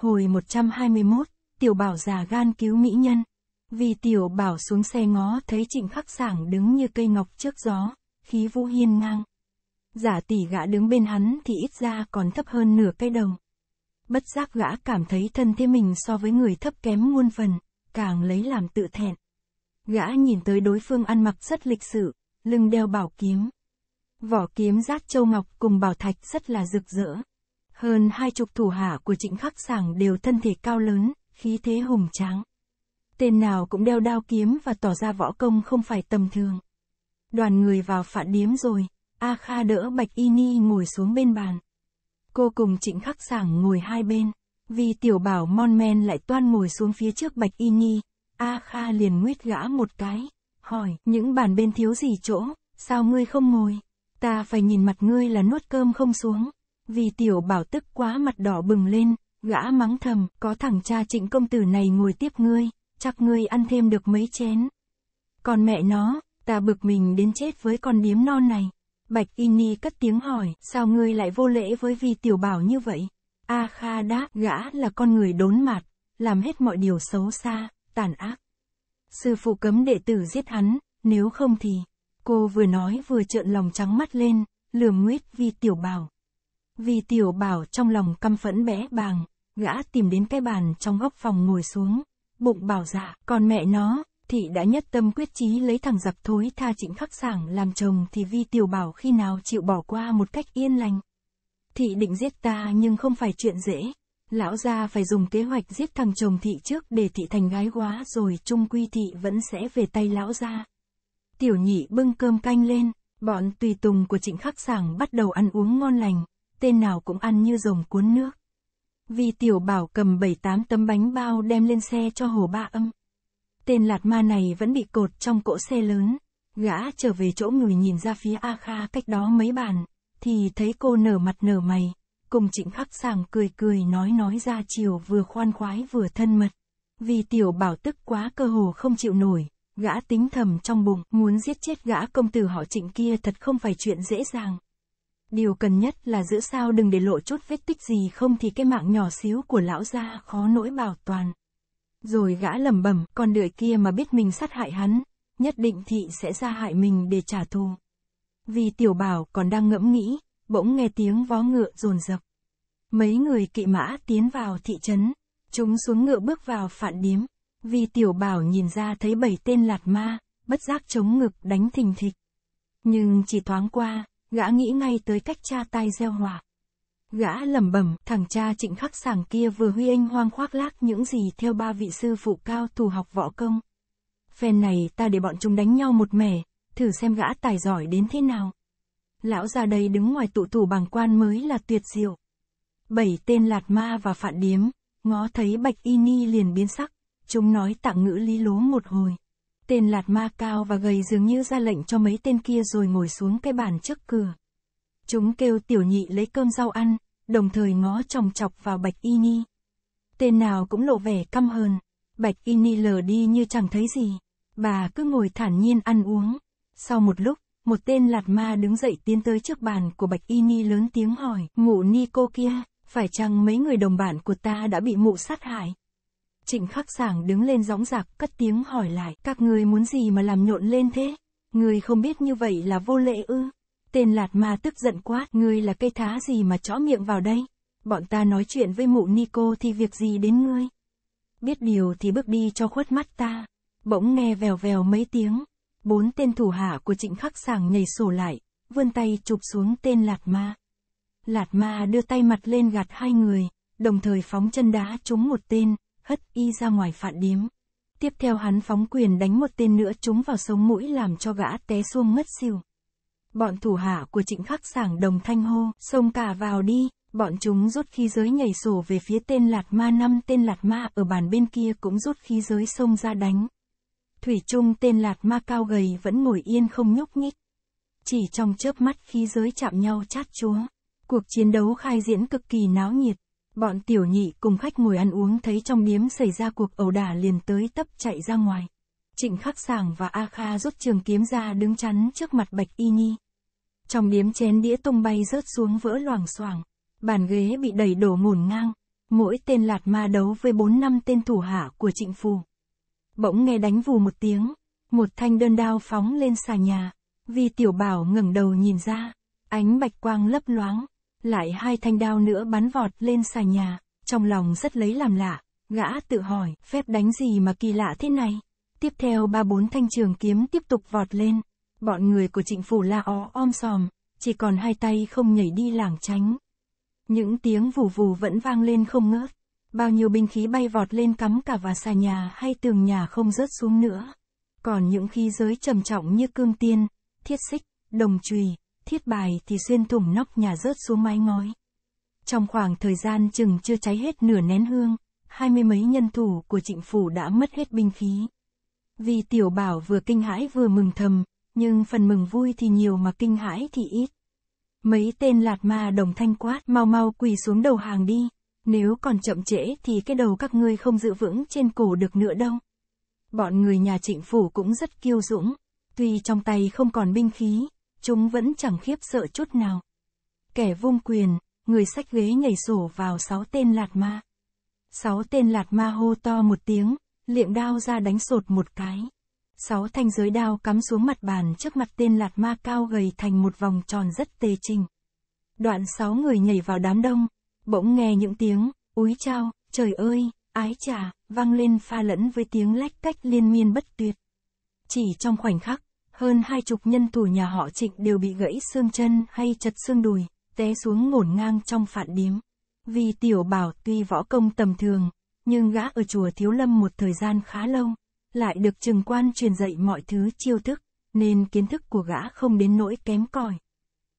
Hồi 121, tiểu bảo giả gan cứu mỹ nhân. Vì tiểu bảo xuống xe ngó thấy trịnh khắc sảng đứng như cây ngọc trước gió, khí vũ hiên ngang. Giả tỷ gã đứng bên hắn thì ít ra còn thấp hơn nửa cái đầu. Bất giác gã cảm thấy thân thế mình so với người thấp kém muôn phần, càng lấy làm tự thẹn. Gã nhìn tới đối phương ăn mặc rất lịch sự, lưng đeo bảo kiếm. Vỏ kiếm rát châu ngọc cùng bảo thạch rất là rực rỡ, hơn hai chục thủ hạ của trịnh khắc sảng đều thân thể cao lớn, khí thế hùng tráng. Tên nào cũng đeo đao kiếm và tỏ ra võ công không phải tầm thường. Đoàn người vào phản điếm rồi, A Kha đỡ Bạch Y Ni ngồi xuống bên bàn. Cô cùng trịnh khắc sảng ngồi hai bên, vì tiểu bảo Mon Men lại toan ngồi xuống phía trước Bạch Y Ni. A Kha liền nguyết gã một cái, hỏi, những bàn bên thiếu gì chỗ, sao ngươi không ngồi? Ta phải nhìn mặt ngươi là nuốt cơm không xuống. Vì tiểu bảo tức quá mặt đỏ bừng lên, gã mắng thầm, có thằng cha trịnh công tử này ngồi tiếp ngươi, chắc ngươi ăn thêm được mấy chén. Còn mẹ nó, ta bực mình đến chết với con điếm non này. Bạch Y Ni cất tiếng hỏi, sao ngươi lại vô lễ với vì tiểu bảo như vậy? A Kha đáp, gã là con người đốn mặt, làm hết mọi điều xấu xa, tàn ác. Sư phụ cấm đệ tử giết hắn, nếu không thì... Cô vừa nói vừa trợn lòng trắng mắt lên, lườm nguyết vì tiểu bảo. Vì tiểu bảo trong lòng căm phẫn bẽ bàng, gã tìm đến cái bàn trong góc phòng ngồi xuống. Bụng bảo dạ, còn mẹ nó, thị đã nhất tâm quyết chí lấy thằng giặc thối tha trịnh khắc sảng làm chồng thì vi tiểu bảo khi nào chịu bỏ qua một cách yên lành. Thị định giết ta nhưng không phải chuyện dễ. Lão gia phải dùng kế hoạch giết thằng chồng thị trước để thị thành gái quá rồi trung quy thị vẫn sẽ về tay lão gia. Tiểu nhị bưng cơm canh lên, bọn tùy tùng của trịnh khắc sảng bắt đầu ăn uống ngon lành, tên nào cũng ăn như rồng cuốn nước. Vì tiểu bảo cầm 7-8 tấm bánh bao đem lên xe cho hồ ba âm. Tên lạt ma này vẫn bị cột trong cỗ xe lớn. Gã trở về chỗ người nhìn ra phía A Kha cách đó mấy bàn, thì thấy cô nở mặt nở mày, cùng trịnh khắc sàng cười cười nói nói ra chiều vừa khoan khoái vừa thân mật. Vì tiểu bảo tức quá cơ hồ không chịu nổi, gã tính thầm trong bụng, muốn giết chết gã công tử họ trịnh kia thật không phải chuyện dễ dàng. Điều cần nhất là giữ sao đừng để lộ chút vết tích gì không thì cái mạng nhỏ xíu của lão gia khó nỗi bảo toàn. Rồi gã lẩm bẩm, con đười kia mà biết mình sát hại hắn, nhất định thị sẽ ra hại mình để trả thù. Vì tiểu bảo còn đang ngẫm nghĩ, bỗng nghe tiếng vó ngựa rồn rập. Mấy người kỵ mã tiến vào thị trấn, chúng xuống ngựa bước vào phản điếm. Vì tiểu bảo nhìn ra thấy bảy tên lạt ma, bất giác chống ngực đánh thình thịch. Nhưng chỉ thoáng qua, Gã nghĩ ngay tới cách cha tay gieo hòa. Gã lẩm bẩm, thằng cha trịnh khắc sảng kia vừa huy anh hoang khoác lác những gì theo ba vị sư phụ cao thủ học võ công. Phen này ta để bọn chúng đánh nhau một mẻ, thử xem gã tài giỏi đến thế nào. Lão ra đây đứng ngoài tụ thủ bằng quan mới là tuyệt diệu. Bảy tên lạt ma và phản điếm, ngó thấy bạch y ni liền biến sắc, chúng nói tặng ngữ lý lố một hồi. Tên lạt ma cao và gầy dường như ra lệnh cho mấy tên kia rồi ngồi xuống cái bàn trước cửa. Chúng kêu tiểu nhị lấy cơm rau ăn, đồng thời ngó chòng chọc vào Bạch Y Ni. Tên nào cũng lộ vẻ căm hờn, Bạch Y Ni lờ đi như chẳng thấy gì. Bà cứ ngồi thản nhiên ăn uống. Sau một lúc, một tên lạt ma đứng dậy tiến tới trước bàn của Bạch Y Ni lớn tiếng hỏi, ngụ ni cô kia, phải chăng mấy người đồng bạn của ta đã bị mụ sát hại? Trịnh khắc sảng đứng lên gióng giạc, cất tiếng hỏi lại, các người muốn gì mà làm nhộn lên thế? người không biết như vậy là vô lệ ư? Tên lạt ma tức giận quát, ngươi là cây thá gì mà chõ miệng vào đây? Bọn ta nói chuyện với mụ Nico thì việc gì đến ngươi? Biết điều thì bước đi cho khuất mắt ta. Bỗng nghe vèo vèo mấy tiếng. Bốn tên thủ hạ của trịnh khắc sảng nhảy sổ lại, vươn tay chụp xuống tên lạt ma. Lạt ma đưa tay mặt lên gạt hai người, đồng thời phóng chân đá trúng một tên, hất y ra ngoài phạn điếm. Tiếp theo hắn phóng quyền đánh một tên nữa trúng vào sống mũi làm cho gã té xuông ngất xỉu. Bọn thủ hạ của trịnh khắc sảng đồng thanh hô, xông cả vào đi, bọn chúng rút khí giới nhảy sổ về phía tên lạt ma năm tên lạt ma ở bàn bên kia cũng rút khí giới xông ra đánh. Thủy chung tên lạt ma cao gầy vẫn ngồi yên không nhúc nhích. Chỉ trong chớp mắt khí giới chạm nhau chát chúa. Cuộc chiến đấu khai diễn cực kỳ náo nhiệt. Bọn tiểu nhị cùng khách ngồi ăn uống thấy trong điếm xảy ra cuộc ẩu đả liền tới tấp chạy ra ngoài. Trịnh Khắc sàng và A Kha rút trường kiếm ra đứng chắn trước mặt Bạch Y Nhi. Trong điếm chén đĩa tung bay rớt xuống vỡ loảng xoảng, bàn ghế bị đẩy đổ ngổn ngang, mỗi tên lạt ma đấu với bốn năm tên thủ hạ của Trịnh Phù. Bỗng nghe đánh vù một tiếng, một thanh đơn đao phóng lên xà nhà, vì Tiểu Bảo ngẩng đầu nhìn ra, ánh bạch quang lấp loáng, lại hai thanh đao nữa bắn vọt lên xà nhà, trong lòng rất lấy làm lạ, gã tự hỏi, phép đánh gì mà kỳ lạ thế này? Tiếp theo ba bốn thanh trường kiếm tiếp tục vọt lên, bọn người của trịnh phủ la ó om sòm, chỉ còn hai tay không nhảy đi lảng tránh. Những tiếng vù vù vẫn vang lên không ngớt, bao nhiêu binh khí bay vọt lên cắm cả vào xà nhà hay tường nhà không rớt xuống nữa. Còn những khí giới trầm trọng như cương tiên, thiết xích, đồng chùy, thiết bài thì xuyên thủng nóc nhà rớt xuống mái ngói. Trong khoảng thời gian chừng chưa cháy hết nửa nén hương, hai mươi mấy nhân thủ của trịnh phủ đã mất hết binh khí. Vì tiểu bảo vừa kinh hãi vừa mừng thầm, nhưng phần mừng vui thì nhiều mà kinh hãi thì ít. Mấy tên lạt ma đồng thanh quát mau mau quỳ xuống đầu hàng đi, nếu còn chậm trễ thì cái đầu các ngươi không giữ vững trên cổ được nữa đâu. Bọn người nhà trịnh phủ cũng rất kiêu dũng, tuy trong tay không còn binh khí, chúng vẫn chẳng khiếp sợ chút nào. Kẻ vung quyền, người sách ghế nhảy sổ vào sáu tên lạt ma. Sáu tên lạt ma hô to một tiếng, liệm đao ra đánh sột một cái. Sáu thanh giới đao cắm xuống mặt bàn trước mặt tên lạt ma cao gầy thành một vòng tròn rất tê trình. Đoạn sáu người nhảy vào đám đông, bỗng nghe những tiếng, úi trao, trời ơi, ái chà, vang lên pha lẫn với tiếng lách cách liên miên bất tuyệt. Chỉ trong khoảnh khắc, hơn hai chục nhân thủ nhà họ trịnh đều bị gãy xương chân hay chật xương đùi, té xuống ngổn ngang trong phản điếm. Vì tiểu bảo tuy võ công tầm thường, nhưng gã ở chùa Thiếu Lâm một thời gian khá lâu, lại được trừng quan truyền dạy mọi thứ chiêu thức, nên kiến thức của gã không đến nỗi kém cỏi.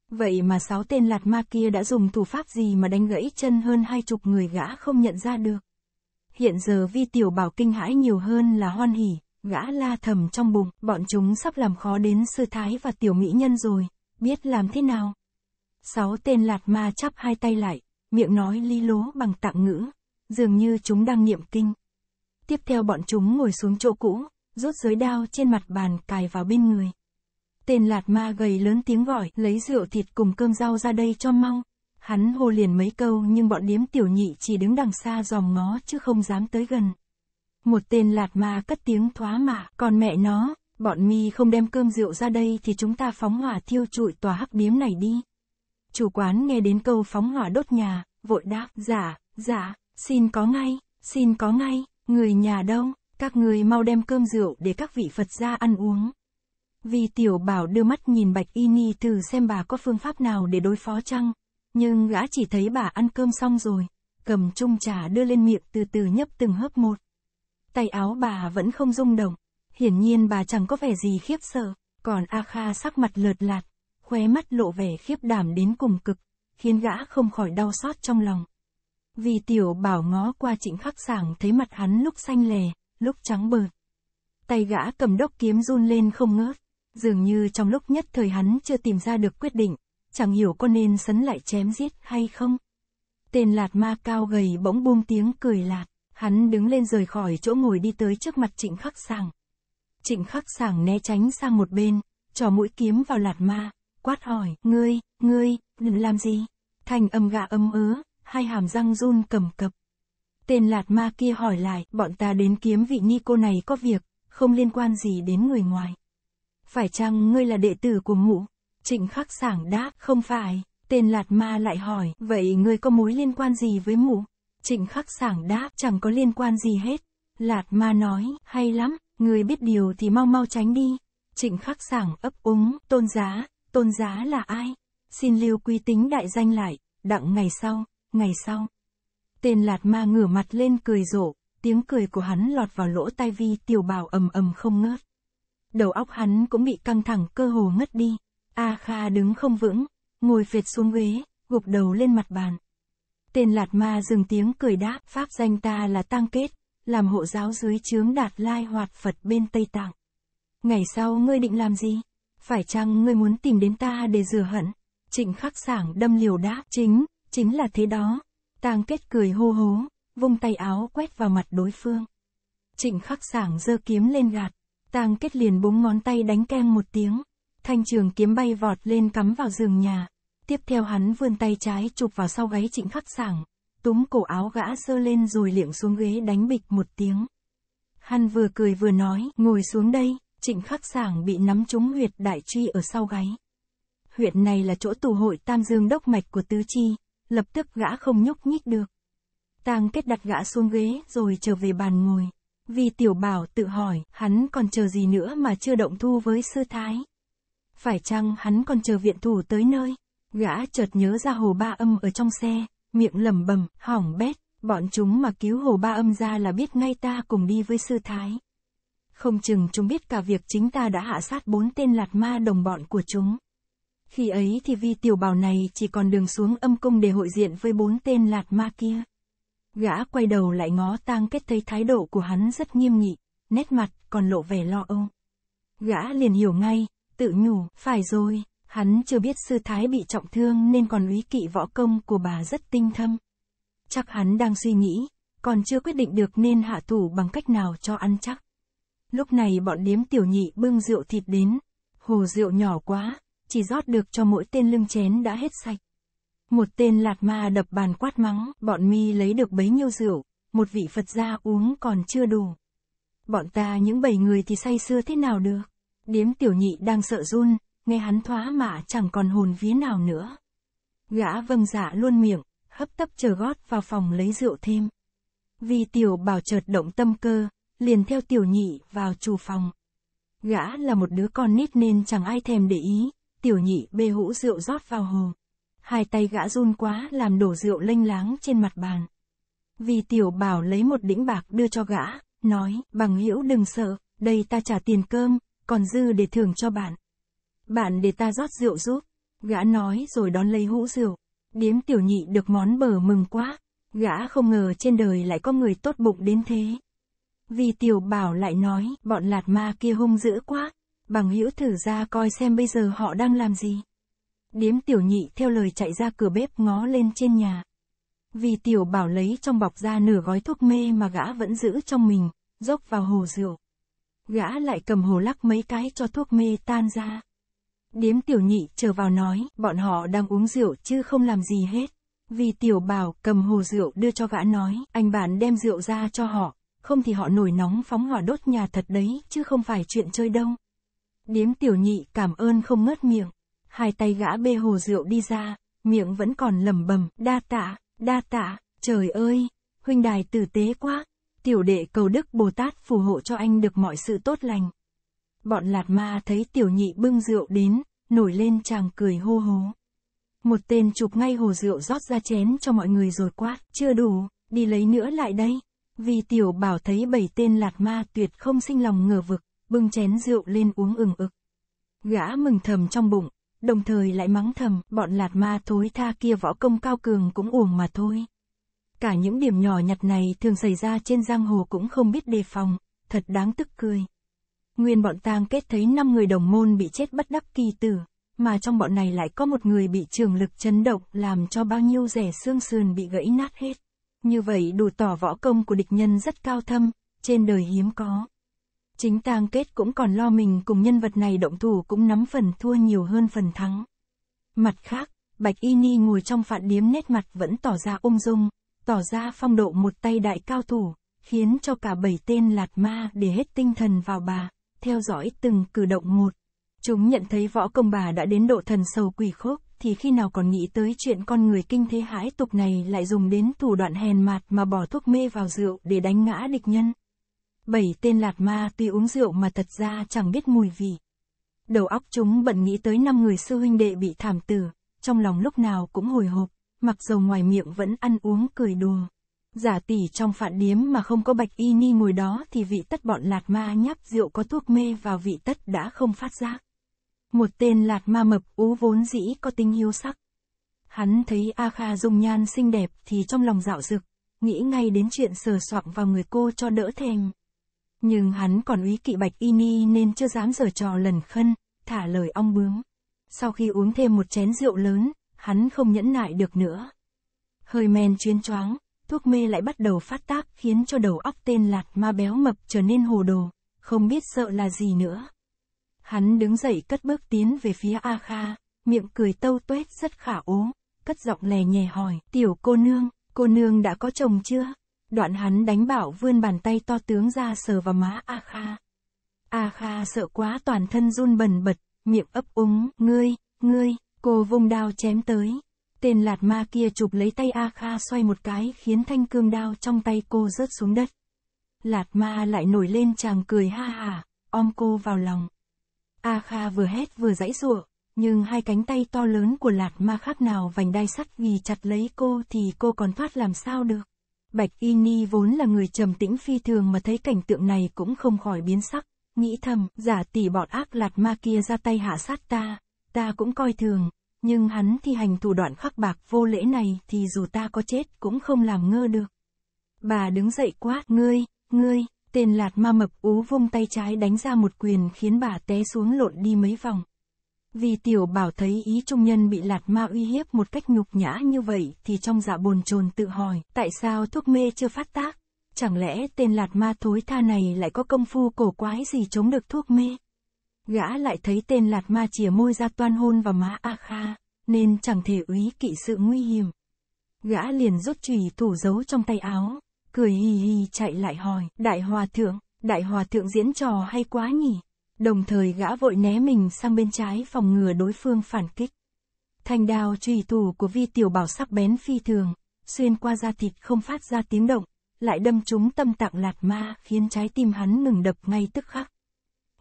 Vậy mà sáu tên lạt ma kia đã dùng thủ pháp gì mà đánh gãy chân hơn hai chục người gã không nhận ra được. Hiện giờ vi tiểu bảo kinh hãi nhiều hơn là hoan hỉ, Gã la thầm trong bụng, bọn chúng sắp làm khó đến sư thái và tiểu mỹ nhân rồi, biết làm thế nào. Sáu tên lạt ma chắp hai tay lại, miệng nói ly lố bằng tạng ngữ, dường như chúng đang niệm kinh. Tiếp theo bọn chúng ngồi xuống chỗ cũ, rút giới đao trên mặt bàn cài vào bên người. Tên lạt ma gầy lớn tiếng gọi, lấy rượu thịt cùng cơm rau ra đây cho mau. Hắn hô liền mấy câu nhưng bọn điếm tiểu nhị chỉ đứng đằng xa dòm ngó chứ không dám tới gần. Một tên lạt ma cất tiếng thoá mạ, còn mẹ nó, bọn mi không đem cơm rượu ra đây thì chúng ta phóng hỏa thiêu trụi tòa hắc điếm này đi. Chủ quán nghe đến câu phóng hỏa đốt nhà, vội đáp, giả, dạ, giả, dạ, xin có ngay, xin có ngay, người nhà đâu, các người mau đem cơm rượu để các vị Phật gia ăn uống. Vì tiểu bảo đưa mắt nhìn Bạch Y Ni từ xem bà có phương pháp nào để đối phó chăng, nhưng gã chỉ thấy bà ăn cơm xong rồi, cầm chung trà đưa lên miệng từ từ nhấp từng hớp một tay áo bà vẫn không rung động. Hiển nhiên bà chẳng có vẻ gì khiếp sợ, còn A Kha sắc mặt lợt lạt, khóe mắt lộ vẻ khiếp đảm đến cùng cực, khiến gã không khỏi đau xót trong lòng. Vì tiểu bảo ngó qua trịnh khắc sảng thấy mặt hắn lúc xanh lè, lúc trắng bờ, Tay gã cầm đốc kiếm run lên không ngớt, dường như trong lúc nhất thời hắn chưa tìm ra được quyết định, chẳng hiểu có nên sấn lại chém giết hay không. Tên lạt ma cao gầy bỗng buông tiếng cười lạt. Hắn đứng lên rời khỏi chỗ ngồi đi tới trước mặt trịnh khắc sàng. Trịnh khắc sàng né tránh sang một bên, cho mũi kiếm vào lạt ma, quát hỏi, ngươi, ngươi, làm gì? Thành âm gạ âm ứ hai hàm răng run cầm cập. Tên lạt ma kia hỏi lại, bọn ta đến kiếm vị ni cô này có việc, không liên quan gì đến người ngoài. Phải chăng ngươi là đệ tử của mụ Trịnh khắc sảng đáp, không phải, tên lạt ma lại hỏi, vậy ngươi có mối liên quan gì với mụ? Trịnh khắc sảng đáp chẳng có liên quan gì hết. Lạt ma nói, hay lắm, người biết điều thì mau mau tránh đi. Trịnh khắc sảng ấp úng, tôn giá, tôn giá là ai? Xin lưu quý tính đại danh lại, đặng ngày sau, ngày sau. Tên lạt ma ngửa mặt lên cười rộ, tiếng cười của hắn lọt vào lỗ tai vi tiểu bào ầm ầm không ngớt. Đầu óc hắn cũng bị căng thẳng cơ hồ ngất đi. A Kha đứng không vững, ngồi phệt xuống ghế, gục đầu lên mặt bàn. Tên Lạt Ma dừng tiếng cười đáp, pháp danh ta là Tăng Kết, làm hộ giáo dưới chướng Đạt Lai Hoạt Phật bên Tây Tạng. Ngày sau ngươi định làm gì? Phải chăng ngươi muốn tìm đến ta để rửa hận? Trịnh khắc sảng đâm liều đáp, chính, chính là thế đó. Tăng Kết cười hô hố, vung tay áo quét vào mặt đối phương. Trịnh khắc sảng giơ kiếm lên gạt, Tang kết liền búng ngón tay đánh keng một tiếng. Thanh trường kiếm bay vọt lên cắm vào giường nhà. Tiếp theo hắn vươn tay trái chụp vào sau gáy trịnh khắc sảng, túm cổ áo gã sơ lên rồi liệng xuống ghế đánh bịch một tiếng. Hắn vừa cười vừa nói, ngồi xuống đây, trịnh khắc sảng bị nắm trúng huyệt đại truy ở sau gáy. Huyệt này là chỗ tù hội tam dương đốc mạch của tứ chi, lập tức gã không nhúc nhích được. Tang kết đặt gã xuống ghế rồi trở về bàn ngồi. Vì tiểu bảo tự hỏi, hắn còn chờ gì nữa mà chưa động thu với sư thái? Phải chăng hắn còn chờ viện thủ tới nơi? Gã chợt nhớ ra hồ ba âm ở trong xe, miệng lẩm bẩm, hỏng bét, bọn chúng mà cứu hồ ba âm ra là biết ngay ta cùng đi với sư thái. Không chừng chúng biết cả việc chính ta đã hạ sát bốn tên lạt ma đồng bọn của chúng. Khi ấy thì vi tiểu bảo này chỉ còn đường xuống âm cung để hội diện với bốn tên lạt ma kia. Gã quay đầu lại ngó tang kết thấy thái độ của hắn rất nghiêm nghị, nét mặt còn lộ vẻ lo âu. Gã liền hiểu ngay, tự nhủ, phải rồi, Hắn chưa biết sư thái bị trọng thương nên còn úy kỵ võ công của bà rất tinh thâm. Chắc hắn đang suy nghĩ, còn chưa quyết định được nên hạ thủ bằng cách nào cho ăn chắc. Lúc này bọn điếm tiểu nhị bưng rượu thịt đến, hồ rượu nhỏ quá, chỉ rót được cho mỗi tên lưng chén đã hết sạch. Một tên lạt ma đập bàn quát mắng, bọn mi lấy được bấy nhiêu rượu, một vị Phật gia uống còn chưa đủ. Bọn ta những bảy người thì say xưa thế nào được? Điếm tiểu nhị đang sợ run, nghe hắn thoá mạ chẳng còn hồn vía nào nữa. Gã vâng dạ luôn miệng, hấp tấp chờ gót vào phòng lấy rượu thêm. Vì tiểu bảo chợt động tâm cơ, liền theo tiểu nhị vào chủ phòng. Gã là một đứa con nít nên chẳng ai thèm để ý, tiểu nhị bê hũ rượu rót vào hồ. Hai tay gã run quá làm đổ rượu lênh láng trên mặt bàn. Vì tiểu bảo lấy một đĩnh bạc đưa cho gã, nói, bằng hữu đừng sợ, đây ta trả tiền cơm, còn dư để thưởng cho bạn. Bạn để ta rót rượu giúp. Gã nói rồi đón lấy hũ rượu. Điếm tiểu nhị được món bờ mừng quá. Gã không ngờ trên đời lại có người tốt bụng đến thế. Vì tiểu bảo lại nói, bọn lạt ma kia hung dữ quá. Bằng hữu thử ra coi xem bây giờ họ đang làm gì. Điếm tiểu nhị theo lời chạy ra cửa bếp ngó lên trên nhà. Vì tiểu bảo lấy trong bọc ra nửa gói thuốc mê mà gã vẫn giữ trong mình, dốc vào hồ rượu. Gã lại cầm hồ lắc mấy cái cho thuốc mê tan ra. Điếm tiểu nhị chờ vào nói, bọn họ đang uống rượu chứ không làm gì hết. Vì tiểu bảo cầm hồ rượu đưa cho gã nói, anh bạn đem rượu ra cho họ, không thì họ nổi nóng phóng hỏa đốt nhà thật đấy chứ không phải chuyện chơi đâu. Điếm tiểu nhị cảm ơn không ngớt miệng, hai tay gã bê hồ rượu đi ra, miệng vẫn còn lẩm bẩm, đa tạ, đa tạ, trời ơi, huynh đài tử tế quá, tiểu đệ cầu đức Bồ Tát phù hộ cho anh được mọi sự tốt lành. Bọn lạt ma thấy tiểu nhị bưng rượu đến, nổi lên chàng cười hô hố. Một tên chụp ngay hồ rượu rót ra chén cho mọi người rồi quát, chưa đủ, đi lấy nữa lại đây. Vì tiểu bảo thấy bảy tên lạt ma tuyệt không sinh lòng ngờ vực, bưng chén rượu lên uống ừng ực. Gã mừng thầm trong bụng, đồng thời lại mắng thầm, bọn lạt ma thối tha kia võ công cao cường cũng uổng mà thôi. Cả những điểm nhỏ nhặt này thường xảy ra trên giang hồ cũng không biết đề phòng, thật đáng tức cười. Nguyên bọn tang kết thấy năm người đồng môn bị chết bất đắc kỳ tử, mà trong bọn này lại có một người bị trường lực chấn động làm cho bao nhiêu rẻ xương sườn bị gãy nát hết. Như vậy đủ tỏ võ công của địch nhân rất cao thâm, trên đời hiếm có. Chính tang kết cũng còn lo mình cùng nhân vật này động thủ cũng nắm phần thua nhiều hơn phần thắng. Mặt khác, Bạch Y Ni ngồi trong phạn điếm nét mặt vẫn tỏ ra ung dung, tỏ ra phong độ một tay đại cao thủ, khiến cho cả bảy tên lạt ma để hết tinh thần vào bà theo dõi từng cử động một. Chúng nhận thấy võ công bà đã đến độ thần sầu quỷ khốc, thì khi nào còn nghĩ tới chuyện con người kinh thế hãi tục này lại dùng đến thủ đoạn hèn mạt mà bỏ thuốc mê vào rượu để đánh ngã địch nhân. Bảy tên lạt ma tuy uống rượu mà thật ra chẳng biết mùi vị. Đầu óc chúng bận nghĩ tới năm người sư huynh đệ bị thảm tử, trong lòng lúc nào cũng hồi hộp, mặc dầu ngoài miệng vẫn ăn uống cười đùa. Giả tỷ trong phạn điếm mà không có bạch y ni mùi đó thì vị tất bọn lạt ma nháp rượu có thuốc mê vào vị tất đã không phát giác. Một tên lạt ma mập ú vốn dĩ có tính hiếu sắc. Hắn thấy A Kha dung nhan xinh đẹp thì trong lòng dạo dực, nghĩ ngay đến chuyện sờ soạng vào người cô cho đỡ thèm. Nhưng hắn còn úy kỵ bạch y ni nên chưa dám giở trò lần khân, thả lời ong bướm. Sau khi uống thêm một chén rượu lớn, hắn không nhẫn nại được nữa. Hơi men chuyên choáng, thuốc mê lại bắt đầu phát tác khiến cho đầu óc tên lạt ma béo mập trở nên hồ đồ, không biết sợ là gì nữa. Hắn đứng dậy cất bước tiến về phía A Kha, miệng cười tâu tuét rất khả ố, cất giọng lè nhẹ hỏi, tiểu cô nương, cô nương đã có chồng chưa? Đoạn hắn đánh bảo vươn bàn tay to tướng ra sờ vào má A Kha. A Kha sợ quá toàn thân run bần bật, miệng ấp úng, ngươi, ngươi, cô vung đao chém tới. Tên lạt ma kia chụp lấy tay A Kha xoay một cái khiến thanh cương đao trong tay cô rớt xuống đất. Lạt ma lại nổi lên chàng cười ha hà, ôm cô vào lòng. A Kha vừa hét vừa giãy giụa, nhưng hai cánh tay to lớn của lạt ma khác nào vành đai sắt vì chặt lấy cô thì cô còn thoát làm sao được. Bạch Y Ni vốn là người trầm tĩnh phi thường mà thấy cảnh tượng này cũng không khỏi biến sắc, nghĩ thầm, giả tỷ bọn ác lạt ma kia ra tay hạ sát ta, ta cũng coi thường, nhưng hắn thi hành thủ đoạn khắc bạc vô lễ này thì dù ta có chết cũng không làm ngơ được. Bà đứng dậy quát, ngươi, ngươi, tên lạt ma mập ú vung tay trái đánh ra một quyền khiến bà té xuống lộn đi mấy vòng. Vì tiểu bảo thấy ý trung nhân bị lạt ma uy hiếp một cách nhục nhã như vậy thì trong dạ bồn chồn tự hỏi, tại sao thuốc mê chưa phát tác? Chẳng lẽ tên lạt ma thối tha này lại có công phu cổ quái gì chống được thuốc mê? gã lại thấy tên lạt ma chìa môi ra toan hôn vào má A Kha, nên chẳng thể úy kỵ sự nguy hiểm. Gã liền rút chùy thủ giấu trong tay áo, cười hì hì chạy lại hỏi, Đại Hòa Thượng, Đại Hòa Thượng diễn trò hay quá nhỉ? Đồng thời gã vội né mình sang bên trái phòng ngừa đối phương phản kích. Thanh đao chùy thủ của vi tiểu bảo sắc bén phi thường, xuyên qua da thịt không phát ra tiếng động, lại đâm trúng tâm tạng lạt ma khiến trái tim hắn ngừng đập ngay tức khắc.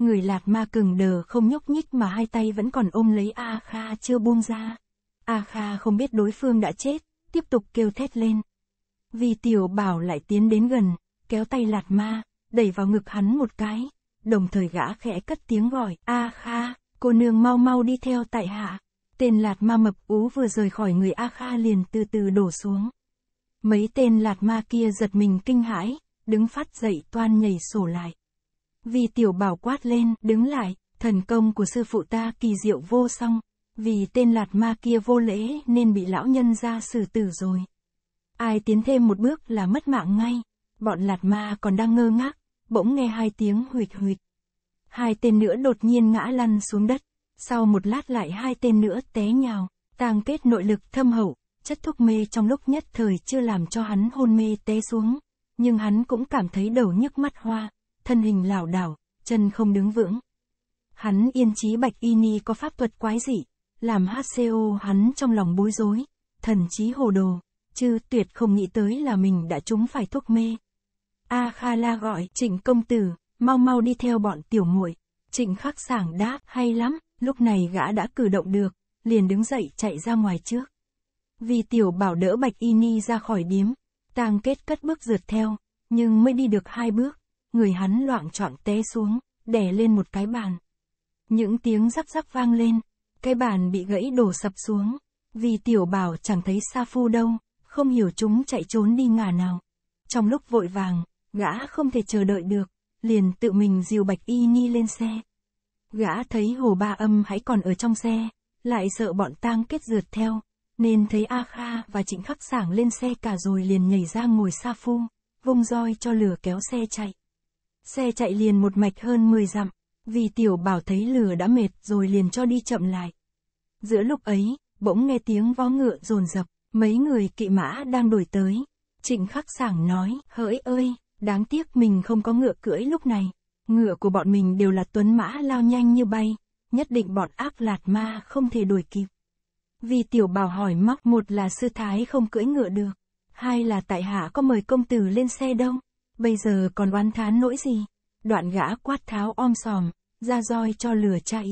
Người lạc ma cứng đờ không nhúc nhích mà hai tay vẫn còn ôm lấy A Kha chưa buông ra. A Kha không biết đối phương đã chết, tiếp tục kêu thét lên. Vì tiểu bảo lại tiến đến gần, kéo tay lạt ma, đẩy vào ngực hắn một cái, đồng thời gã khẽ cất tiếng gọi, A Kha, cô nương mau mau đi theo tại hạ. Tên lạt ma mập ú vừa rời khỏi người A Kha liền từ từ đổ xuống. Mấy tên lạt ma kia giật mình kinh hãi, đứng phát dậy toan nhảy sổ lại. Vì tiểu bảo quát lên, đứng lại, thần công của sư phụ ta kỳ diệu vô song, vì tên lạt ma kia vô lễ nên bị lão nhân ra xử tử rồi. Ai tiến thêm một bước là mất mạng ngay, bọn lạt ma còn đang ngơ ngác, bỗng nghe hai tiếng huỵch huỵch. Hai tên nữa đột nhiên ngã lăn xuống đất, sau một lát lại hai tên nữa té nhào, tàng kết nội lực thâm hậu, chất thuốc mê trong lúc nhất thời chưa làm cho hắn hôn mê té xuống, nhưng hắn cũng cảm thấy đầu nhức mắt hoa thân hình lảo đảo, chân không đứng vững. Hắn yên chí bạch y ni có pháp thuật quái dị, làm HCO hắn trong lòng bối rối, thần trí hồ đồ, chứ tuyệt không nghĩ tới là mình đã trúng phải thuốc mê. A Kha La gọi Trịnh công tử, mau mau đi theo bọn tiểu muội. Trịnh khắc sảng đáp, hay lắm, lúc này gã đã cử động được, liền đứng dậy chạy ra ngoài trước. Vì tiểu bảo đỡ bạch y ni ra khỏi điếm, tang kết cất bước rượt theo, nhưng mới đi được hai bước, người hắn loạn choạng té xuống, đè lên một cái bàn. Những tiếng rắc rắc vang lên, cái bàn bị gãy đổ sập xuống, vì tiểu bảo chẳng thấy Sa Phu đâu, không hiểu chúng chạy trốn đi ngả nào. Trong lúc vội vàng, gã không thể chờ đợi được, liền tự mình dìu Bạch Y ni lên xe. Gã thấy Hồ Ba Âm hãy còn ở trong xe, lại sợ bọn tang kết rượt theo, nên thấy A Kha và Trịnh Khắc Sảng lên xe cả rồi liền nhảy ra ngồi Sa Phu, vung roi cho lửa kéo xe chạy. Xe chạy liền một mạch hơn 10 dặm, vì tiểu bảo thấy lửa đã mệt rồi liền cho đi chậm lại. Giữa lúc ấy, bỗng nghe tiếng vó ngựa rồn rập, mấy người kỵ mã đang đổi tới. Trịnh khắc sảng nói, hỡi ơi, đáng tiếc mình không có ngựa cưỡi lúc này. Ngựa của bọn mình đều là tuấn mã lao nhanh như bay, nhất định bọn ác lạt ma không thể đuổi kịp. Vì tiểu bảo hỏi móc một là sư thái không cưỡi ngựa được, hai là tại hạ có mời công tử lên xe đông bây giờ còn oán thán nỗi gì? Đoạn gã quát tháo om sòm, ra roi cho lửa chạy.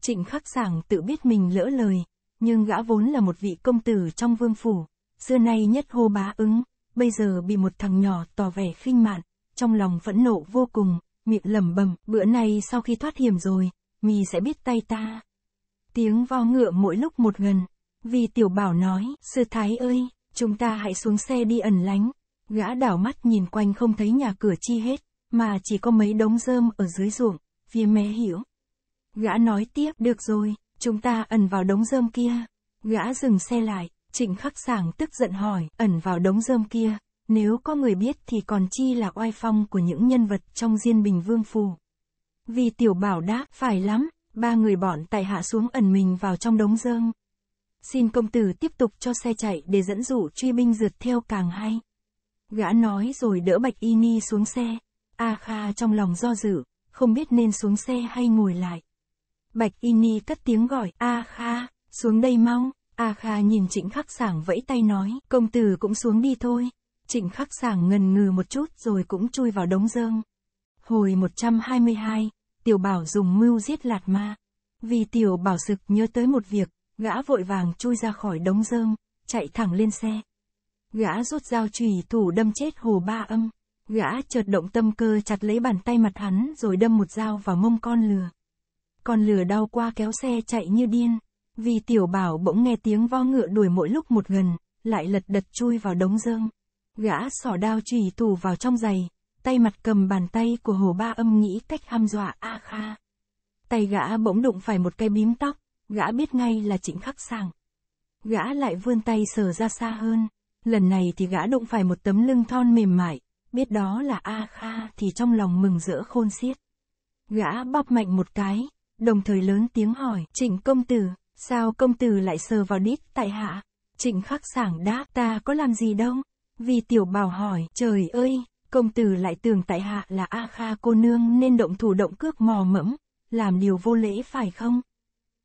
Trịnh khắc sảng tự biết mình lỡ lời, nhưng gã vốn là một vị công tử trong vương phủ, xưa nay nhất hô bá ứng, bây giờ bị một thằng nhỏ tỏ vẻ khinh mạn, trong lòng phẫn nộ vô cùng, miệng lẩm bẩm, bữa nay sau khi thoát hiểm rồi, mì sẽ biết tay ta. Tiếng vo ngựa mỗi lúc một gần, vì tiểu bảo nói, sư thái ơi, chúng ta hãy xuống xe đi ẩn lánh, Gã đảo mắt nhìn quanh không thấy nhà cửa chi hết, mà chỉ có mấy đống rơm ở dưới ruộng, phía mé hiểu. Gã nói tiếp, được rồi, chúng ta ẩn vào đống rơm kia. Gã dừng xe lại, trịnh khắc sảng tức giận hỏi, ẩn vào đống rơm kia, nếu có người biết thì còn chi là oai phong của những nhân vật trong Diên Bình Vương Phù. Vì tiểu bảo đáp, phải lắm, ba người bọn tại hạ xuống ẩn mình vào trong đống rơm. Xin công tử tiếp tục cho xe chạy để dẫn dụ truy binh rượt theo càng hay. Gã nói rồi đỡ Bạch Y Ni xuống xe. A Kha trong lòng do dự, không biết nên xuống xe hay ngồi lại. Bạch Y Ni cất tiếng gọi, A Kha, xuống đây mau. A Kha nhìn Trịnh Khắc Sảng vẫy tay nói, công tử cũng xuống đi thôi. Trịnh Khắc Sảng ngần ngừ một chút rồi cũng chui vào đống rơm. Hồi 122, Tiểu Bảo dùng mưu giết Lạt Ma. Vì Tiểu Bảo sực nhớ tới một việc, gã vội vàng chui ra khỏi đống rơm, chạy thẳng lên xe. Gã rút dao chùy thủ đâm chết hồ ba âm. Gã chợt động tâm cơ chặt lấy bàn tay mặt hắn rồi đâm một dao vào mông con lừa. Con lừa đau qua kéo xe chạy như điên. Vì tiểu bảo bỗng nghe tiếng vo ngựa đuổi mỗi lúc một gần, lại lật đật chui vào đống dương Gã xỏ đao chùy thủ vào trong giày, tay mặt cầm bàn tay của hồ ba âm nghĩ cách hăm dọa a kha. Tay gã bỗng đụng phải một cái bím tóc, gã biết ngay là trịnh khắc sàng. Gã lại vươn tay sờ ra xa hơn, lần này thì gã đụng phải một tấm lưng thon mềm mại, biết đó là A Kha thì trong lòng mừng rỡ khôn xiết. Gã bắp mạnh một cái, đồng thời lớn tiếng hỏi, trịnh công tử, sao công tử lại sờ vào đít tại hạ? Trịnh khắc sảng đáp, ta có làm gì đâu? Vì tiểu bảo hỏi, trời ơi, công tử lại tưởng tại hạ là A Kha cô nương nên động thủ động cước mò mẫm, làm điều vô lễ phải không?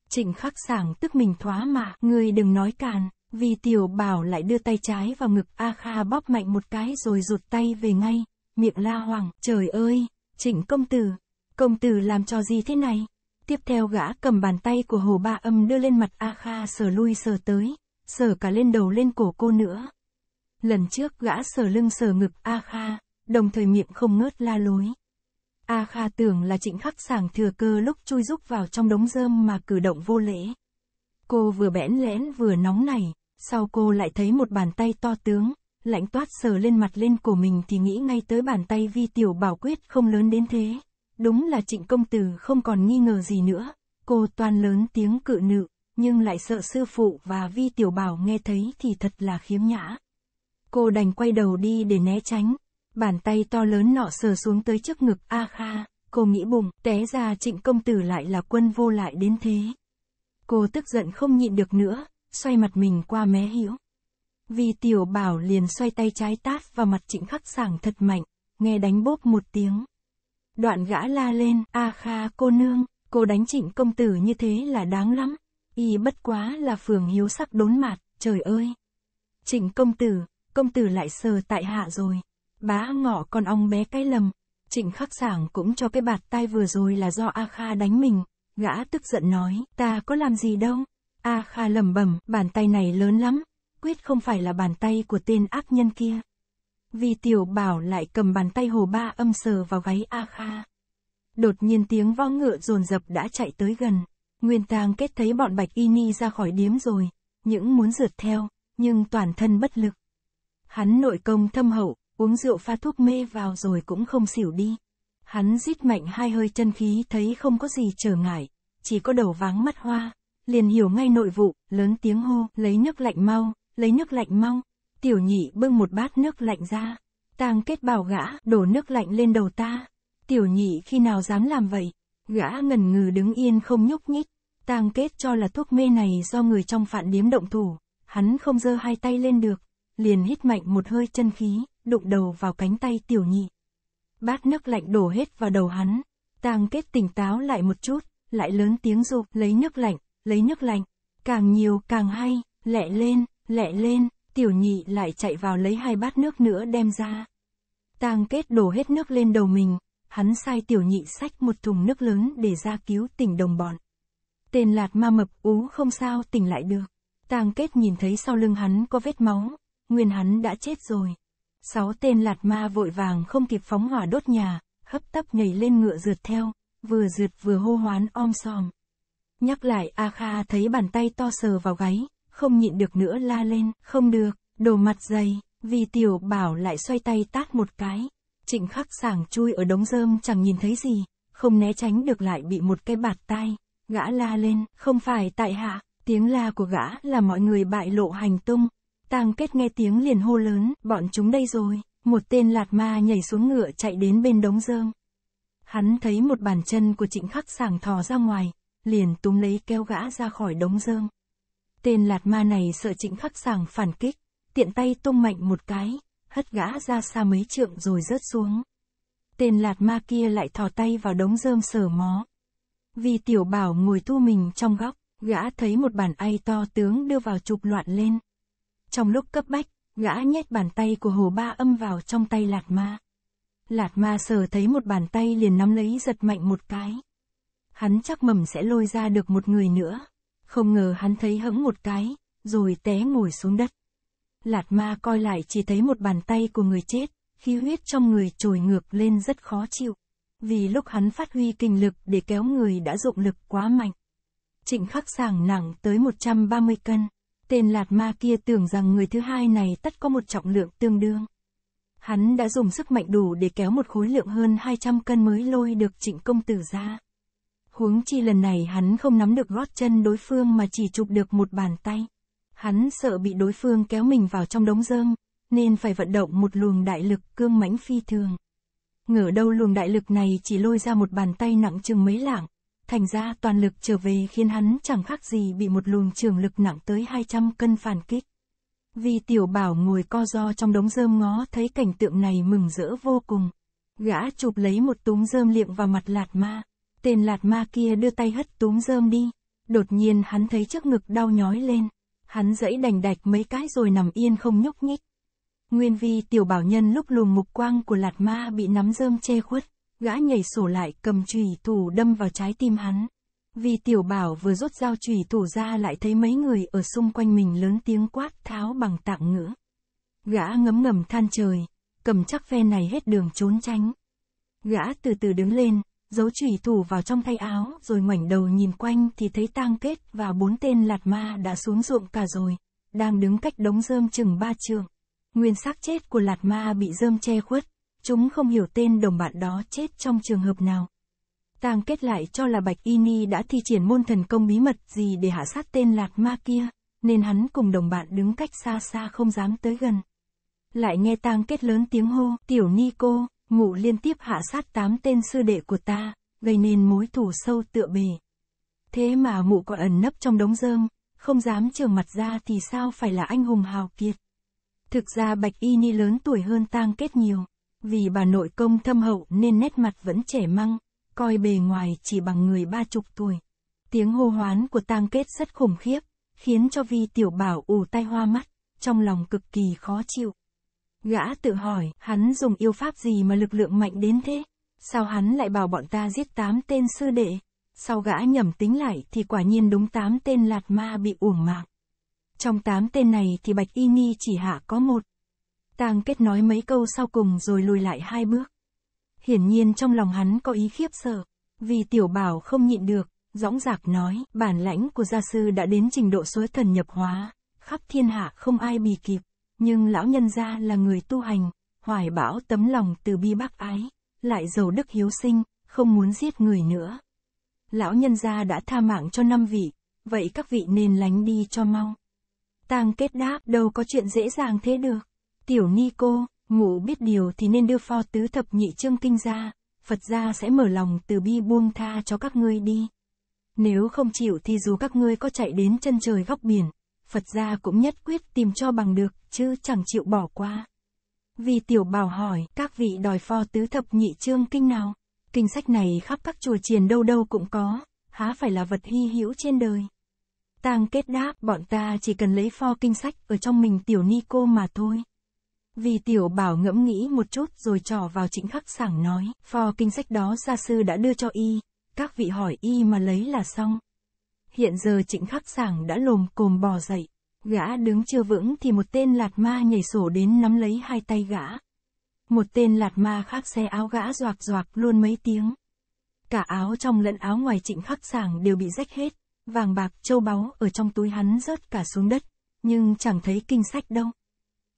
Trịnh khắc sảng tức mình thoá mà, ngươi đừng nói càn. Vì tiểu bảo lại đưa tay trái vào ngực A Kha bóp mạnh một cái rồi rụt tay về ngay, miệng la hoàng trời ơi, trịnh công tử, công tử làm cho gì thế này? Tiếp theo gã cầm bàn tay của hồ ba âm đưa lên mặt A Kha sờ lui sờ tới, sờ cả lên đầu lên cổ cô nữa. Lần trước gã sờ lưng sờ ngực A Kha, đồng thời miệng không ngớt la lối. A Kha tưởng là trịnh khắc sàng thừa cơ lúc chui rúc vào trong đống rơm mà cử động vô lễ. Cô vừa bẽn lẽn vừa nóng nảy, sau cô lại thấy một bàn tay to tướng, lạnh toát sờ lên mặt lên cổ mình thì nghĩ ngay tới bàn tay vi tiểu bảo quyết không lớn đến thế. Đúng là trịnh công tử không còn nghi ngờ gì nữa, cô toàn lớn tiếng cự nữ, nhưng lại sợ sư phụ và vi tiểu bảo nghe thấy thì thật là khiếm nhã. Cô đành quay đầu đi để né tránh, bàn tay to lớn nọ sờ xuống tới trước ngực A Kha, cô nghĩ bụng, té ra trịnh công tử lại là quân vô lại đến thế. Cô tức giận không nhịn được nữa, xoay mặt mình qua mé hữu. Vì tiểu bảo liền xoay tay trái tát vào mặt trịnh khắc sảng thật mạnh, nghe đánh bốp một tiếng. Đoạn gã la lên, a kha cô nương, cô đánh trịnh công tử như thế là đáng lắm. Y bất quá là phường hiếu sắc đốn mặt trời ơi. Trịnh công tử, công tử lại sờ tại hạ rồi. Bá ngọ con ong bé cái lầm. Trịnh khắc sảng cũng cho cái bạt tay vừa rồi là do A Kha đánh mình. Gã tức giận nói, ta có làm gì đâu, A à Kha lẩm bẩm, bàn tay này lớn lắm, quyết không phải là bàn tay của tên ác nhân kia. Vì tiểu bảo lại cầm bàn tay hồ ba âm sờ vào gáy A Kha. Đột nhiên tiếng vó ngựa rồn rập đã chạy tới gần. Nguyên Tàng kết thấy bọn bạch y ni ra khỏi điếm rồi, những muốn rượt theo, nhưng toàn thân bất lực. Hắn nội công thâm hậu, uống rượu pha thuốc mê vào rồi cũng không xỉu đi. Hắn rít mạnh hai hơi chân khí thấy không có gì trở ngại, chỉ có đầu váng mắt hoa liền hiểu ngay nội vụ, lớn tiếng hô, lấy nước lạnh mau, lấy nước lạnh mau. Tiểu nhị bưng một bát nước lạnh ra, tang kết bảo gã, đổ nước lạnh lên đầu ta. Tiểu nhị khi nào dám làm vậy, gã ngần ngừ đứng yên không nhúc nhích. Tang kết cho là thuốc mê này do người trong phản điếm động thủ, hắn không giơ hai tay lên được, liền hít mạnh một hơi chân khí, đụng đầu vào cánh tay tiểu nhị. Bát nước lạnh đổ hết vào đầu hắn, tang kết tỉnh táo lại một chút, lại lớn tiếng rụ, lấy nước lạnh, lấy nước lạnh, càng nhiều càng hay, lẹ lên, lẹ lên, tiểu nhị lại chạy vào lấy hai bát nước nữa đem ra. Tang kết đổ hết nước lên đầu mình, hắn sai tiểu nhị xách một thùng nước lớn để ra cứu tỉnh đồng bọn. Tên lạt ma mập ú không sao tỉnh lại được. Tang kết nhìn thấy sau lưng hắn có vết máu, nguyên hắn đã chết rồi. Sáu tên lạt ma vội vàng không kịp phóng hỏa đốt nhà, hấp tấp nhảy lên ngựa rượt theo, vừa rượt vừa hô hoán om sòm. Nhắc lại A Kha thấy bàn tay to sờ vào gáy, không nhịn được nữa la lên, không được, đồ mặt dày, vì tiểu bảo lại xoay tay tát một cái. Trịnh khắc sảng chui ở đống rơm chẳng nhìn thấy gì, không né tránh được lại bị một cái bạt tai. Gã la lên, không phải tại hạ, tiếng la của gã là mọi người bại lộ hành tung. Tang kết nghe tiếng liền hô lớn, bọn chúng đây rồi, một tên lạt ma nhảy xuống ngựa chạy đến bên đống rơm. Hắn thấy một bàn chân của trịnh khắc sảng thò ra ngoài, liền túm lấy keo gã ra khỏi đống rơm. Tên lạt ma này sợ trịnh khắc sàng phản kích, tiện tay tung mạnh một cái, hất gã ra xa mấy trượng rồi rớt xuống. Tên lạt ma kia lại thò tay vào đống rơm sờ mó. Vì tiểu bảo ngồi tu mình trong góc, gã thấy một bàn ai to tướng đưa vào chụp loạn lên. Trong lúc cấp bách, gã nhét bàn tay của hồ ba âm vào trong tay lạt ma. Lạt ma sờ thấy một bàn tay liền nắm lấy giật mạnh một cái hắn chắc mầm sẽ lôi ra được một người nữa. Không ngờ hắn thấy hững một cái, rồi té ngồi xuống đất. Lạt ma coi lại chỉ thấy một bàn tay của người chết, khí huyết trong người trồi ngược lên rất khó chịu. Vì lúc hắn phát huy kinh lực để kéo người đã dụng lực quá mạnh. Trịnh khắc sàng nặng tới 130 cân. Tên lạt ma kia tưởng rằng người thứ hai này tất có một trọng lượng tương đương. Hắn đã dùng sức mạnh đủ để kéo một khối lượng hơn 200 cân mới lôi được trịnh công tử ra. Huống chi lần này hắn không nắm được gót chân đối phương mà chỉ chụp được một bàn tay. Hắn sợ bị đối phương kéo mình vào trong đống dơm, nên phải vận động một luồng đại lực cương mãnh phi thường. Ngờ đâu luồng đại lực này chỉ lôi ra một bàn tay nặng chừng mấy lạng, thành ra toàn lực trở về khiến hắn chẳng khác gì bị một luồng trường lực nặng tới 200 cân phản kích. Vì tiểu bảo ngồi co do trong đống dơm ngó thấy cảnh tượng này mừng rỡ vô cùng. Gã chụp lấy một túng dơm liệng vào mặt lạt ma. Tên lạt ma kia đưa tay hất túm rơm đi. Đột nhiên hắn thấy trước ngực đau nhói lên. Hắn dẫy đành đạch mấy cái rồi nằm yên không nhúc nhích. Nguyên vi tiểu bảo nhân lúc lùm mục quang của lạt ma bị nắm rơm che khuất. Gã nhảy sổ lại cầm chùy thủ đâm vào trái tim hắn. Vì tiểu bảo vừa rút dao chùy thủ ra lại thấy mấy người ở xung quanh mình lớn tiếng quát tháo bằng tạng ngữ. Gã ngấm ngầm than trời, cầm chắc phe này hết đường trốn tránh. Gã từ từ đứng lên, giấu chủy thủ vào trong tay áo, rồi ngoảnh đầu nhìn quanh thì thấy tang kết và bốn tên lạt ma đã xuống ruộng cả rồi, đang đứng cách đống rơm chừng ba trường. Nguyên xác chết của lạt ma bị rơm che khuất, chúng không hiểu tên đồng bạn đó chết trong trường hợp nào. Tang kết lại cho là Bạch Y Ni đã thi triển môn thần công bí mật gì để hạ sát tên lạt ma kia, nên hắn cùng đồng bạn đứng cách xa xa không dám tới gần. Lại nghe Tang kết lớn tiếng hô, tiểu ni cô, ngủ liên tiếp hạ sát tám tên sư đệ của ta, gây nên mối thù sâu tựa bề. Thế mà mụ còn ẩn nấp trong đống rơm, không dám trường mặt ra thì sao phải là anh hùng hào kiệt. Thực ra Bạch Y Ni lớn tuổi hơn tang kết nhiều, vì bà nội công thâm hậu nên nét mặt vẫn trẻ măng, coi bề ngoài chỉ bằng người ba chục tuổi. Tiếng hô hoán của tang kết rất khủng khiếp, khiến cho vi tiểu bảo ù tai hoa mắt, trong lòng cực kỳ khó chịu. Gã tự hỏi, hắn dùng yêu pháp gì mà lực lượng mạnh đến thế? Sao hắn lại bảo bọn ta giết tám tên sư đệ? Sau gã nhầm tính lại thì quả nhiên đúng tám tên lạt ma bị uổng mạng. Trong tám tên này thì Bạch Y Ni chỉ hạ có một. Tàng kết nói mấy câu sau cùng rồi lùi lại hai bước. Hiển nhiên trong lòng hắn có ý khiếp sợ, vì tiểu bảo không nhịn được, dõng dạc nói, bản lãnh của gia sư đã đến trình độ suối thần nhập hóa, khắp thiên hạ không ai bì kịp nhưng lão nhân gia là người tu hành, hoài bảo tấm lòng từ bi bác ái, lại giàu đức hiếu sinh, không muốn giết người nữa. Lão nhân gia đã tha mạng cho năm vị, vậy các vị nên lánh đi cho mau. Tang kết đáp đâu có chuyện dễ dàng thế được. Tiểu ni cô, ngủ biết điều thì nên đưa pho tứ thập nhị chương kinh ra, Phật gia sẽ mở lòng từ bi buông tha cho các ngươi đi. Nếu không chịu thì dù các ngươi có chạy đến chân trời góc biển, Phật gia cũng nhất quyết tìm cho bằng được, chứ chẳng chịu bỏ qua. Vì tiểu bảo hỏi, các vị đòi pho tứ thập nhị chương kinh nào? Kinh sách này khắp các chùa chiền đâu đâu cũng có, há phải là vật hy hữu trên đời. Tang kết đáp, bọn ta chỉ cần lấy pho kinh sách ở trong mình tiểu ni cô mà thôi. Vì tiểu bảo ngẫm nghĩ một chút rồi trỏ vào trịnh khắc sảng nói, pho kinh sách đó gia sư đã đưa cho y, các vị hỏi y mà lấy là xong. Hiện giờ trịnh khắc sảng đã lồm cồm bò dậy. Gã đứng chưa vững thì một tên lạt ma nhảy sổ đến nắm lấy hai tay gã. Một tên lạt ma khác xe áo gã doạc doạc luôn mấy tiếng. Cả áo trong lẫn áo ngoài trịnh khắc sảng đều bị rách hết. Vàng bạc châu báu ở trong túi hắn rớt cả xuống đất. Nhưng chẳng thấy kinh sách đâu.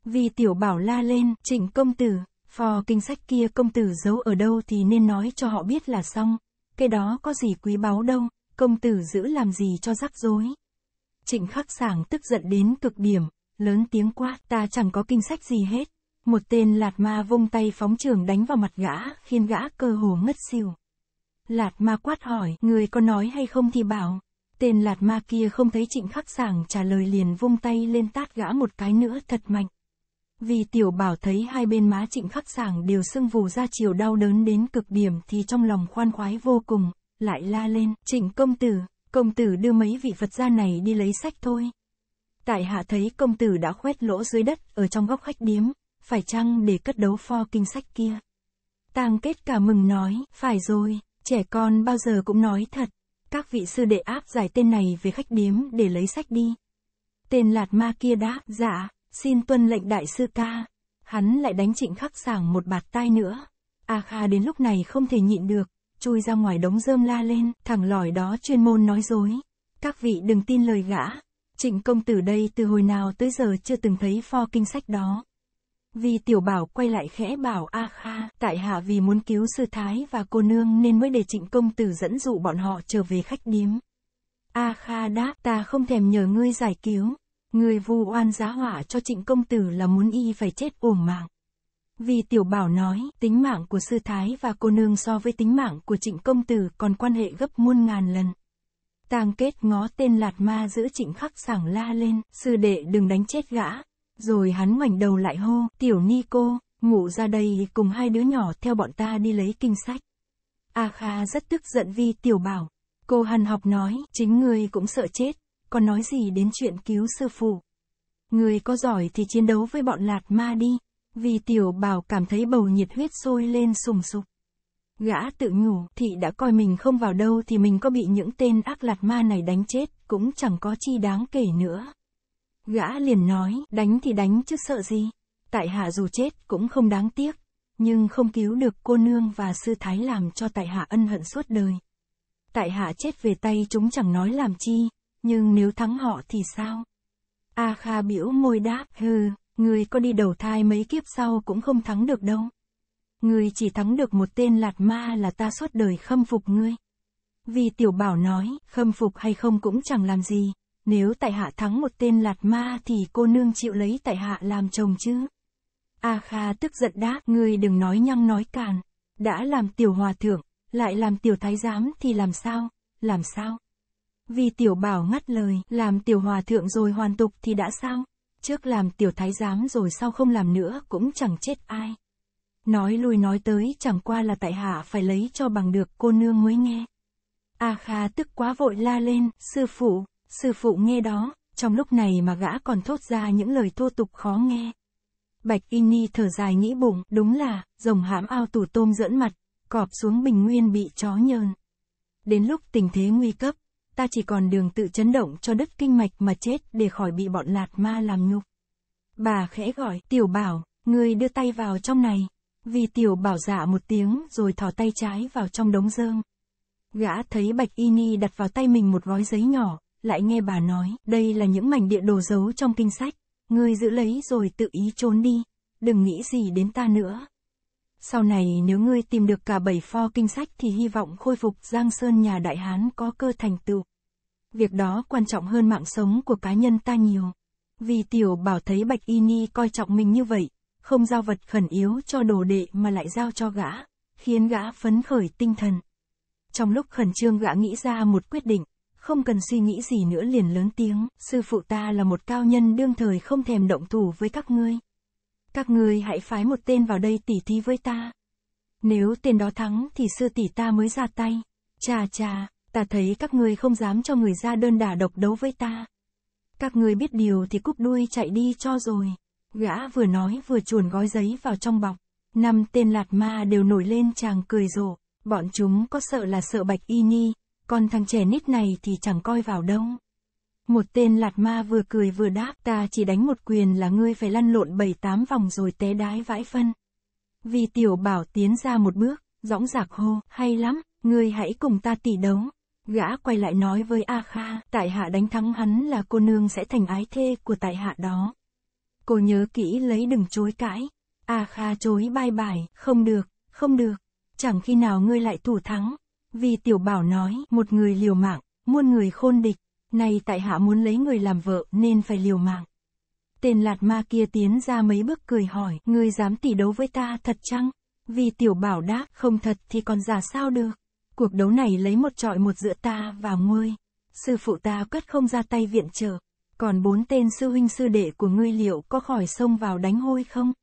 Vì tiểu bảo la lên, trịnh công tử, phò kinh sách kia công tử giấu ở đâu thì nên nói cho họ biết là xong. Cái đó có gì quý báu đâu công tử giữ làm gì cho rắc rối. Trịnh khắc sảng tức giận đến cực điểm, lớn tiếng quát: ta chẳng có kinh sách gì hết. Một tên lạt ma vung tay phóng trường đánh vào mặt gã, khiến gã cơ hồ ngất xỉu. Lạt ma quát hỏi, người có nói hay không thì bảo. Tên lạt ma kia không thấy trịnh khắc sảng trả lời liền vung tay lên tát gã một cái nữa thật mạnh. Vì tiểu bảo thấy hai bên má trịnh khắc sảng đều sưng vù ra chiều đau đớn đến cực điểm thì trong lòng khoan khoái vô cùng, lại la lên, trịnh công tử, công tử đưa mấy vị Phật gia này đi lấy sách thôi. Tại hạ thấy công tử đã khoét lỗ dưới đất, ở trong góc khách điếm, phải chăng để cất đấu pho kinh sách kia? Tàng kết cả mừng nói, phải rồi, trẻ con bao giờ cũng nói thật, các vị sư đệ áp giải tên này về khách điếm để lấy sách đi. Tên lạt ma kia đã, dạ, xin tuân lệnh đại sư ca. Hắn lại đánh trịnh khắc sảng một bạt tai nữa. A Kha đến lúc này không thể nhịn được, chui ra ngoài đống rơm la lên, thằng lòi đó chuyên môn nói dối. Các vị đừng tin lời gã, trịnh công tử đây từ hồi nào tới giờ chưa từng thấy pho kinh sách đó. Vì tiểu bảo quay lại khẽ bảo A Kha, tại hạ vì muốn cứu sư thái và cô nương nên mới để trịnh công tử dẫn dụ bọn họ trở về khách điếm. A Kha đáp ta không thèm nhờ ngươi giải cứu, người vu oan giá hỏa cho trịnh công tử là muốn y phải chết uổng mạng. Vì tiểu bảo nói, tính mạng của sư thái và cô nương so với tính mạng của trịnh công tử còn quan hệ gấp muôn ngàn lần. Tàng kết ngó tên lạt ma giữ trịnh khắc sảng la lên, sư đệ đừng đánh chết gã. Rồi hắn ngoảnh đầu lại hô, tiểu ni cô, ngủ ra đây cùng hai đứa nhỏ theo bọn ta đi lấy kinh sách. A Kha rất tức giận vì tiểu bảo. Cô hằn học nói, chính ngươi cũng sợ chết, còn nói gì đến chuyện cứu sư phụ. Người có giỏi thì chiến đấu với bọn lạt ma đi. Vì tiểu bảo cảm thấy bầu nhiệt huyết sôi lên sùng sục. Gã tự nhủ, thị đã coi mình không vào đâu thì mình có bị những tên ác lạt ma này đánh chết, cũng chẳng có chi đáng kể nữa. Gã liền nói, đánh thì đánh chứ sợ gì. Tại hạ dù chết cũng không đáng tiếc, nhưng không cứu được cô nương và sư thái làm cho tại hạ ân hận suốt đời. Tại hạ chết về tay chúng chẳng nói làm chi, nhưng nếu thắng họ thì sao? A Kha biểu môi đáp, hừ, ngươi có đi đầu thai mấy kiếp sau cũng không thắng được đâu. ngươi chỉ thắng được một tên lạt ma là ta suốt đời khâm phục ngươi. Vì tiểu bảo nói, khâm phục hay không cũng chẳng làm gì, nếu tại hạ thắng một tên lạt ma thì cô nương chịu lấy tại hạ làm chồng chứ. A Kha tức giận đáp, ngươi đừng nói nhăng nói càn, đã làm tiểu hòa thượng, lại làm tiểu thái giám thì làm sao, làm sao? Vì tiểu bảo ngắt lời, làm tiểu hòa thượng rồi hoàn tục thì đã sao? Trước làm tiểu thái giám rồi sau không làm nữa cũng chẳng chết ai. Nói lui nói tới chẳng qua là tại hạ phải lấy cho bằng được cô nương mới nghe. A à Kha tức quá vội la lên, sư phụ, sư phụ nghe đó, trong lúc này mà gã còn thốt ra những lời thô tục khó nghe. Bạch Y thở dài nghĩ bụng, đúng là, rồng hãm ao tù tôm dẫn mặt, cọp xuống bình nguyên bị chó nhờn. Đến lúc tình thế nguy cấp, ta chỉ còn đường tự chấn động cho đứt kinh mạch mà chết để khỏi bị bọn lạt ma làm nhục. Bà khẽ gọi, tiểu bảo, người đưa tay vào trong này. Vì tiểu bảo dạ một tiếng rồi thò tay trái vào trong đống rơm. Gã thấy bạch y ni đặt vào tay mình một gói giấy nhỏ, lại nghe bà nói, đây là những mảnh địa đồ giấu trong kinh sách. người giữ lấy rồi tự ý trốn đi, đừng nghĩ gì đến ta nữa. Sau này nếu ngươi tìm được cả bảy pho kinh sách thì hy vọng khôi phục Giang Sơn nhà Đại Hán có cơ thành tựu. Việc đó quan trọng hơn mạng sống của cá nhân ta nhiều. Vì tiểu bảo thấy Bạch Y Ni coi trọng mình như vậy, không giao vật khẩn yếu cho đồ đệ mà lại giao cho gã, khiến gã phấn khởi tinh thần. Trong lúc khẩn trương gã nghĩ ra một quyết định, không cần suy nghĩ gì nữa liền lớn tiếng, sư phụ ta là một cao nhân đương thời không thèm động thủ với các ngươi. Các ngươi hãy phái một tên vào đây tỉ thí với ta. Nếu tên đó thắng thì sư tỷ ta mới ra tay. Chà chà, Ta thấy các ngươi không dám cho người ra đơn đả độc đấu với ta. Các ngươi biết điều thì cúp đuôi chạy đi cho rồi. Gã vừa nói vừa chuồn gói giấy vào trong bọc. Năm tên lạt ma đều nổi lên chàng cười rộ. Bọn chúng có sợ là sợ bạch y ni, còn thằng trẻ nít này thì chẳng coi vào đâu. Một tên lạt ma vừa cười vừa đáp ta chỉ đánh một quyền là ngươi phải lăn lộn bảy tám vòng rồi té đái vãi phân. Vì tiểu bảo tiến ra một bước, dõng dạc hô, hay lắm, ngươi hãy cùng ta tỷ đấu. Gã quay lại nói với A Kha, tại hạ đánh thắng hắn là cô nương sẽ thành ái thê của tại hạ đó. Cô nhớ kỹ lấy đừng chối cãi. A Kha chối bai bai, không được, không được. Chẳng khi nào ngươi lại thủ thắng. Vì tiểu bảo nói, một người liều mạng, muôn người khôn địch. Này tại hạ muốn lấy người làm vợ nên phải liều mạng. Tên lạt ma kia tiến ra mấy bước cười hỏi, ngươi dám tỷ đấu với ta thật chăng? Vì tiểu bảo đáp, không thật thì còn giả sao được. Cuộc đấu này lấy một trọi một giữa ta và ngươi. Sư phụ ta quyết không ra tay viện trợ. Còn bốn tên sư huynh sư đệ của ngươi liệu có khỏi xông vào đánh hôi không?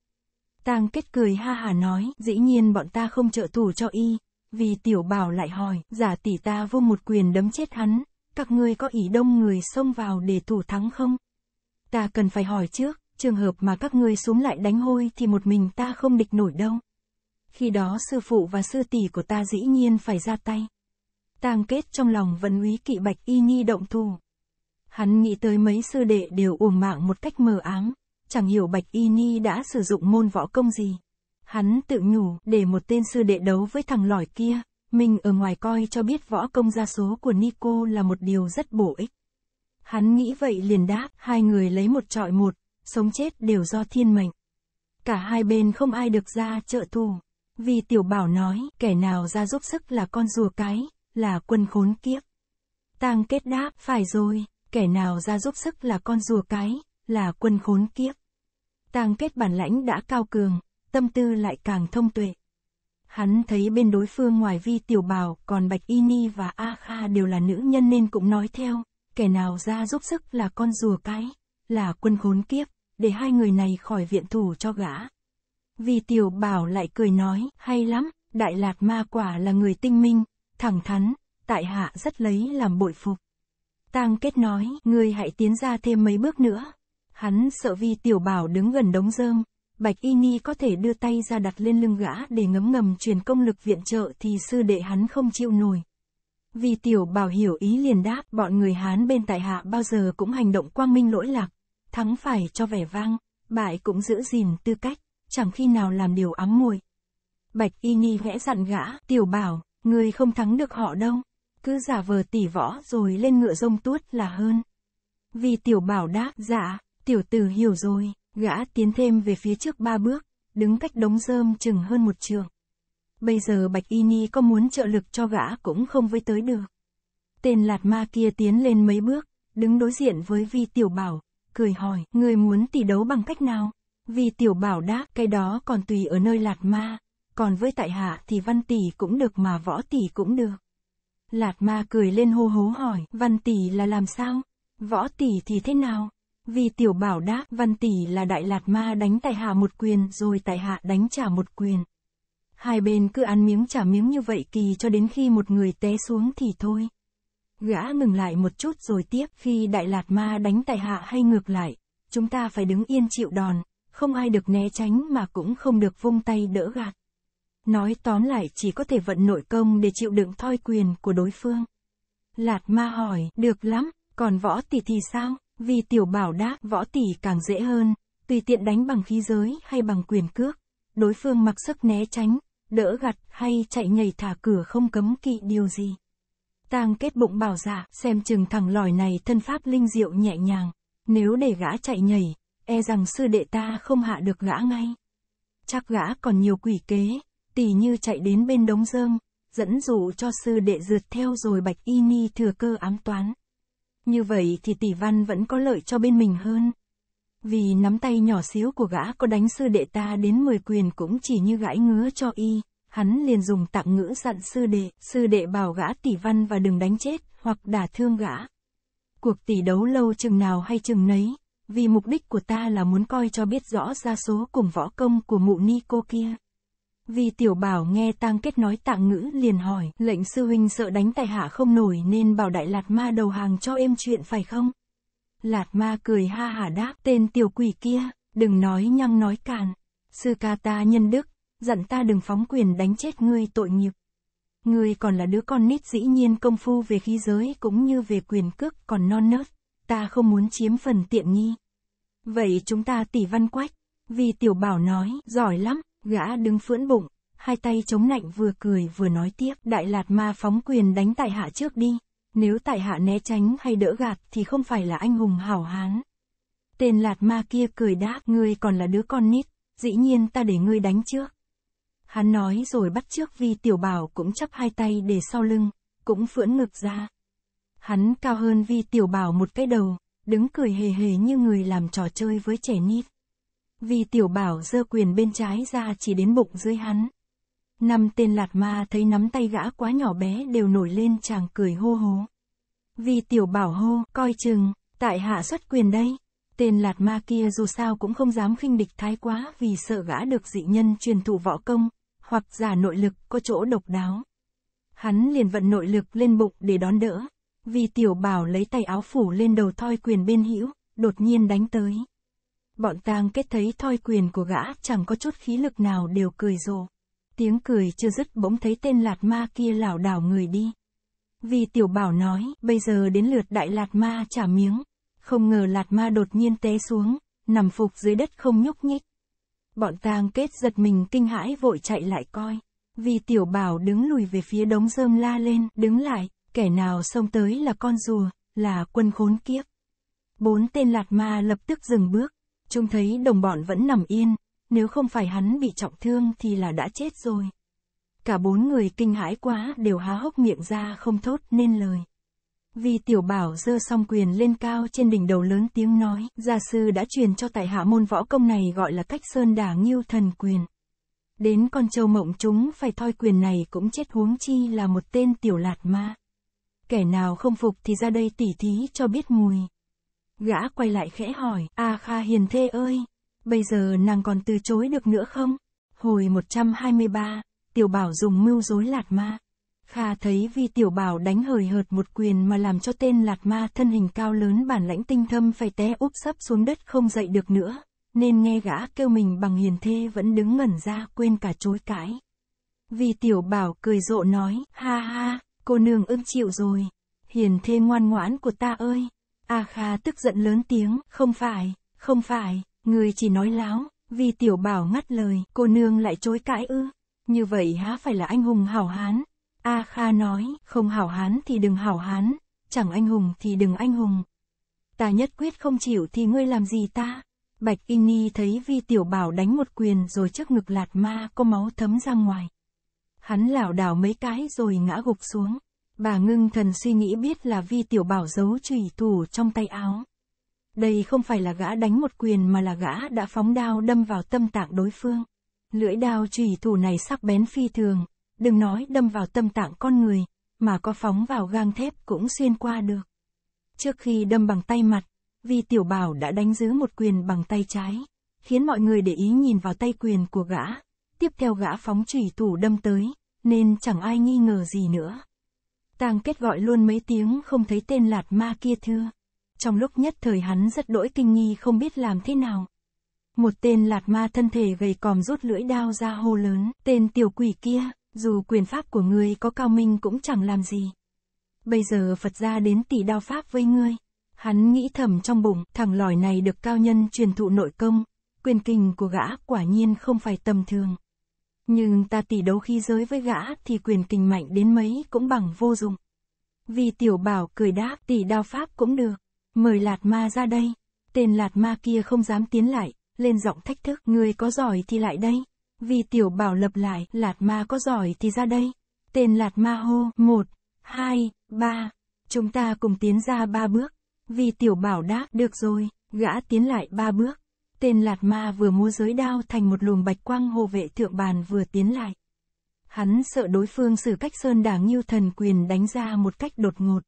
Tang kết cười ha hà nói, dĩ nhiên bọn ta không trợ thủ cho y. Vì tiểu bảo lại hỏi, giả tỷ ta vô một quyền đấm chết hắn, các ngươi có ý đông người xông vào để thủ thắng không? Ta cần phải hỏi trước, trường hợp mà các ngươi xuống lại đánh hôi thì một mình ta không địch nổi đâu. Khi đó sư phụ và sư tỷ của ta dĩ nhiên phải ra tay. Tang kết trong lòng vẫn úy kỵ bạch y nhi động thủ. Hắn nghĩ tới mấy sư đệ đều uổng mạng một cách mờ ám, chẳng hiểu bạch y nhi đã sử dụng môn võ công gì. Hắn tự nhủ để một tên sư đệ đấu với thằng lỏi kia, mình ở ngoài coi cho biết võ công gia số của Nico là một điều rất bổ ích. Hắn nghĩ vậy liền đáp, hai người lấy một trọi một, sống chết đều do thiên mệnh. Cả hai bên không ai được ra trợ thủ. Vì tiểu bảo nói, kẻ nào ra giúp sức là con rùa cái, là quân khốn kiếp. Tang kết đáp, phải rồi, kẻ nào ra giúp sức là con rùa cái, là quân khốn kiếp. Tang kết bản lãnh đã cao cường, tâm tư lại càng thông tuệ. Hắn thấy bên đối phương ngoài vi tiểu bảo còn Bạch Y Ni và A Kha đều là nữ nhân nên cũng nói theo, kẻ nào ra giúp sức là con rùa cái, là quân khốn kiếp, để hai người này khỏi viện thủ cho gã. Vì tiểu bảo lại cười nói, hay lắm, Đại Lạt Ma quả là người tinh minh, thẳng thắn, tại hạ rất lấy làm bội phục. Tang kết nói, ngươi hãy tiến ra thêm mấy bước nữa. Hắn sợ vi tiểu bảo đứng gần đống rơm, Bạch Y Ni có thể đưa tay ra đặt lên lưng gã để ngấm ngầm truyền công lực viện trợ thì sư đệ hắn không chịu nổi. Vì tiểu bảo hiểu ý liền đáp bọn người Hán bên tại hạ bao giờ cũng hành động quang minh lỗi lạc, thắng phải cho vẻ vang, bại cũng giữ gìn tư cách chẳng khi nào làm điều ám muội. Bạch Y Ni vẽ dặn gã, tiểu bảo, người không thắng được họ đâu, cứ giả vờ tỉ võ rồi lên ngựa rông tuốt là hơn. Vì tiểu bảo đáp, dạ, tiểu tử hiểu rồi, gã tiến thêm về phía trước ba bước, đứng cách đống rơm chừng hơn một trường. Bây giờ Bạch Y Ni có muốn trợ lực cho gã cũng không với tới được. Tên lạt ma kia tiến lên mấy bước, đứng đối diện với vi tiểu bảo, cười hỏi, người muốn tỷ đấu bằng cách nào? Vì tiểu bảo đáp cái đó còn tùy ở nơi lạt ma, còn với tại hạ thì văn tỷ cũng được mà võ tỷ cũng được. Lạt ma cười lên hô hố hỏi, văn tỷ là làm sao? Võ tỷ thì thế nào? Vì tiểu bảo đáp, văn tỷ là đại lạt ma đánh tại hạ một quyền rồi tại hạ đánh trả một quyền. Hai bên cứ ăn miếng trả miếng như vậy kỳ cho đến khi một người té xuống thì thôi. Gã ngừng lại một chút rồi tiếp khi đại lạt ma đánh tại hạ hay ngược lại, chúng ta phải đứng yên chịu đòn, không ai được né tránh mà cũng không được vung tay đỡ gạt. Nói tóm lại chỉ có thể vận nội công để chịu đựng thoi quyền của đối phương. Lạt ma hỏi, được lắm, còn võ tỷ thì sao? Vì tiểu bảo đáp, võ tỷ càng dễ hơn, tùy tiện đánh bằng khí giới hay bằng quyền cước. Đối phương mặc sức né tránh, đỡ gặt hay chạy nhảy thả cửa không cấm kỵ điều gì. Tang kết bụng bảo giả, dạ, xem chừng thằng lòi này thân pháp linh diệu nhẹ nhàng, nếu để gã chạy nhảy, e rằng sư đệ ta không hạ được gã ngay. Chắc gã còn nhiều quỷ kế, Tỷ như chạy đến bên đống rơm, dẫn dụ cho sư đệ rượt theo rồi bạch y ni thừa cơ ám toán. Như vậy thì tỷ văn vẫn có lợi cho bên mình hơn. Vì nắm tay nhỏ xíu của gã có đánh sư đệ ta đến 10 quyền cũng chỉ như gãi ngứa cho y, hắn liền dùng tạm ngữ dặn sư đệ, sư đệ bảo gã tỷ văn và đừng đánh chết, hoặc đả thương gã. Cuộc tỷ đấu lâu chừng nào hay chừng nấy, vì mục đích của ta là muốn coi cho biết rõ ra số cùng võ công của mụ ni cô kia. Vì tiểu bảo nghe tang kết nói tạng ngữ liền hỏi, lệnh sư huynh sợ đánh tài hạ không nổi nên bảo đại lạt ma đầu hàng cho êm chuyện phải không? Lạt ma cười ha hả đáp, tên tiểu quỷ kia, đừng nói nhăng nói càn. Sư ca ta nhân đức, dặn ta đừng phóng quyền đánh chết ngươi tội nghiệp. Ngươi còn là đứa con nít dĩ nhiên công phu về khí giới cũng như về quyền cước còn non nớt ta không muốn chiếm phần tiện nghi. Vậy chúng ta tỷ văn quách, vì tiểu bảo nói, giỏi lắm, gã đứng phưỡn bụng, hai tay chống nạnh vừa cười vừa nói tiếp, đại lạt ma phóng quyền đánh tại hạ trước đi, nếu tại hạ né tránh hay đỡ gạt thì không phải là anh hùng hảo hán. Tên lạt ma kia cười đáp, ngươi còn là đứa con nít, dĩ nhiên ta để ngươi đánh trước. Hắn nói rồi bắt trước vì tiểu bảo cũng chấp hai tay để sau lưng, cũng phưỡn ngực ra. Hắn cao hơn Vi Tiểu Bảo một cái đầu, đứng cười hề hề như người làm trò chơi với trẻ nít. Vi Tiểu Bảo giơ quyền bên trái ra chỉ đến bụng dưới hắn. Năm tên lạt ma thấy nắm tay gã quá nhỏ bé đều nổi lên chàng cười hô hố. Vi Tiểu Bảo hô, coi chừng, tại hạ xuất quyền đây. Tên lạt ma kia dù sao cũng không dám khinh địch thái quá vì sợ gã được dị nhân truyền thụ võ công, hoặc giả nội lực có chỗ độc đáo. Hắn liền vận nội lực lên bụng để đón đỡ, vì tiểu bảo lấy tay áo phủ lên đầu thoi quyền bên hữu, đột nhiên đánh tới. Bọn tang kết thấy thoi quyền của gã chẳng có chút khí lực nào đều cười rộ. Tiếng cười chưa dứt bỗng thấy tên lạt ma kia lảo đảo người đi. Vì tiểu bảo nói, bây giờ đến lượt đại lạt ma trả miếng. Không ngờ lạt ma đột nhiên té xuống, nằm phục dưới đất không nhúc nhích. Bọn tang kết giật mình kinh hãi vội chạy lại coi. Vì tiểu bảo đứng lùi về phía đống rơm la lên, đứng lại, kẻ nào xông tới là con rùa, là quân khốn kiếp. Bốn tên lạt ma lập tức dừng bước, chúng thấy đồng bọn vẫn nằm yên, nếu không phải hắn bị trọng thương thì là đã chết rồi. Cả bốn người kinh hãi quá đều há hốc miệng ra không thốt nên lời. Vì tiểu bảo giơ song quyền lên cao trên đỉnh đầu lớn tiếng nói, gia sư đã truyền cho tại hạ môn võ công này gọi là cách sơn đả nghiêu thần quyền. Đến con châu mộng chúng phải thoi quyền này cũng chết huống chi là một tên tiểu lạt ma kẻ nào không phục thì ra đây tỉ thí cho biết mùi. Gã quay lại khẽ hỏi, A à Kha hiền thê ơi, bây giờ nàng còn từ chối được nữa không? Hồi 123, tiểu bảo dùng mưu dối lạt ma. Kha thấy vì tiểu bảo đánh hời hợt một quyền mà làm cho tên lạt ma thân hình cao lớn bản lãnh tinh thâm phải té úp sấp xuống đất không dậy được nữa, nên nghe gã kêu mình bằng hiền thê vẫn đứng ngẩn ra quên cả chối cãi. Vì tiểu bảo cười rộ nói, ha ha, Cô nương ưng chịu rồi. Hiền thê ngoan ngoãn của ta ơi. A Kha tức giận lớn tiếng, không phải, không phải, người chỉ nói láo, vì tiểu bảo ngắt lời, cô nương lại chối cãi ư. Như vậy há phải là anh hùng hảo hán. A Kha nói, không hảo hán thì đừng hảo hán, chẳng anh hùng thì đừng anh hùng. Ta nhất quyết không chịu thì ngươi làm gì ta? Bạch Ini thấy Vi Tiểu Bảo đánh một quyền rồi trước ngực lạt ma có máu thấm ra ngoài. Hắn lảo đảo mấy cái rồi ngã gục xuống. Bà ngưng thần suy nghĩ biết là vi tiểu bảo giấu trùy thủ trong tay áo. Đây không phải là gã đánh một quyền mà là gã đã phóng đao đâm vào tâm tạng đối phương. Lưỡi đao trùy thủ này sắc bén phi thường, đừng nói đâm vào tâm tạng con người, mà có phóng vào gang thép cũng xuyên qua được. Trước khi đâm bằng tay mặt, Vi Tiểu Bảo đã đánh giữ một quyền bằng tay trái, khiến mọi người để ý nhìn vào tay quyền của gã, tiếp theo gã phóng chủy thủ đâm tới, nên chẳng ai nghi ngờ gì nữa. Tang kết gọi luôn mấy tiếng không thấy tên lạt ma kia thưa. Trong lúc nhất thời hắn rất đỗi kinh nghi không biết làm thế nào. Một tên lạt ma thân thể gầy còm rút lưỡi đao ra hô lớn, tên tiểu quỷ kia, dù quyền pháp của ngươi có cao minh cũng chẳng làm gì. Bây giờ Phật ra đến tỷ đao pháp với ngươi. Hắn nghĩ thầm trong bụng, thằng lòi này được cao nhân truyền thụ nội công, quyền kinh của gã quả nhiên không phải tầm thường. Nhưng ta tỷ đấu khi giới với gã thì quyền kình mạnh đến mấy cũng bằng vô dụng. Vì tiểu bảo cười đáp tỷ đao pháp cũng được. Mời lạt ma ra đây. Tên lạt ma kia không dám tiến lại, lên giọng thách thức. Người có giỏi thì lại đây. Vì tiểu bảo lập lại, lạt ma có giỏi thì ra đây. Tên lạt ma hô, một, hai, ba. Chúng ta cùng tiến ra ba bước. Vì tiểu bảo đáp, được rồi, gã tiến lại ba bước. Tên Lạt Ma vừa múa giới đao thành một luồng bạch quang hồ vệ thượng bàn vừa tiến lại. Hắn sợ đối phương xử cách sơn đảng như thần quyền đánh ra một cách đột ngột.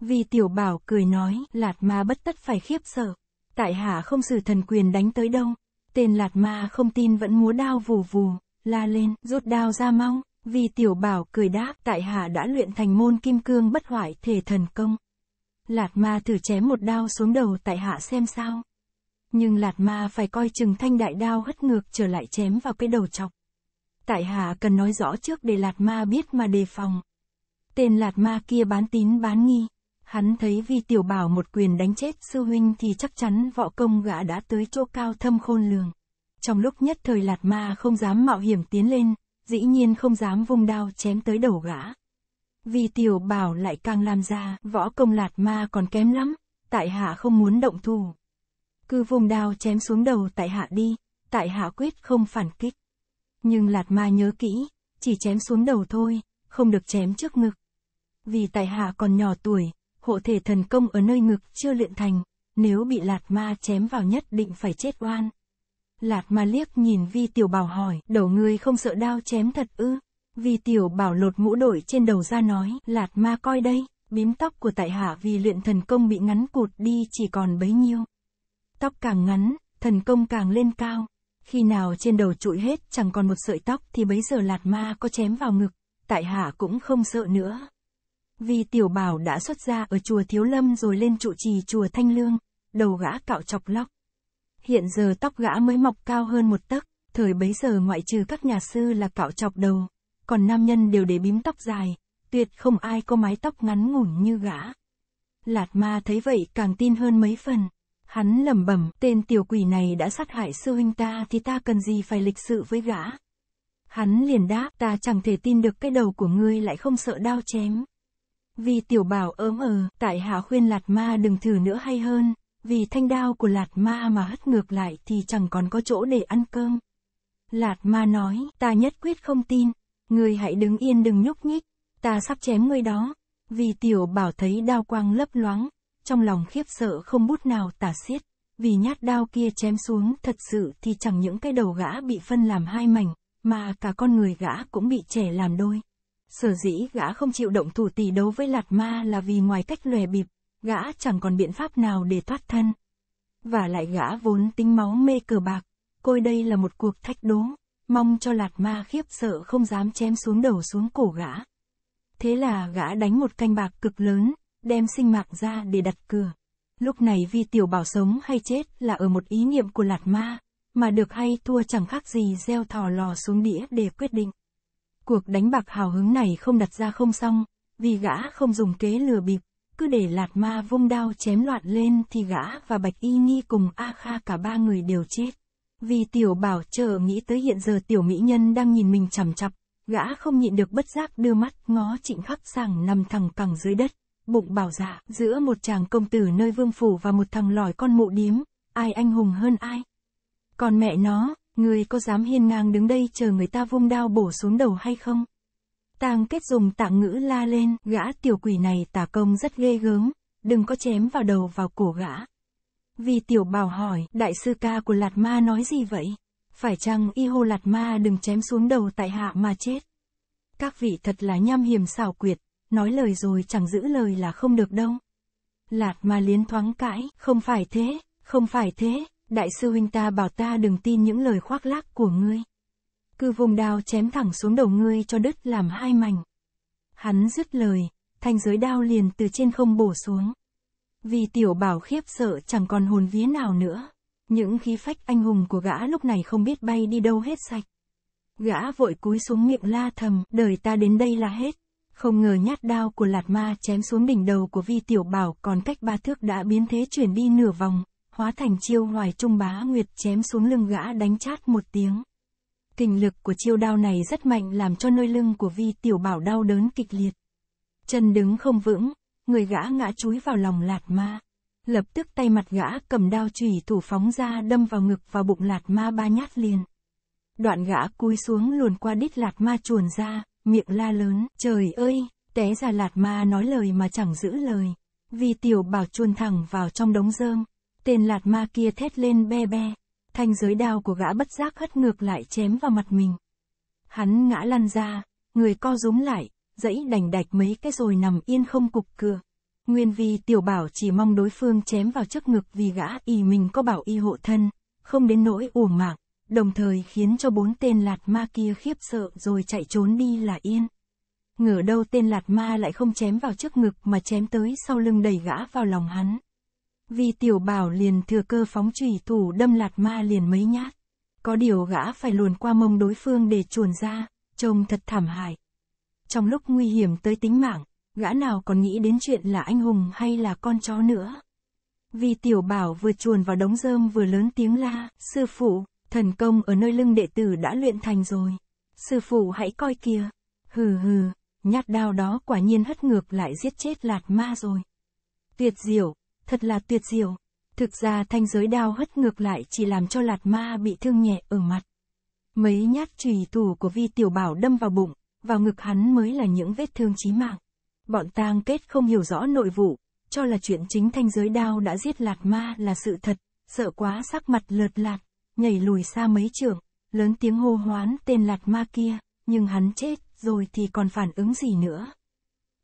Vì tiểu bảo cười nói, Lạt Ma bất tất phải khiếp sợ. Tại hạ không xử thần quyền đánh tới đâu. Tên Lạt Ma không tin vẫn múa đao vù vù, la lên, rút đao ra mong. Vì tiểu bảo cười đáp, tại hạ đã luyện thành môn kim cương bất hoại thể thần công. Lạt ma thử chém một đao xuống đầu tại hạ xem sao nhưng Lạt Ma phải coi chừng thanh đại đao hất ngược trở lại chém vào cái đầu chọc. Tại hạ cần nói rõ trước để Lạt Ma biết mà đề phòng. Tên Lạt Ma kia bán tín bán nghi. Hắn thấy vì Tiểu Bảo một quyền đánh chết sư huynh thì chắc chắn võ công gã đã tới chỗ cao thâm khôn lường. Trong lúc nhất thời Lạt Ma không dám mạo hiểm tiến lên, dĩ nhiên không dám vung đao chém tới đầu gã. Vì tiểu bảo lại càng làm ra, võ công lạt ma còn kém lắm, tại hạ không muốn động thủ. Cứ vùng đao chém xuống đầu tại hạ đi, tại hạ quyết không phản kích. Nhưng lạt ma nhớ kỹ, chỉ chém xuống đầu thôi, không được chém trước ngực. Vì tại hạ còn nhỏ tuổi, hộ thể thần công ở nơi ngực chưa luyện thành, nếu bị lạt ma chém vào nhất định phải chết oan. Lạt ma liếc nhìn vi tiểu bảo hỏi, đầu ngươi không sợ đao chém thật ư? Vi tiểu bảo lột mũ đội trên đầu ra nói, lạt ma coi đây, bím tóc của tại hạ vì luyện thần công bị ngắn cụt đi chỉ còn bấy nhiêu. Tóc càng ngắn, thần công càng lên cao. Khi nào trên đầu trụi hết chẳng còn một sợi tóc thì bấy giờ lạt ma có chém vào ngực, tại hạ cũng không sợ nữa. Vì tiểu bảo đã xuất ra ở chùa Thiếu Lâm rồi lên trụ trì chùa Thanh Lương, đầu gã cạo chọc lóc. Hiện giờ tóc gã mới mọc cao hơn một tấc, thời bấy giờ ngoại trừ các nhà sư là cạo chọc đầu, còn nam nhân đều để bím tóc dài, tuyệt không ai có mái tóc ngắn ngủn như gã. Lạt ma thấy vậy càng tin hơn mấy phần, Hắn lẩm bẩm, tên tiểu quỷ này đã sát hại sư huynh ta thì ta cần gì phải lịch sự với gã. Hắn liền đáp, ta chẳng thể tin được cái đầu của ngươi lại không sợ đau chém. Vì tiểu bảo ớm ờ, tại hạ khuyên lạt ma đừng thử nữa hay hơn, vì thanh đao của lạt ma mà hất ngược lại thì chẳng còn có chỗ để ăn cơm. Lạt ma nói, ta nhất quyết không tin, ngươi hãy đứng yên đừng nhúc nhích, ta sắp chém ngươi đó. Vì tiểu bảo thấy đao quang lấp loáng, trong lòng khiếp sợ không bút nào tả xiết, vì nhát đao kia chém xuống thật sự thì chẳng những cái đầu gã bị phân làm hai mảnh, mà cả con người gã cũng bị trẻ làm đôi. Sở dĩ gã không chịu động thủ tỷ đấu với lạt ma là vì ngoài cách lòe bịp, gã chẳng còn biện pháp nào để thoát thân. Và lại gã vốn tính máu mê cờ bạc, coi đây là một cuộc thách đố, mong cho lạt ma khiếp sợ không dám chém xuống đầu xuống cổ gã. Thế là gã đánh một canh bạc cực lớn, đem sinh mạng ra để đặt cửa. Lúc này vi tiểu bảo sống hay chết là ở một ý niệm của lạt ma, mà được hay thua chẳng khác gì gieo thò lò xuống đĩa để quyết định. Cuộc đánh bạc hào hứng này không đặt ra không xong, vì gã không dùng kế lừa bịp, cứ để lạt ma vung đao chém loạn lên thì gã và bạch y nghi cùng A Kha cả ba người đều chết. Vì tiểu bảo chờ nghĩ tới hiện giờ tiểu mỹ nhân đang nhìn mình chằm chặp, gã không nhịn được bất giác đưa mắt ngó trịnh khắc sàng nằm thẳng cẳng dưới đất bụng bảo dạ, giữa một chàng công tử nơi vương phủ và một thằng lòi con mụ điếm, ai anh hùng hơn ai. Còn mẹ nó, người có dám hiên ngang đứng đây chờ người ta vung đao bổ xuống đầu hay không? tang kết dùng tạng ngữ la lên, gã tiểu quỷ này tả công rất ghê gớm, đừng có chém vào đầu vào cổ gã. Vì tiểu bảo hỏi, đại sư ca của Lạt Ma nói gì vậy? Phải chăng y hô Lạt Ma đừng chém xuống đầu tại hạ mà chết? Các vị thật là nham hiểm xảo quyệt nói lời rồi chẳng giữ lời là không được đâu. Lạt mà liến thoáng cãi, không phải thế, không phải thế, đại sư huynh ta bảo ta đừng tin những lời khoác lác của ngươi. Cứ vùng đao chém thẳng xuống đầu ngươi cho đứt làm hai mảnh. Hắn dứt lời, thanh giới đao liền từ trên không bổ xuống. Vì tiểu bảo khiếp sợ chẳng còn hồn vía nào nữa. Những khí phách anh hùng của gã lúc này không biết bay đi đâu hết sạch. Gã vội cúi xuống miệng la thầm, đời ta đến đây là hết. Không ngờ nhát đao của lạt ma chém xuống đỉnh đầu của vi tiểu bảo còn cách ba thước đã biến thế chuyển đi nửa vòng, hóa thành chiêu hoài trung bá nguyệt chém xuống lưng gã đánh chát một tiếng. Kình lực của chiêu đao này rất mạnh làm cho nơi lưng của vi tiểu bảo đau đớn kịch liệt. Chân đứng không vững, người gã ngã chúi vào lòng lạt ma. Lập tức tay mặt gã cầm đao chùy thủ phóng ra đâm vào ngực và bụng lạt ma ba nhát liền. Đoạn gã cúi xuống luồn qua đít lạt ma chuồn ra, miệng la lớn, trời ơi, té ra lạt ma nói lời mà chẳng giữ lời. Vì tiểu bảo chuồn thẳng vào trong đống rơm, tên lạt ma kia thét lên be be, thanh giới đao của gã bất giác hất ngược lại chém vào mặt mình. Hắn ngã lăn ra, người co rúm lại, dẫy đành đạch mấy cái rồi nằm yên không cục cừa. Nguyên vì tiểu bảo chỉ mong đối phương chém vào trước ngực vì gã y mình có bảo y hộ thân, không đến nỗi ủ mạng đồng thời khiến cho bốn tên lạt ma kia khiếp sợ rồi chạy trốn đi là yên. Ngờ đâu tên lạt ma lại không chém vào trước ngực mà chém tới sau lưng đẩy gã vào lòng hắn. Vì tiểu bảo liền thừa cơ phóng trùy thủ đâm lạt ma liền mấy nhát. Có điều gã phải luồn qua mông đối phương để chuồn ra, trông thật thảm hại. Trong lúc nguy hiểm tới tính mạng, gã nào còn nghĩ đến chuyện là anh hùng hay là con chó nữa. Vì tiểu bảo vừa chuồn vào đống rơm vừa lớn tiếng la, sư phụ, Thần công ở nơi lưng đệ tử đã luyện thành rồi. Sư phụ hãy coi kìa. Hừ hừ, nhát đao đó quả nhiên hất ngược lại giết chết lạt ma rồi. Tuyệt diệu, thật là tuyệt diệu. Thực ra thanh giới đao hất ngược lại chỉ làm cho lạt ma bị thương nhẹ ở mặt. Mấy nhát trùy thủ của vi tiểu bảo đâm vào bụng, vào ngực hắn mới là những vết thương chí mạng. Bọn tang kết không hiểu rõ nội vụ, cho là chuyện chính thanh giới đao đã giết lạt ma là sự thật, sợ quá sắc mặt lợt lạt nhảy lùi xa mấy trưởng, lớn tiếng hô hoán tên lạt ma kia, nhưng hắn chết rồi thì còn phản ứng gì nữa.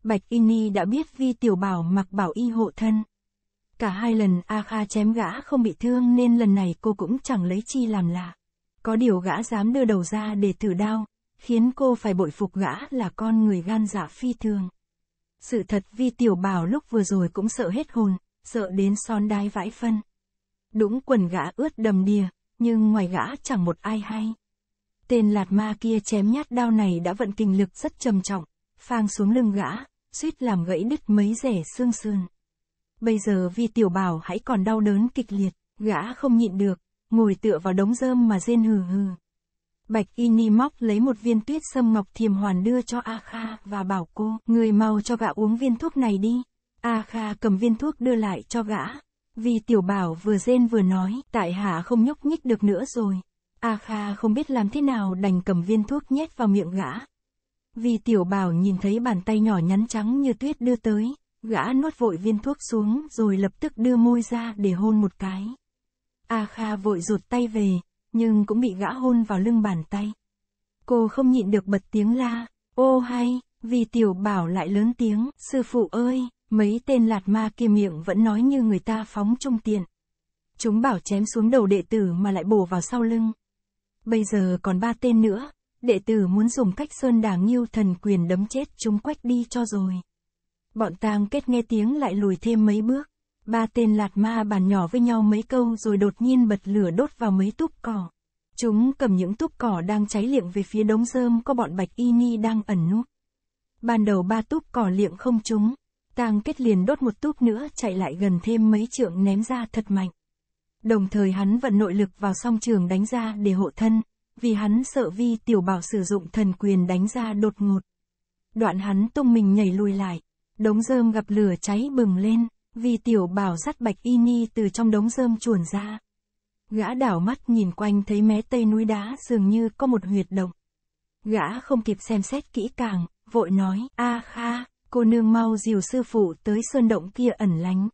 Bạch Ini đã biết Vi Tiểu Bảo mặc bảo y hộ thân. Cả hai lần A Kha chém gã không bị thương nên lần này cô cũng chẳng lấy chi làm lạ. Có điều gã dám đưa đầu ra để thử đao, khiến cô phải bội phục gã là con người gan dạ phi thường. Sự thật Vi Tiểu Bảo lúc vừa rồi cũng sợ hết hồn, sợ đến son đai vãi phân. Đúng quần gã ướt đầm đìa, nhưng ngoài gã chẳng một ai hay. Tên lạt ma kia chém nhát đao này đã vận kinh lực rất trầm trọng, phang xuống lưng gã, suýt làm gãy đứt mấy rẻ xương xương Bây giờ vì tiểu bảo hãy còn đau đớn kịch liệt, gã không nhịn được, ngồi tựa vào đống rơm mà rên hừ hừ. Bạch Y Ni móc lấy một viên tuyết sâm ngọc thiềm hoàn đưa cho A Kha và bảo cô, người mau cho gã uống viên thuốc này đi. A Kha cầm viên thuốc đưa lại cho gã, vì tiểu bảo vừa rên vừa nói, tại hạ không nhúc nhích được nữa rồi. A Kha không biết làm thế nào đành cầm viên thuốc nhét vào miệng gã. Vì tiểu bảo nhìn thấy bàn tay nhỏ nhắn trắng như tuyết đưa tới, gã nuốt vội viên thuốc xuống rồi lập tức đưa môi ra để hôn một cái. A Kha vội rụt tay về, nhưng cũng bị gã hôn vào lưng bàn tay. Cô không nhịn được bật tiếng la, ô hay, vì tiểu bảo lại lớn tiếng, sư phụ ơi. Mấy tên lạt ma kia miệng vẫn nói như người ta phóng trung tiện. Chúng bảo chém xuống đầu đệ tử mà lại bổ vào sau lưng. Bây giờ còn ba tên nữa, đệ tử muốn dùng cách sơn đà nghiêu thần quyền đấm chết chúng quách đi cho rồi. Bọn tang kết nghe tiếng lại lùi thêm mấy bước. Ba tên lạt ma bàn nhỏ với nhau mấy câu rồi đột nhiên bật lửa đốt vào mấy túp cỏ. Chúng cầm những túp cỏ đang cháy liệng về phía đống rơm có bọn bạch y ni đang ẩn núp. Ban đầu ba túp cỏ liệng không chúng, Tang Kết liền đốt một túp nữa chạy lại gần thêm mấy trượng ném ra thật mạnh. Đồng thời hắn vận nội lực vào song trường đánh ra để hộ thân, vì hắn sợ vi tiểu bảo sử dụng thần quyền đánh ra đột ngột. Đoạn hắn tung mình nhảy lùi lại, đống rơm gặp lửa cháy bừng lên, vì tiểu bảo dắt bạch y ni từ trong đống rơm chuồn ra. Gã đảo mắt nhìn quanh thấy mé tây núi đá dường như có một huyệt động. Gã không kịp xem xét kỹ càng, vội nói, a kha, cô nương mau dìu sư phụ tới sơn động kia ẩn lánh.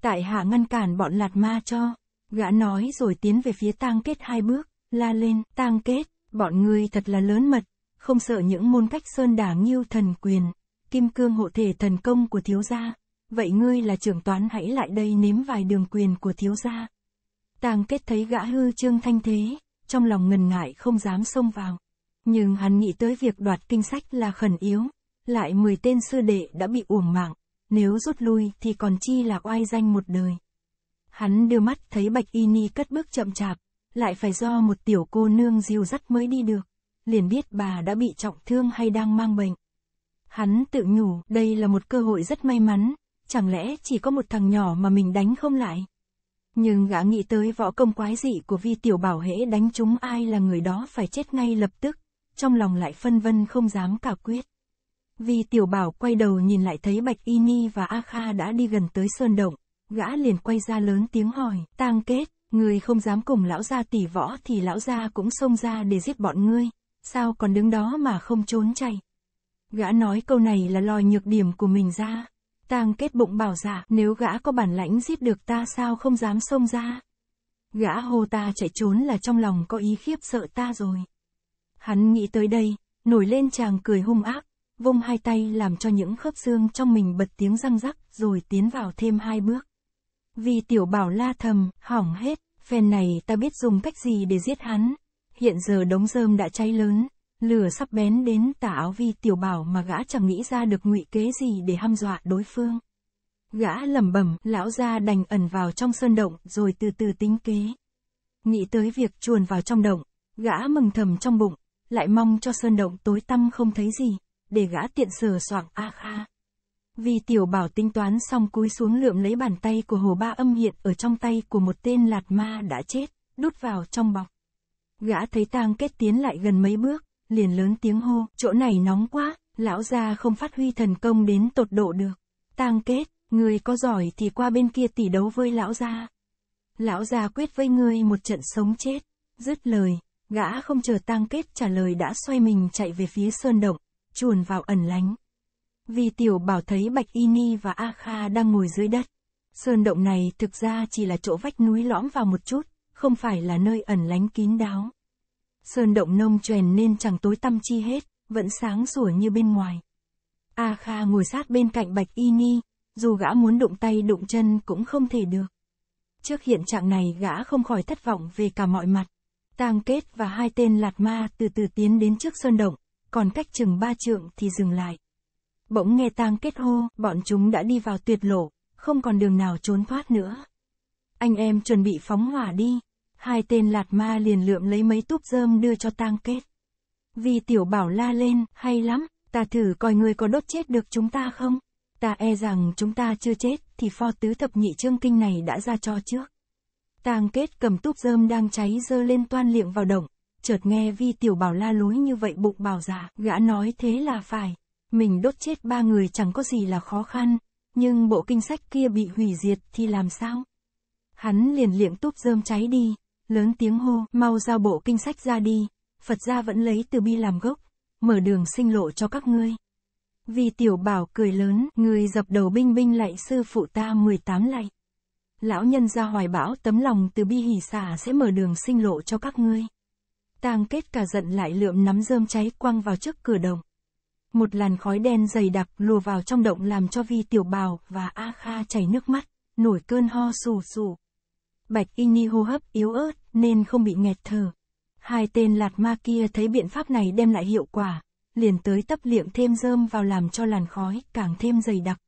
Tại hạ ngăn cản bọn lạt ma cho, gã nói rồi tiến về phía tang kết hai bước, la lên, tang kết, bọn ngươi thật là lớn mật, không sợ những môn cách sơn đả nghiêu thần quyền, kim cương hộ thể thần công của thiếu gia, vậy ngươi là trưởng toán hãy lại đây nếm vài đường quyền của thiếu gia. Tang kết thấy gã hư trương thanh thế, trong lòng ngần ngại không dám xông vào. Nhưng hắn nghĩ tới việc đoạt kinh sách là khẩn yếu, lại 10 tên sư đệ đã bị uổng mạng, nếu rút lui thì còn chi là oai danh một đời. Hắn đưa mắt thấy Bạch Y Ni cất bước chậm chạp, lại phải do một tiểu cô nương dìu dắt mới đi được, liền biết bà đã bị trọng thương hay đang mang bệnh. Hắn tự nhủ, đây là một cơ hội rất may mắn, chẳng lẽ chỉ có một thằng nhỏ mà mình đánh không lại? Nhưng gã nghĩ tới võ công quái dị của vi tiểu bảo hễ đánh chúng ai là người đó phải chết ngay lập tức, trong lòng lại phân vân không dám cả quyết. Vì tiểu bảo quay đầu nhìn lại thấy Bạch Y Ni và A Kha đã đi gần tới sơn động, gã liền quay ra lớn tiếng hỏi, tang kết, người không dám cùng lão gia tỷ võ thì lão gia cũng xông ra để giết bọn ngươi, sao còn đứng đó mà không trốn chạy. Gã nói câu này là lòi nhược điểm của mình ra. Tang kết bụng bảo giả, dạ, nếu gã có bản lãnh giết được ta sao không dám xông ra. Gã hô ta chạy trốn là trong lòng có ý khiếp sợ ta rồi. Hắn nghĩ tới đây, nổi lên chàng cười hung ác, vung hai tay làm cho những khớp xương trong mình bật tiếng răng rắc, rồi tiến vào thêm hai bước. Vì tiểu bảo la thầm, hỏng hết, phen này ta biết dùng cách gì để giết hắn. Hiện giờ đống rơm đã cháy lớn, lửa sắp bén đến tả áo vi tiểu bảo mà gã chẳng nghĩ ra được ngụy kế gì để hăm dọa đối phương. Gã lẩm bẩm, lão ra đành ẩn vào trong sơn động rồi từ từ tính kế. Nghĩ tới việc chuồn vào trong động, gã mừng thầm trong bụng, lại mong cho sơn động tối tăm không thấy gì, để gã tiện sờ soạng a kha. Vì tiểu bảo tính toán xong cúi xuống lượm lấy bàn tay của hồ ba âm hiện ở trong tay của một tên lạt ma đã chết, đút vào trong bọc. Gã thấy tang kết tiến lại gần mấy bước, liền lớn tiếng hô, chỗ này nóng quá, lão gia không phát huy thần công đến tột độ được. Tang kết, người có giỏi thì qua bên kia tỷ đấu với lão gia. Lão gia quyết với ngươi một trận sống chết. Dứt lời, gã không chờ tang kết trả lời đã xoay mình chạy về phía sơn động chuồn vào ẩn lánh. Vì tiểu bảo thấy Bạch Y Ni và A Kha đang ngồi dưới đất. Sơn động này thực ra chỉ là chỗ vách núi lõm vào một chút, không phải là nơi ẩn lánh kín đáo. Sơn động nông trèn nên chẳng tối tăm chi hết, vẫn sáng sủa như bên ngoài. A Kha ngồi sát bên cạnh Bạch Y Ni, dù gã muốn đụng tay đụng chân cũng không thể được. Trước hiện trạng này gã không khỏi thất vọng về cả mọi mặt. Tang Kết và hai tên lạt ma từ từ tiến đến trước sơn động, còn cách chừng ba trượng thì dừng lại. Bỗng nghe tang kết hô, bọn chúng đã đi vào tuyệt lộ, không còn đường nào trốn thoát nữa. Anh em chuẩn bị phóng hỏa đi. Hai tên lạt ma liền lượm lấy mấy túp rơm đưa cho tang kết. Vì tiểu bảo la lên, hay lắm, ta thử coi người có đốt chết được chúng ta không? Ta e rằng chúng ta chưa chết, thì pho tứ thập nhị chương kinh này đã ra cho trước. Tang kết cầm túp rơm đang cháy dơ lên toan liệng vào động, chợt nghe vi tiểu bảo la lối như vậy bụng bảo giả, dạ, gã nói thế là phải. Mình đốt chết ba người chẳng có gì là khó khăn, nhưng bộ kinh sách kia bị hủy diệt thì làm sao? Hắn liền liệng túp rơm cháy đi, lớn tiếng hô, mau giao bộ kinh sách ra đi, Phật gia vẫn lấy từ bi làm gốc, mở đường sinh lộ cho các ngươi. vi tiểu bảo cười lớn, người dập đầu binh binh lạy sư phụ ta 18 lạy. Lão nhân gia hoài bão tấm lòng từ bi hỉ xả sẽ mở đường sinh lộ cho các ngươi. Tang kết cả giận lại lượm nắm rơm cháy quăng vào trước cửa đồng. Một làn khói đen dày đặc lùa vào trong động làm cho Vi Tiểu Bào và A Kha chảy nước mắt, nổi cơn ho sù sù. Bạch Y Ni hô hấp yếu ớt nên không bị nghẹt thở. Hai tên lạt ma kia thấy biện pháp này đem lại hiệu quả, liền tới tấp liệm thêm rơm vào làm cho làn khói càng thêm dày đặc.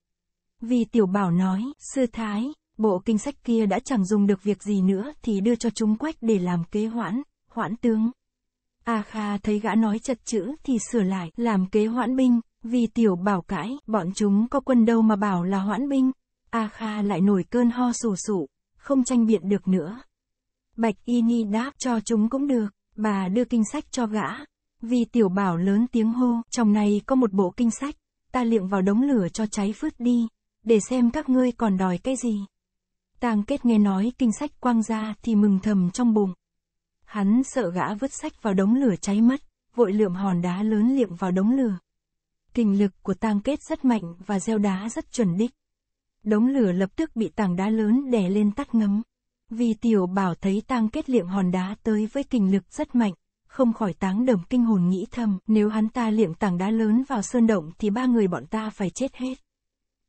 Vì Tiểu Bảo nói, sư thái, bộ kinh sách kia đã chẳng dùng được việc gì nữa thì đưa cho chúng quách để làm kế hoãn, hoãn tướng. A Kha thấy gã nói chật chữ thì sửa lại, làm kế hoãn binh, vì tiểu bảo cãi, bọn chúng có quân đâu mà bảo là hoãn binh. A Kha lại nổi cơn ho sù sụ, không tranh biện được nữa. Bạch Y Ni đáp cho chúng cũng được, bà đưa kinh sách cho gã. Vì tiểu bảo lớn tiếng hô, trong này có một bộ kinh sách, ta liệng vào đống lửa cho cháy phướt đi, để xem các ngươi còn đòi cái gì. Tàng kết nghe nói kinh sách quang ra thì mừng thầm trong bụng, Hắn sợ gã vứt sách vào đống lửa cháy mất, vội lượm hòn đá lớn liệm vào đống lửa. Kình lực của tang kết rất mạnh và gieo đá rất chuẩn đích. Đống lửa lập tức bị tảng đá lớn đè lên tắt ngấm. Vì tiểu bảo thấy tang kết liệm hòn đá tới với kình lực rất mạnh, không khỏi táng đầm kinh hồn nghĩ thầm, nếu hắn ta liệm tảng đá lớn vào sơn động thì ba người bọn ta phải chết hết.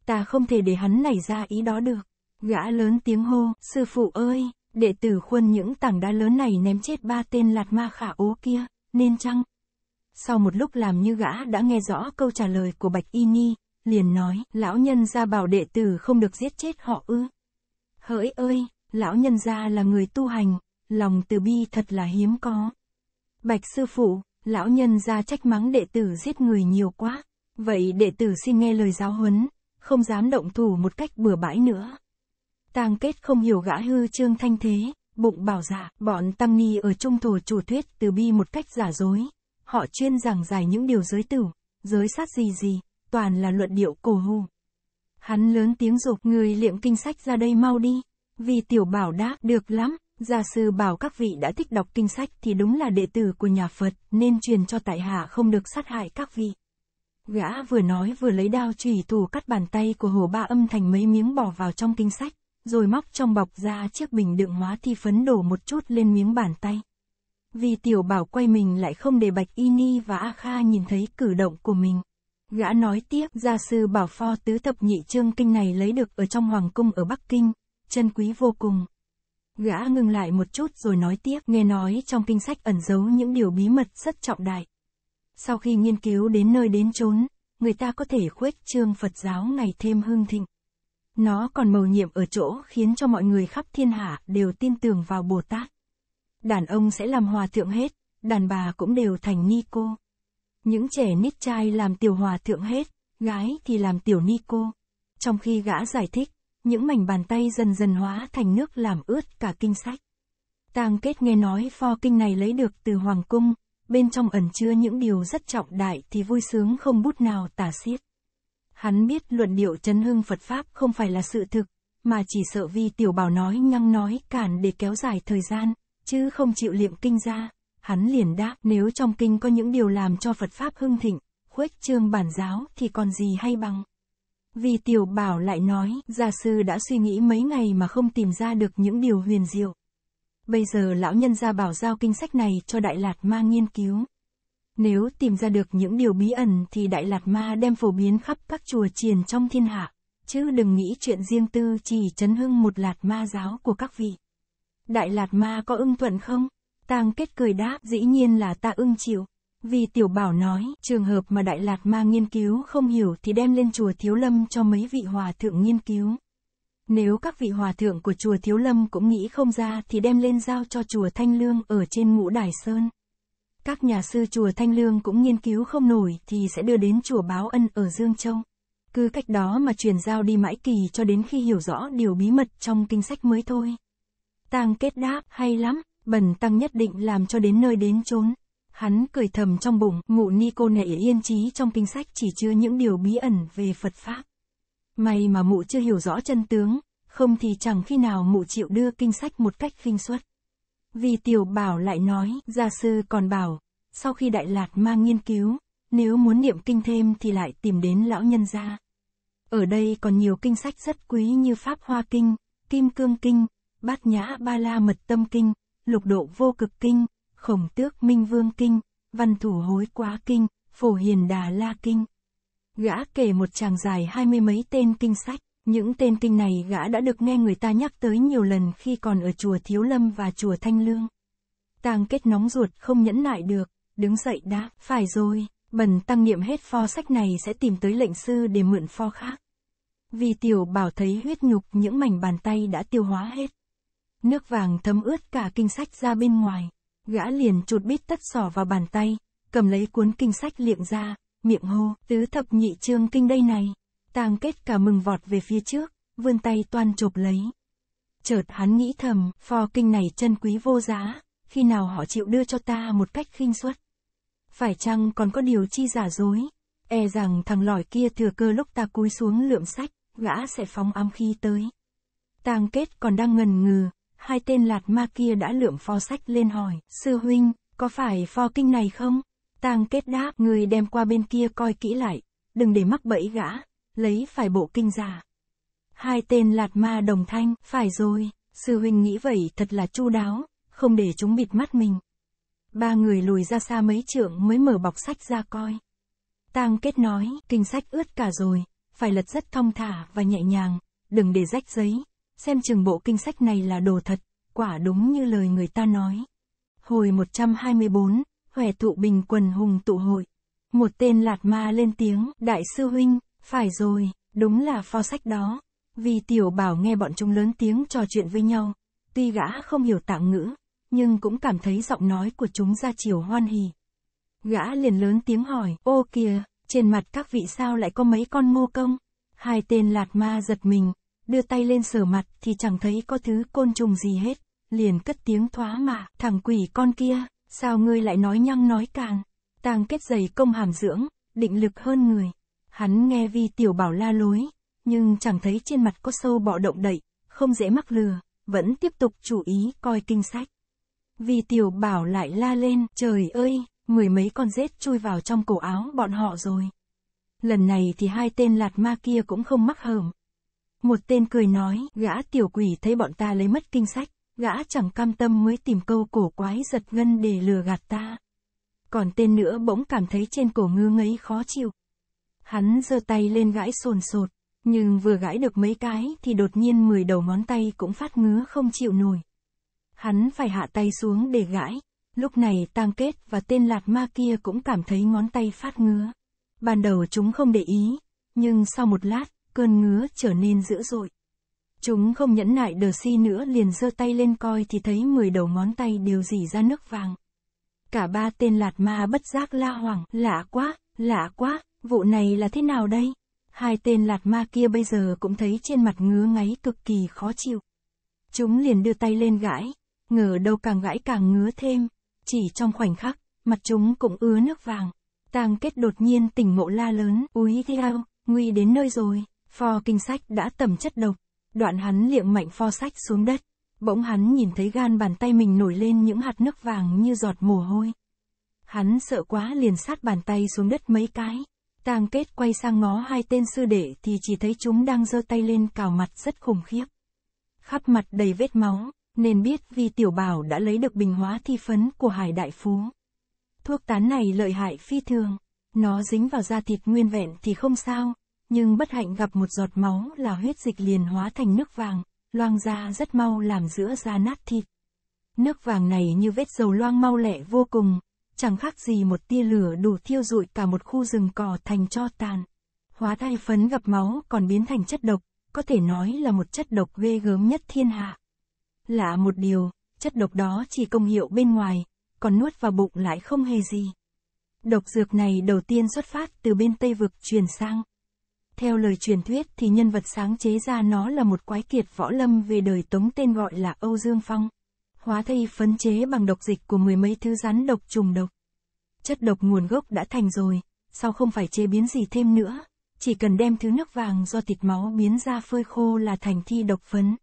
Ta không thể để hắn nảy ra ý đó được. Gã lớn tiếng hô, sư phụ ơi, Đệ tử khuôn những tảng đá lớn này ném chết ba tên lạt ma khả ố kia, nên chăng? Sau một lúc làm như gã đã nghe rõ câu trả lời của Bạch Y Ni, liền nói, lão nhân gia bảo đệ tử không được giết chết họ ư. Hỡi ơi, lão nhân gia là người tu hành, lòng từ bi thật là hiếm có. Bạch sư phụ, lão nhân gia trách mắng đệ tử giết người nhiều quá, vậy đệ tử xin nghe lời giáo huấn, không dám động thủ một cách bừa bãi nữa tang kết không hiểu gã hư trương thanh thế, bụng bảo giả, dạ, bọn tăng ni ở trung thổ chủ thuyết từ bi một cách giả dối. Họ chuyên giảng giải những điều giới tử, giới sát gì gì, toàn là luận điệu cổ hù. Hắn lớn tiếng dục người liệm kinh sách ra đây mau đi, vì tiểu bảo đã, được lắm, gia sư bảo các vị đã thích đọc kinh sách thì đúng là đệ tử của nhà Phật, nên truyền cho tại hạ không được sát hại các vị. Gã vừa nói vừa lấy đao chùy thủ cắt bàn tay của hồ ba âm thành mấy miếng bỏ vào trong kinh sách rồi móc trong bọc ra chiếc bình đựng hóa thi phấn đổ một chút lên miếng bàn tay. Vì tiểu bảo quay mình lại không để Bạch Y Ni và A Kha nhìn thấy cử động của mình. Gã nói tiếp, gia sư bảo pho tứ thập nhị chương kinh này lấy được ở trong Hoàng Cung ở Bắc Kinh, chân quý vô cùng. Gã ngừng lại một chút rồi nói tiếp, nghe nói trong kinh sách ẩn giấu những điều bí mật rất trọng đại. Sau khi nghiên cứu đến nơi đến chốn, người ta có thể khuếch trương Phật giáo ngày thêm hương thịnh. Nó còn mầu nhiệm ở chỗ khiến cho mọi người khắp thiên hạ đều tin tưởng vào Bồ Tát. Đàn ông sẽ làm hòa thượng hết, đàn bà cũng đều thành ni cô. Những trẻ nít trai làm tiểu hòa thượng hết, gái thì làm tiểu ni cô. Trong khi gã giải thích, những mảnh bàn tay dần dần hóa thành nước làm ướt cả kinh sách. Tang kết nghe nói pho kinh này lấy được từ Hoàng Cung, bên trong ẩn chứa những điều rất trọng đại thì vui sướng không bút nào tả xiết. Hắn biết luận điệu chấn hưng Phật Pháp không phải là sự thực, mà chỉ sợ vi tiểu bảo nói nhăng nói cản để kéo dài thời gian, chứ không chịu liệm kinh ra. Hắn liền đáp nếu trong kinh có những điều làm cho Phật Pháp hưng thịnh, khuếch trương bản giáo thì còn gì hay bằng. Vì tiểu bảo lại nói, gia sư đã suy nghĩ mấy ngày mà không tìm ra được những điều huyền diệu. Bây giờ lão nhân gia bảo giao kinh sách này cho Đại Lạt mang nghiên cứu. Nếu tìm ra được những điều bí ẩn thì Đại Lạt Ma đem phổ biến khắp các chùa chiền trong thiên hạ, chứ đừng nghĩ chuyện riêng tư chỉ chấn hưng một Lạt Ma giáo của các vị. Đại Lạt Ma có ưng thuận không? tàng kết cười đáp dĩ nhiên là ta ưng chịu. Vì tiểu bảo nói, trường hợp mà Đại Lạt Ma nghiên cứu không hiểu thì đem lên chùa Thiếu Lâm cho mấy vị hòa thượng nghiên cứu. Nếu các vị hòa thượng của chùa Thiếu Lâm cũng nghĩ không ra thì đem lên giao cho chùa Thanh Lương ở trên ngũ Đài Sơn. Các nhà sư chùa Thanh Lương cũng nghiên cứu không nổi thì sẽ đưa đến chùa Báo Ân ở Dương Châu. Cứ cách đó mà truyền giao đi mãi kỳ cho đến khi hiểu rõ điều bí mật trong kinh sách mới thôi. Tang kết đáp, hay lắm, bần tăng nhất định làm cho đến nơi đến chốn. Hắn cười thầm trong bụng, mụ ni cô nệ yên trí trong kinh sách chỉ chứa những điều bí ẩn về Phật Pháp. May mà mụ chưa hiểu rõ chân tướng, không thì chẳng khi nào mụ chịu đưa kinh sách một cách khinh suất. Vì tiểu bảo lại nói, gia sư còn bảo, sau khi Đại Lạt Ma nghiên cứu, nếu muốn niệm kinh thêm thì lại tìm đến lão nhân gia. Ở đây còn nhiều kinh sách rất quý như Pháp Hoa Kinh, Kim Cương Kinh, Bát Nhã Ba La Mật Tâm Kinh, Lục Độ Vô Cực Kinh, Khổng Tước Minh Vương Kinh, Văn Thủ Hối Quá Kinh, Phổ Hiền Đà La Kinh. Gã kể một chàng dài hai mươi mấy tên kinh sách. Những tên kinh này gã đã được nghe người ta nhắc tới nhiều lần khi còn ở chùa Thiếu Lâm và chùa Thanh Lương. Tàng kết nóng ruột không nhẫn nại được, đứng dậy đã, phải rồi, bần tăng niệm hết pho sách này sẽ tìm tới lệnh sư để mượn pho khác. Vì tiểu bảo thấy huyết nhục những mảnh bàn tay đã tiêu hóa hết. Nước vàng thấm ướt cả kinh sách ra bên ngoài, gã liền chụt bít tất sỏ vào bàn tay, cầm lấy cuốn kinh sách liệng ra, miệng hô, tứ thập nhị chương kinh đây này. Tang kết cả mừng vọt về phía trước, vươn tay toan chộp lấy. Chợt hắn nghĩ thầm, pho kinh này chân quý vô giá, khi nào họ chịu đưa cho ta một cách khinh suất. Phải chăng còn có điều chi giả dối, e rằng thằng lỏi kia thừa cơ lúc ta cúi xuống lượm sách, gã sẽ phóng ám khí tới. Tang kết còn đang ngần ngừ, hai tên lạt ma kia đã lượm pho sách lên hỏi, sư huynh, có phải pho kinh này không? Tang kết đáp, người đem qua bên kia coi kỹ lại, đừng để mắc bẫy gã, lấy phải bộ kinh giả. Hai tên lạt ma đồng thanh, phải rồi, sư huynh nghĩ vậy thật là chu đáo, không để chúng bịt mắt mình. Ba người lùi ra xa mấy trượng mới mở bọc sách ra coi. Tang kết nói, kinh sách ướt cả rồi, phải lật rất thong thả và nhẹ nhàng, đừng để rách giấy, xem chừng bộ kinh sách này là đồ thật, quả đúng như lời người ta nói. Hồi 124, Hòe tụ bình quần hùng tụ hội. Một tên lạt ma lên tiếng, đại sư huynh, phải rồi, đúng là pho sách đó. Vì tiểu bảo nghe bọn chúng lớn tiếng trò chuyện với nhau, tuy gã không hiểu tạng ngữ, nhưng cũng cảm thấy giọng nói của chúng ra chiều hoan hỉ. Gã liền lớn tiếng hỏi, ô kìa, trên mặt các vị sao lại có mấy con ngô công? Hai tên lạt ma giật mình, đưa tay lên sờ mặt thì chẳng thấy có thứ côn trùng gì hết, liền cất tiếng thoá mạ, thằng quỷ con kia, sao ngươi lại nói nhăng nói càng, tàng kết giày công hàm dưỡng, định lực hơn người. Hắn nghe Vi Tiểu Bảo la lối, nhưng chẳng thấy trên mặt có sâu bọ động đậy, không dễ mắc lừa, vẫn tiếp tục chú ý coi kinh sách. Vi Tiểu Bảo lại la lên, trời ơi, mười mấy con rết chui vào trong cổ áo bọn họ rồi. Lần này thì hai tên lạt ma kia cũng không mắc hờm. Một tên cười nói, gã tiểu quỷ thấy bọn ta lấy mất kinh sách, gã chẳng cam tâm mới tìm câu cổ quái giật ngân để lừa gạt ta. Còn tên nữa bỗng cảm thấy trên cổ ngư ngấy khó chịu, Hắn giơ tay lên gãi sồn sột, nhưng vừa gãi được mấy cái thì đột nhiên 10 đầu ngón tay cũng phát ngứa không chịu nổi. Hắn phải hạ tay xuống để gãi. Lúc này tang kết và tên lạt ma kia cũng cảm thấy ngón tay phát ngứa. Ban đầu chúng không để ý, nhưng sau một lát, cơn ngứa trở nên dữ dội. Chúng không nhẫn nại đờ si nữa liền giơ tay lên coi thì thấy 10 đầu ngón tay đều dỉ ra nước vàng. Cả ba tên lạt ma bất giác la hoảng, lạ quá, lạ quá, Vụ này là thế nào đây? Hai tên lạt ma kia bây giờ cũng thấy trên mặt ngứa ngáy cực kỳ khó chịu. Chúng liền đưa tay lên gãi, ngờ đâu càng gãi càng ngứa thêm. Chỉ trong khoảnh khắc, mặt chúng cũng ứa nước vàng. Tàng kết đột nhiên tỉnh ngộ la lớn, úi theo, nguy đến nơi rồi, pho kinh sách đã tẩm chất độc. Đoạn hắn liệm mạnh pho sách xuống đất, bỗng hắn nhìn thấy gan bàn tay mình nổi lên những hạt nước vàng như giọt mồ hôi. Hắn sợ quá liền sát bàn tay xuống đất mấy cái. Tang kết quay sang ngó hai tên sư đệ thì chỉ thấy chúng đang giơ tay lên cào mặt rất khủng khiếp. Khắp mặt đầy vết máu, nên biết vì tiểu bảo đã lấy được bình hóa thi phấn của hải đại phú. Thuốc tán này lợi hại phi thường, nó dính vào da thịt nguyên vẹn thì không sao, nhưng bất hạnh gặp một giọt máu là huyết dịch liền hóa thành nước vàng, loang ra rất mau làm giữa da nát thịt. Nước vàng này như vết dầu loang mau lẹ vô cùng, chẳng khác gì một tia lửa đủ thiêu rụi cả một khu rừng cỏ thành cho tàn. Hóa thai phấn gặp máu còn biến thành chất độc, có thể nói là một chất độc ghê gớm nhất thiên hạ. Lạ một điều, chất độc đó chỉ công hiệu bên ngoài, còn nuốt vào bụng lại không hề gì. Độc dược này đầu tiên xuất phát từ bên Tây Vực truyền sang. Theo lời truyền thuyết thì nhân vật sáng chế ra nó là một quái kiệt võ lâm về đời Tống tên gọi là Âu Dương Phong hóa thây phấn chế bằng độc dịch của mười mấy thứ rắn độc trùng độc. Chất độc nguồn gốc đã thành rồi, sao không phải chế biến gì thêm nữa, chỉ cần đem thứ nước vàng do thịt máu biến ra phơi khô là thành thi độc phấn.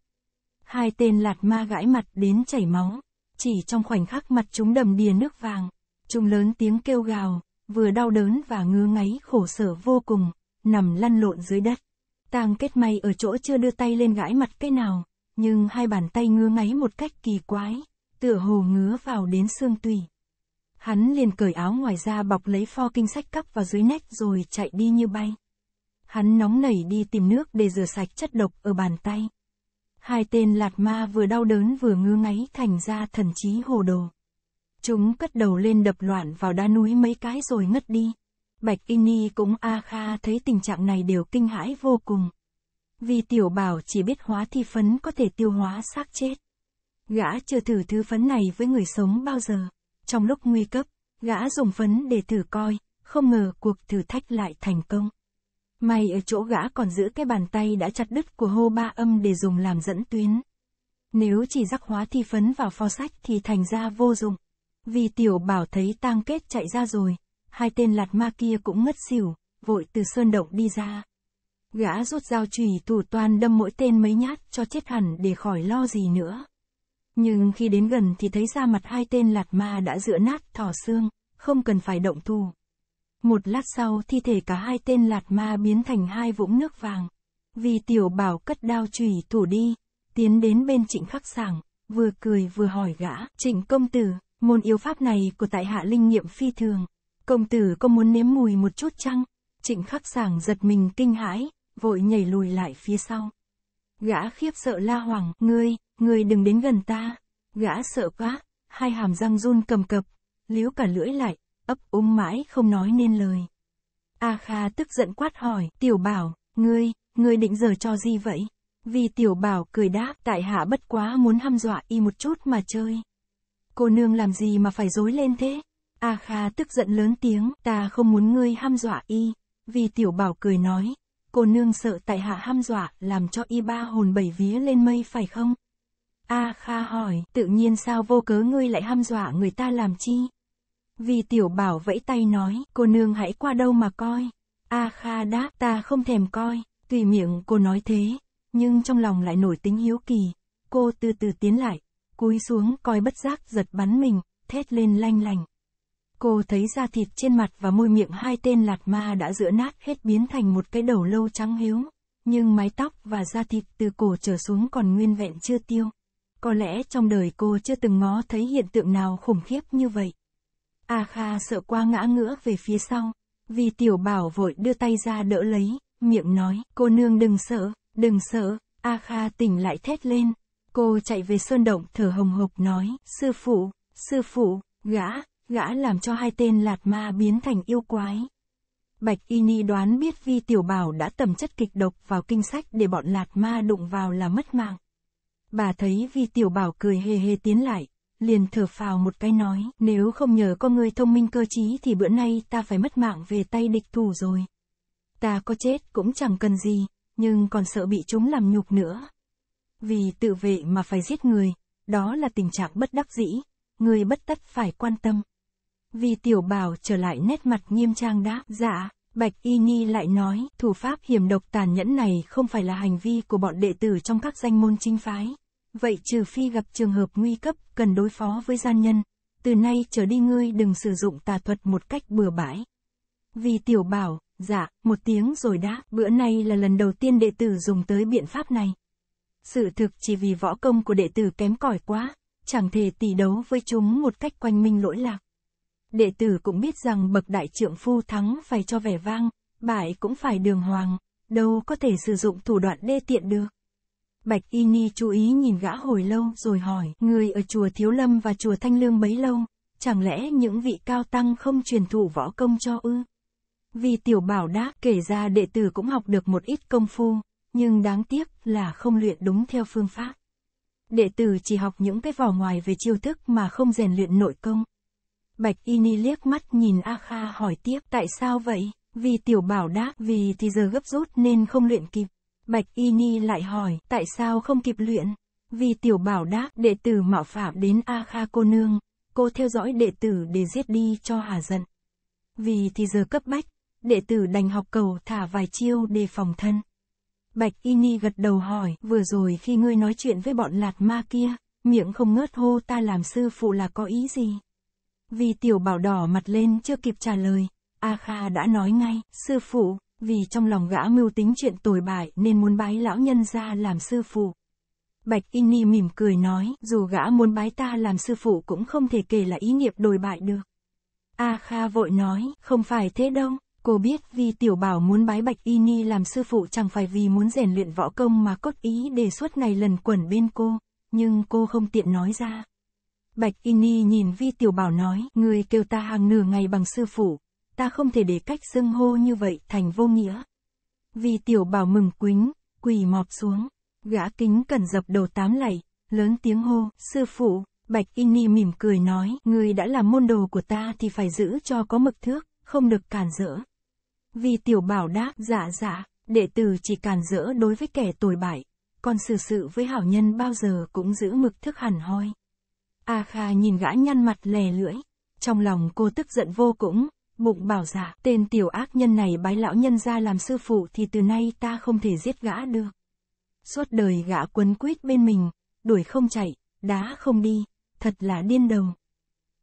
Hai tên lạt ma gãi mặt đến chảy máu, chỉ trong khoảnh khắc mặt chúng đầm đìa nước vàng, chúng lớn tiếng kêu gào, vừa đau đớn và ngứa ngáy khổ sở vô cùng, nằm lăn lộn dưới đất. Tang kết may ở chỗ chưa đưa tay lên gãi mặt cái nào, nhưng hai bàn tay ngứa ngáy một cách kỳ quái, tựa hồ ngứa vào đến xương tủy. Hắn liền cởi áo ngoài ra bọc lấy pho kinh sách cắp vào dưới nách rồi chạy đi như bay. Hắn nóng nảy đi tìm nước để rửa sạch chất độc ở bàn tay. Hai tên lạt ma vừa đau đớn vừa ngứa ngáy thành ra thần trí hồ đồ. Chúng cất đầu lên đập loạn vào đá núi mấy cái rồi ngất đi. Bạch Ini cũng A Kha thấy tình trạng này đều kinh hãi vô cùng vì tiểu bảo chỉ biết hóa thi phấn có thể tiêu hóa xác chết. Gã chưa thử thứ phấn này với người sống bao giờ. Trong lúc nguy cấp, gã dùng phấn để thử coi, không ngờ cuộc thử thách lại thành công. May ở chỗ gã còn giữ cái bàn tay đã chặt đứt của hô ba âm để dùng làm dẫn tuyến. Nếu chỉ rắc hóa thi phấn vào pho sách thì thành ra vô dụng. Vì tiểu bảo thấy tang kết chạy ra rồi, hai tên lạt ma kia cũng ngất xỉu, vội từ sơn động đi ra gã rút dao chùy thủ toàn đâm mỗi tên mấy nhát cho chết hẳn để khỏi lo gì nữa. Nhưng khi đến gần thì thấy ra mặt hai tên lạt ma đã dựa nát thỏ xương, không cần phải động thủ. Một lát sau thi thể cả hai tên lạt ma biến thành hai vũng nước vàng. Vì tiểu bảo cất đao chùy thủ đi, tiến đến bên trịnh khắc sảng, vừa cười vừa hỏi gã, trịnh công tử, môn yêu pháp này của tại hạ linh nghiệm phi thường. Công tử có muốn nếm mùi một chút chăng? Trịnh khắc sảng giật mình kinh hãi, vội nhảy lùi lại phía sau. Gã khiếp sợ la hoàng, ngươi, ngươi đừng đến gần ta. Gã sợ quá, hai hàm răng run cầm cập, liếu cả lưỡi lại, ấp úng mãi không nói nên lời. A Kha tức giận quát hỏi, tiểu bảo, ngươi, ngươi định giờ cho gì vậy? Vì tiểu bảo cười đáp, tại hạ bất quá muốn hăm dọa y một chút mà chơi. Cô nương làm gì mà phải dối lên thế? A Kha tức giận lớn tiếng, ta không muốn ngươi hăm dọa y. Vì tiểu bảo cười nói, cô nương sợ tại hạ ham dọa, làm cho y ba hồn bảy vía lên mây phải không? A à, Kha hỏi, tự nhiên sao vô cớ ngươi lại ham dọa người ta làm chi? Vì tiểu bảo vẫy tay nói, cô nương hãy qua đâu mà coi. A à, Kha đáp, ta không thèm coi, tùy miệng cô nói thế, nhưng trong lòng lại nổi tính hiếu kỳ. Cô từ từ tiến lại, cúi xuống coi bất giác giật bắn mình, thét lên lanh lành. Cô thấy da thịt trên mặt và môi miệng hai tên lạt ma đã giữa nát hết biến thành một cái đầu lâu trắng hiếu, nhưng mái tóc và da thịt từ cổ trở xuống còn nguyên vẹn chưa tiêu. Có lẽ trong đời cô chưa từng ngó thấy hiện tượng nào khủng khiếp như vậy. A Kha sợ quá ngã ngửa về phía sau, vì tiểu bảo vội đưa tay ra đỡ lấy, miệng nói, cô nương đừng sợ, đừng sợ, A Kha tỉnh lại thét lên. Cô chạy về sơn động thở hồng hộc nói, sư phụ, sư phụ, gã, gã làm cho hai tên lạt ma biến thành yêu quái. Bạch Y Ni đoán biết Vi Tiểu Bảo đã tầm chất kịch độc vào kinh sách để bọn lạt ma đụng vào là mất mạng. Bà thấy Vi Tiểu Bảo cười hề hề tiến lại, liền thở phào một cái nói, nếu không nhờ có người thông minh cơ trí thì bữa nay ta phải mất mạng về tay địch thủ rồi. Ta có chết cũng chẳng cần gì, nhưng còn sợ bị chúng làm nhục nữa. Vì tự vệ mà phải giết người, đó là tình trạng bất đắc dĩ, người bất tất phải quan tâm vì tiểu bảo trở lại nét mặt nghiêm trang đã, dạ, Bạch Y Ni lại nói, thủ pháp hiểm độc tàn nhẫn này không phải là hành vi của bọn đệ tử trong các danh môn chính phái. Vậy trừ phi gặp trường hợp nguy cấp, cần đối phó với gian nhân, từ nay trở đi ngươi đừng sử dụng tà thuật một cách bừa bãi. Vì tiểu bảo, dạ, một tiếng rồi đã, bữa nay là lần đầu tiên đệ tử dùng tới biện pháp này. Sự thực chỉ vì võ công của đệ tử kém cỏi quá, chẳng thể tỷ đấu với chúng một cách quanh minh lỗi lạc. Đệ tử cũng biết rằng bậc đại trượng phu thắng phải cho vẻ vang, bại cũng phải đường hoàng, đâu có thể sử dụng thủ đoạn đê tiện được. Bạch Y Ni chú ý nhìn gã hồi lâu rồi hỏi, người ở chùa Thiếu Lâm và chùa Thanh Lương bấy lâu, chẳng lẽ những vị cao tăng không truyền thụ võ công cho ư? Vì tiểu bảo đáp kể ra đệ tử cũng học được một ít công phu, nhưng đáng tiếc là không luyện đúng theo phương pháp. Đệ tử chỉ học những cái vỏ ngoài về chiêu thức mà không rèn luyện nội công. Bạch Ini liếc mắt nhìn A Kha hỏi tiếp tại sao vậy? Vì tiểu bảo đáp vì thì giờ gấp rút nên không luyện kịp. Bạch Ini lại hỏi tại sao không kịp luyện? Vì tiểu bảo đáp đệ tử mạo phạm đến A Kha cô nương, cô theo dõi đệ tử để giết đi cho hà giận. Vì thì giờ cấp bách, đệ tử đành học cầu thả vài chiêu để phòng thân. Bạch Ini gật đầu hỏi, vừa rồi khi ngươi nói chuyện với bọn lạt ma kia, miệng không ngớt hô ta làm sư phụ là có ý gì? Vì tiểu bảo đỏ mặt lên chưa kịp trả lời, A Kha đã nói ngay, sư phụ, vì trong lòng gã mưu tính chuyện tồi bại nên muốn bái lão nhân ra làm sư phụ. Bạch Inni mỉm cười nói, dù gã muốn bái ta làm sư phụ cũng không thể kể là ý nghiệp đồi bại được. A Kha vội nói, không phải thế đâu, cô biết vì tiểu bảo muốn bái Bạch Inni làm sư phụ chẳng phải vì muốn rèn luyện võ công mà cốt ý đề xuất ngày lần quẩn bên cô, nhưng cô không tiện nói ra. Bạch Ini nhìn Vi Tiểu Bảo nói, người kêu ta hàng nửa ngày bằng sư phụ, ta không thể để cách xưng hô như vậy thành vô nghĩa. Vi Tiểu Bảo mừng quính, quỳ mọp xuống, gã kính cẩn dập đầu tám lạy, lớn tiếng hô, sư phụ, Bạch Ini mỉm cười nói, người đã là môn đồ của ta thì phải giữ cho có mực thước, không được cản rỡ. Vi Tiểu Bảo đáp, dạ dạ, đệ tử chỉ cản rỡ đối với kẻ tồi bại, còn xử sự với hảo nhân bao giờ cũng giữ mực thước hẳn hoi. A Kha nhìn gã nhăn mặt lè lưỡi. Trong lòng cô tức giận vô cùng, bụng bảo giả, dạ, tên tiểu ác nhân này bái lão nhân ra làm sư phụ thì từ nay ta không thể giết gã được. Suốt đời gã quấn quýt bên mình, đuổi không chạy, đá không đi, thật là điên đầu.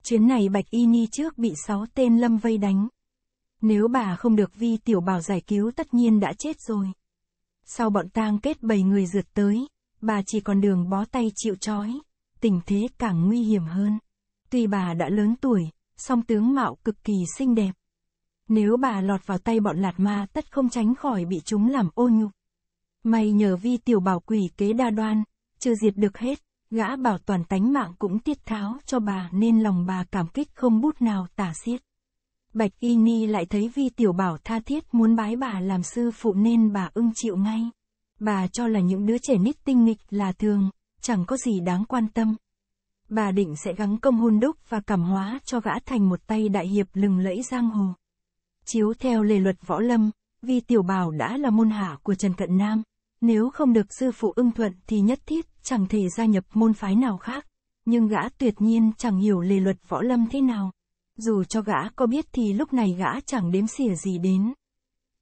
Chuyến này Bạch Y Ni trước bị sáu tên lâm vây đánh. Nếu bà không được vi tiểu bảo giải cứu tất nhiên đã chết rồi. Sau bọn tang kết bầy người rượt tới, bà chỉ còn đường bó tay chịu trói tình thế càng nguy hiểm hơn. Tuy bà đã lớn tuổi, song tướng mạo cực kỳ xinh đẹp. Nếu bà lọt vào tay bọn lạt ma tất không tránh khỏi bị chúng làm ô nhục. May nhờ vi tiểu bảo quỷ kế đa đoan, chưa diệt được hết, gã bảo toàn tánh mạng cũng tiết tháo cho bà nên lòng bà cảm kích không bút nào tả xiết. Bạch Y Ni lại thấy vi tiểu bảo tha thiết muốn bái bà làm sư phụ nên bà ưng chịu ngay. Bà cho là những đứa trẻ nít tinh nghịch là thường, chẳng có gì đáng quan tâm. Bà định sẽ gắng công hôn đúc và cảm hóa cho gã thành một tay đại hiệp lừng lẫy giang hồ. Chiếu theo lề luật võ lâm, vì tiểu bảo đã là môn hạ của Trần Cận Nam, nếu không được sư phụ ưng thuận thì nhất thiết chẳng thể gia nhập môn phái nào khác, nhưng gã tuyệt nhiên chẳng hiểu lề luật võ lâm thế nào. Dù cho gã có biết thì lúc này gã chẳng đếm xỉa gì đến.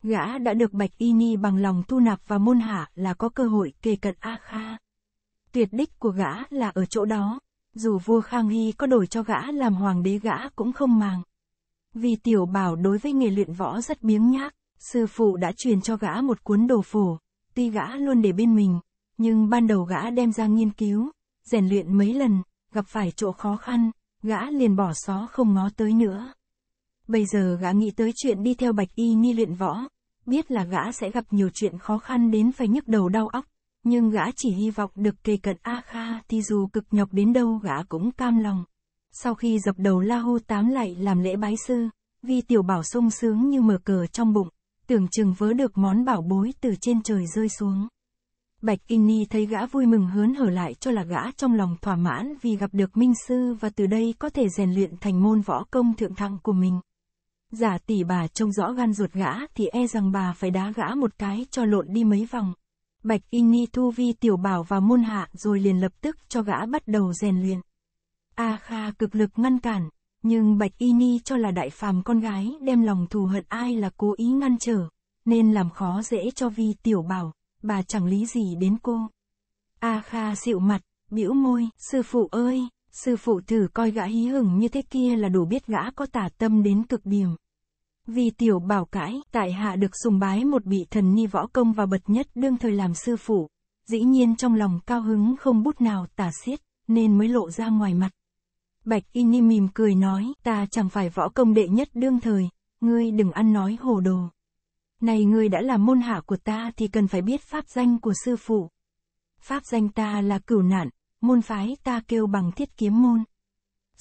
Gã đã được Bạch Y Ni bằng lòng tu nạp và môn hạ là có cơ hội kề cận A Kha. Tuyệt đích của gã là ở chỗ đó. Dù vua Khang Hy có đổi cho gã làm hoàng đế gã cũng không màng. Vì tiểu bảo đối với nghề luyện võ rất biếng nhác, sư phụ đã truyền cho gã một cuốn đồ phổ, tuy gã luôn để bên mình, nhưng ban đầu gã đem ra nghiên cứu, rèn luyện mấy lần, gặp phải chỗ khó khăn, gã liền bỏ xó không ngó tới nữa. Bây giờ gã nghĩ tới chuyện đi theo bạch y ni luyện võ, biết là gã sẽ gặp nhiều chuyện khó khăn đến phải nhức đầu đau óc nhưng gã chỉ hy vọng được kề cận A Kha thì dù cực nhọc đến đâu gã cũng cam lòng. Sau khi dập đầu La hu Tám lại làm lễ bái sư, Vi Tiểu Bảo sung sướng như mở cờ trong bụng, tưởng chừng vớ được món bảo bối từ trên trời rơi xuống. Bạch Kinh Ni thấy gã vui mừng hớn hở lại cho là gã trong lòng thỏa mãn vì gặp được Minh Sư và từ đây có thể rèn luyện thành môn võ công thượng thăng của mình. Giả tỷ bà trông rõ gan ruột gã thì e rằng bà phải đá gã một cái cho lộn đi mấy vòng. Bạch Y Ni thu vi tiểu bảo và môn hạ rồi liền lập tức cho gã bắt đầu rèn luyện. A Kha cực lực ngăn cản, nhưng Bạch Y Ni cho là đại phàm con gái đem lòng thù hận ai là cố ý ngăn trở, nên làm khó dễ cho vi tiểu bảo, bà chẳng lý gì đến cô. A Kha dịu mặt, bĩu môi, sư phụ ơi, sư phụ thử coi gã hí hửng như thế kia là đủ biết gã có tả tâm đến cực điểm. Vì tiểu bảo cãi, tại hạ được sùng bái một vị thần ni võ công và bật nhất đương thời làm sư phụ. Dĩ nhiên trong lòng cao hứng không bút nào tả xiết, nên mới lộ ra ngoài mặt. Bạch Y Ni mìm cười nói, ta chẳng phải võ công đệ nhất đương thời, ngươi đừng ăn nói hồ đồ. Này ngươi đã là môn hạ của ta thì cần phải biết pháp danh của sư phụ. Pháp danh ta là cửu nạn, môn phái ta kêu bằng thiết kiếm môn.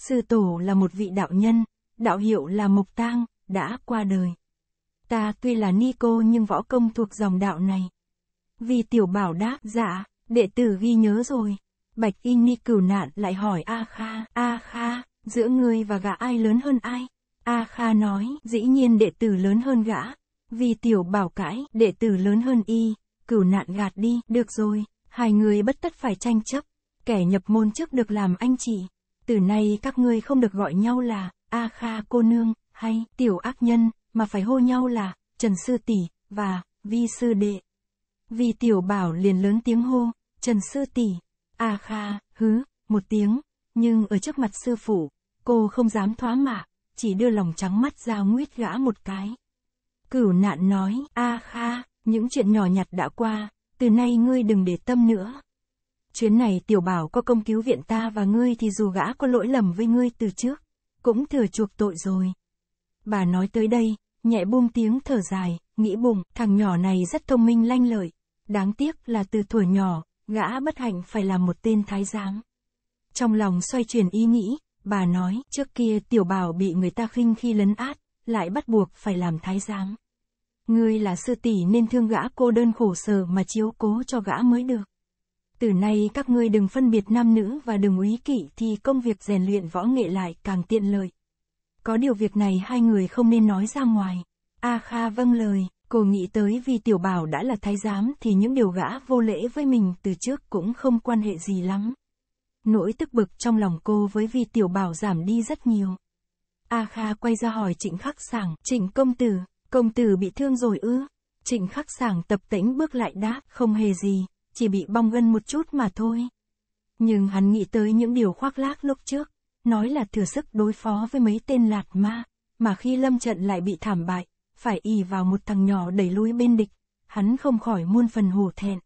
Sư tổ là một vị đạo nhân, đạo hiệu là mục tang, đã qua đời. Ta tuy là Nico nhưng võ công thuộc dòng đạo này. Vì tiểu bảo đáp, dạ, đệ tử ghi nhớ rồi. Bạch y ni cửu nạn lại hỏi A Kha, A Kha, giữa ngươi và gã ai lớn hơn ai? A Kha nói, dĩ nhiên đệ tử lớn hơn gã. Vì tiểu bảo cãi, đệ tử lớn hơn y, cửu nạn gạt đi, được rồi, hai người bất tất phải tranh chấp. Kẻ nhập môn trước được làm anh chị. Từ nay các ngươi không được gọi nhau là, A Kha cô nương, hay tiểu ác nhân, mà phải hô nhau là Trần Sư Tỷ và Vi Sư Đệ. Vì tiểu bảo liền lớn tiếng hô, Trần Sư Tỷ, a à kha, hứ, một tiếng, nhưng ở trước mặt sư phụ, cô không dám thoá mạ, chỉ đưa lòng trắng mắt ra nguyết gã một cái. Cửu nạn nói, a à kha, những chuyện nhỏ nhặt đã qua, từ nay ngươi đừng để tâm nữa. Chuyến này tiểu bảo có công cứu viện ta và ngươi thì dù gã có lỗi lầm với ngươi từ trước, cũng thừa chuộc tội rồi. Bà nói tới đây, nhẹ buông tiếng thở dài, nghĩ bụng, thằng nhỏ này rất thông minh lanh lợi. Đáng tiếc là từ tuổi nhỏ, gã bất hạnh phải là một tên thái giám. Trong lòng xoay chuyển ý nghĩ, bà nói, trước kia tiểu bảo bị người ta khinh khi lấn át, lại bắt buộc phải làm thái giám. Ngươi là sư tỷ nên thương gã cô đơn khổ sở mà chiếu cố cho gã mới được. Từ nay các ngươi đừng phân biệt nam nữ và đừng úy kỵ thì công việc rèn luyện võ nghệ lại càng tiện lợi. Có điều việc này hai người không nên nói ra ngoài. A Kha vâng lời, cô nghĩ tới vì tiểu bảo đã là thái giám thì những điều gã vô lễ với mình từ trước cũng không quan hệ gì lắm. Nỗi tức bực trong lòng cô với vì tiểu bảo giảm đi rất nhiều. A Kha quay ra hỏi trịnh khắc sảng, trịnh công tử, công tử bị thương rồi ư? Trịnh khắc sảng tập tĩnh bước lại đáp, không hề gì, chỉ bị bong gân một chút mà thôi. Nhưng hắn nghĩ tới những điều khoác lác lúc trước, nói là thừa sức đối phó với mấy tên lạt ma, mà khi lâm trận lại bị thảm bại, phải ì vào một thằng nhỏ đẩy lui bên địch, hắn không khỏi muôn phần hổ thẹn.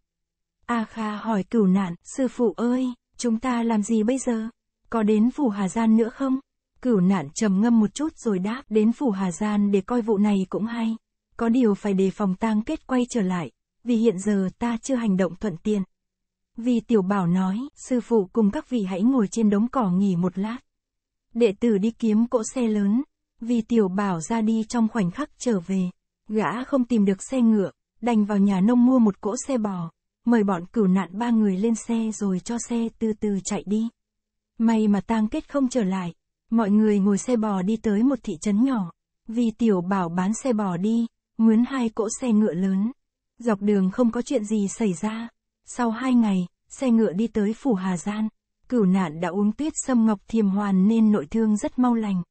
A Kha hỏi cửu nạn, sư phụ ơi, chúng ta làm gì bây giờ? Có đến phủ Hà Gian nữa không? Cửu nạn trầm ngâm một chút rồi đáp đến phủ Hà Gian để coi vụ này cũng hay. Có điều phải đề phòng tang kết quay trở lại, vì hiện giờ ta chưa hành động thuận tiện. Vì tiểu bảo nói, sư phụ cùng các vị hãy ngồi trên đống cỏ nghỉ một lát. Đệ tử đi kiếm cỗ xe lớn, vì tiểu bảo ra đi trong khoảnh khắc trở về. Gã không tìm được xe ngựa, đành vào nhà nông mua một cỗ xe bò, mời bọn cửu nạn ba người lên xe rồi cho xe từ từ chạy đi. May mà tang kết không trở lại, mọi người ngồi xe bò đi tới một thị trấn nhỏ, vì tiểu bảo bán xe bò đi, mướn hai cỗ xe ngựa lớn. Dọc đường không có chuyện gì xảy ra. Sau hai ngày, xe ngựa đi tới Phủ Hà Gian, cửu nạn đã uống tuyết sâm ngọc thiềm hoàn nên nội thương rất mau lành.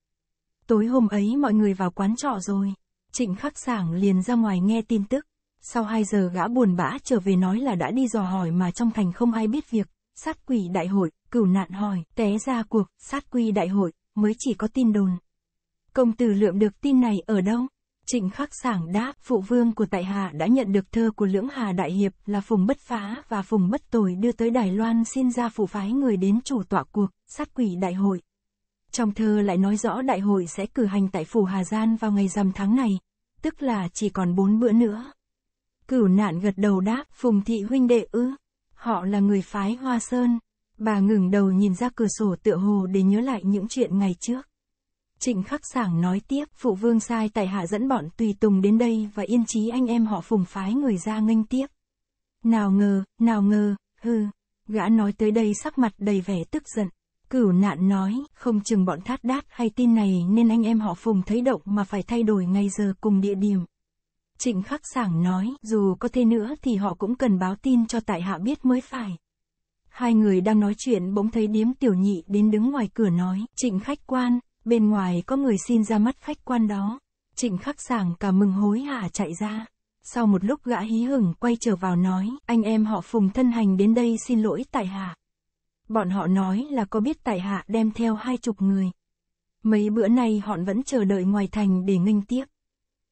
Tối hôm ấy mọi người vào quán trọ rồi, trịnh khắc sảng liền ra ngoài nghe tin tức. Sau 2 giờ gã buồn bã trở về nói là đã đi dò hỏi mà trong thành không ai biết việc, sát quỷ đại hội, cửu nạn hỏi, té ra cuộc, sát quỷ đại hội, mới chỉ có tin đồn. Công tử lượm được tin này ở đâu? Trịnh Khắc Sảng đáp, phụ vương của tại hạ đã nhận được thơ của lưỡng Hà Đại Hiệp là Phùng Bất Phá và Phùng Bất Tồi đưa tới Đài Loan xin ra phụ phái người đến chủ tọa cuộc, sát quỷ đại hội. Trong thơ lại nói rõ đại hội sẽ cử hành tại Phủ Hà Gian vào ngày rằm tháng này, tức là chỉ còn bốn bữa nữa. Cửu nạn gật đầu đáp, Phùng Thị Huynh Đệ ư, họ là người phái Hoa Sơn. Bà ngừng đầu nhìn ra cửa sổ tựa hồ để nhớ lại những chuyện ngày trước. Trịnh Khắc Sảng nói tiếp, phụ vương sai tài hạ dẫn bọn tùy tùng đến đây và yên trí anh em họ phùng phái người ra nghênh tiếp. Nào ngờ, nào ngờ, hư, gã nói tới đây sắc mặt đầy vẻ tức giận. Cửu nạn nói, không chừng bọn thát đát hay tin này nên anh em họ phùng thấy động mà phải thay đổi ngay giờ cùng địa điểm. Trịnh Khắc Sảng nói, dù có thế nữa thì họ cũng cần báo tin cho tại hạ biết mới phải. Hai người đang nói chuyện bỗng thấy điếm tiểu nhị đến đứng ngoài cửa nói, trịnh khách quan, Bên ngoài có người xin ra mắt khách quan đó. Trịnh khắc sàng cả mừng hối hả chạy ra. Sau một lúc gã hí hửng quay trở vào nói, anh em họ phùng thân hành đến đây xin lỗi tại hạ. Bọn họ nói là có biết tại hạ đem theo hai chục người. Mấy bữa nay họ vẫn chờ đợi ngoài thành để nghênh tiếp.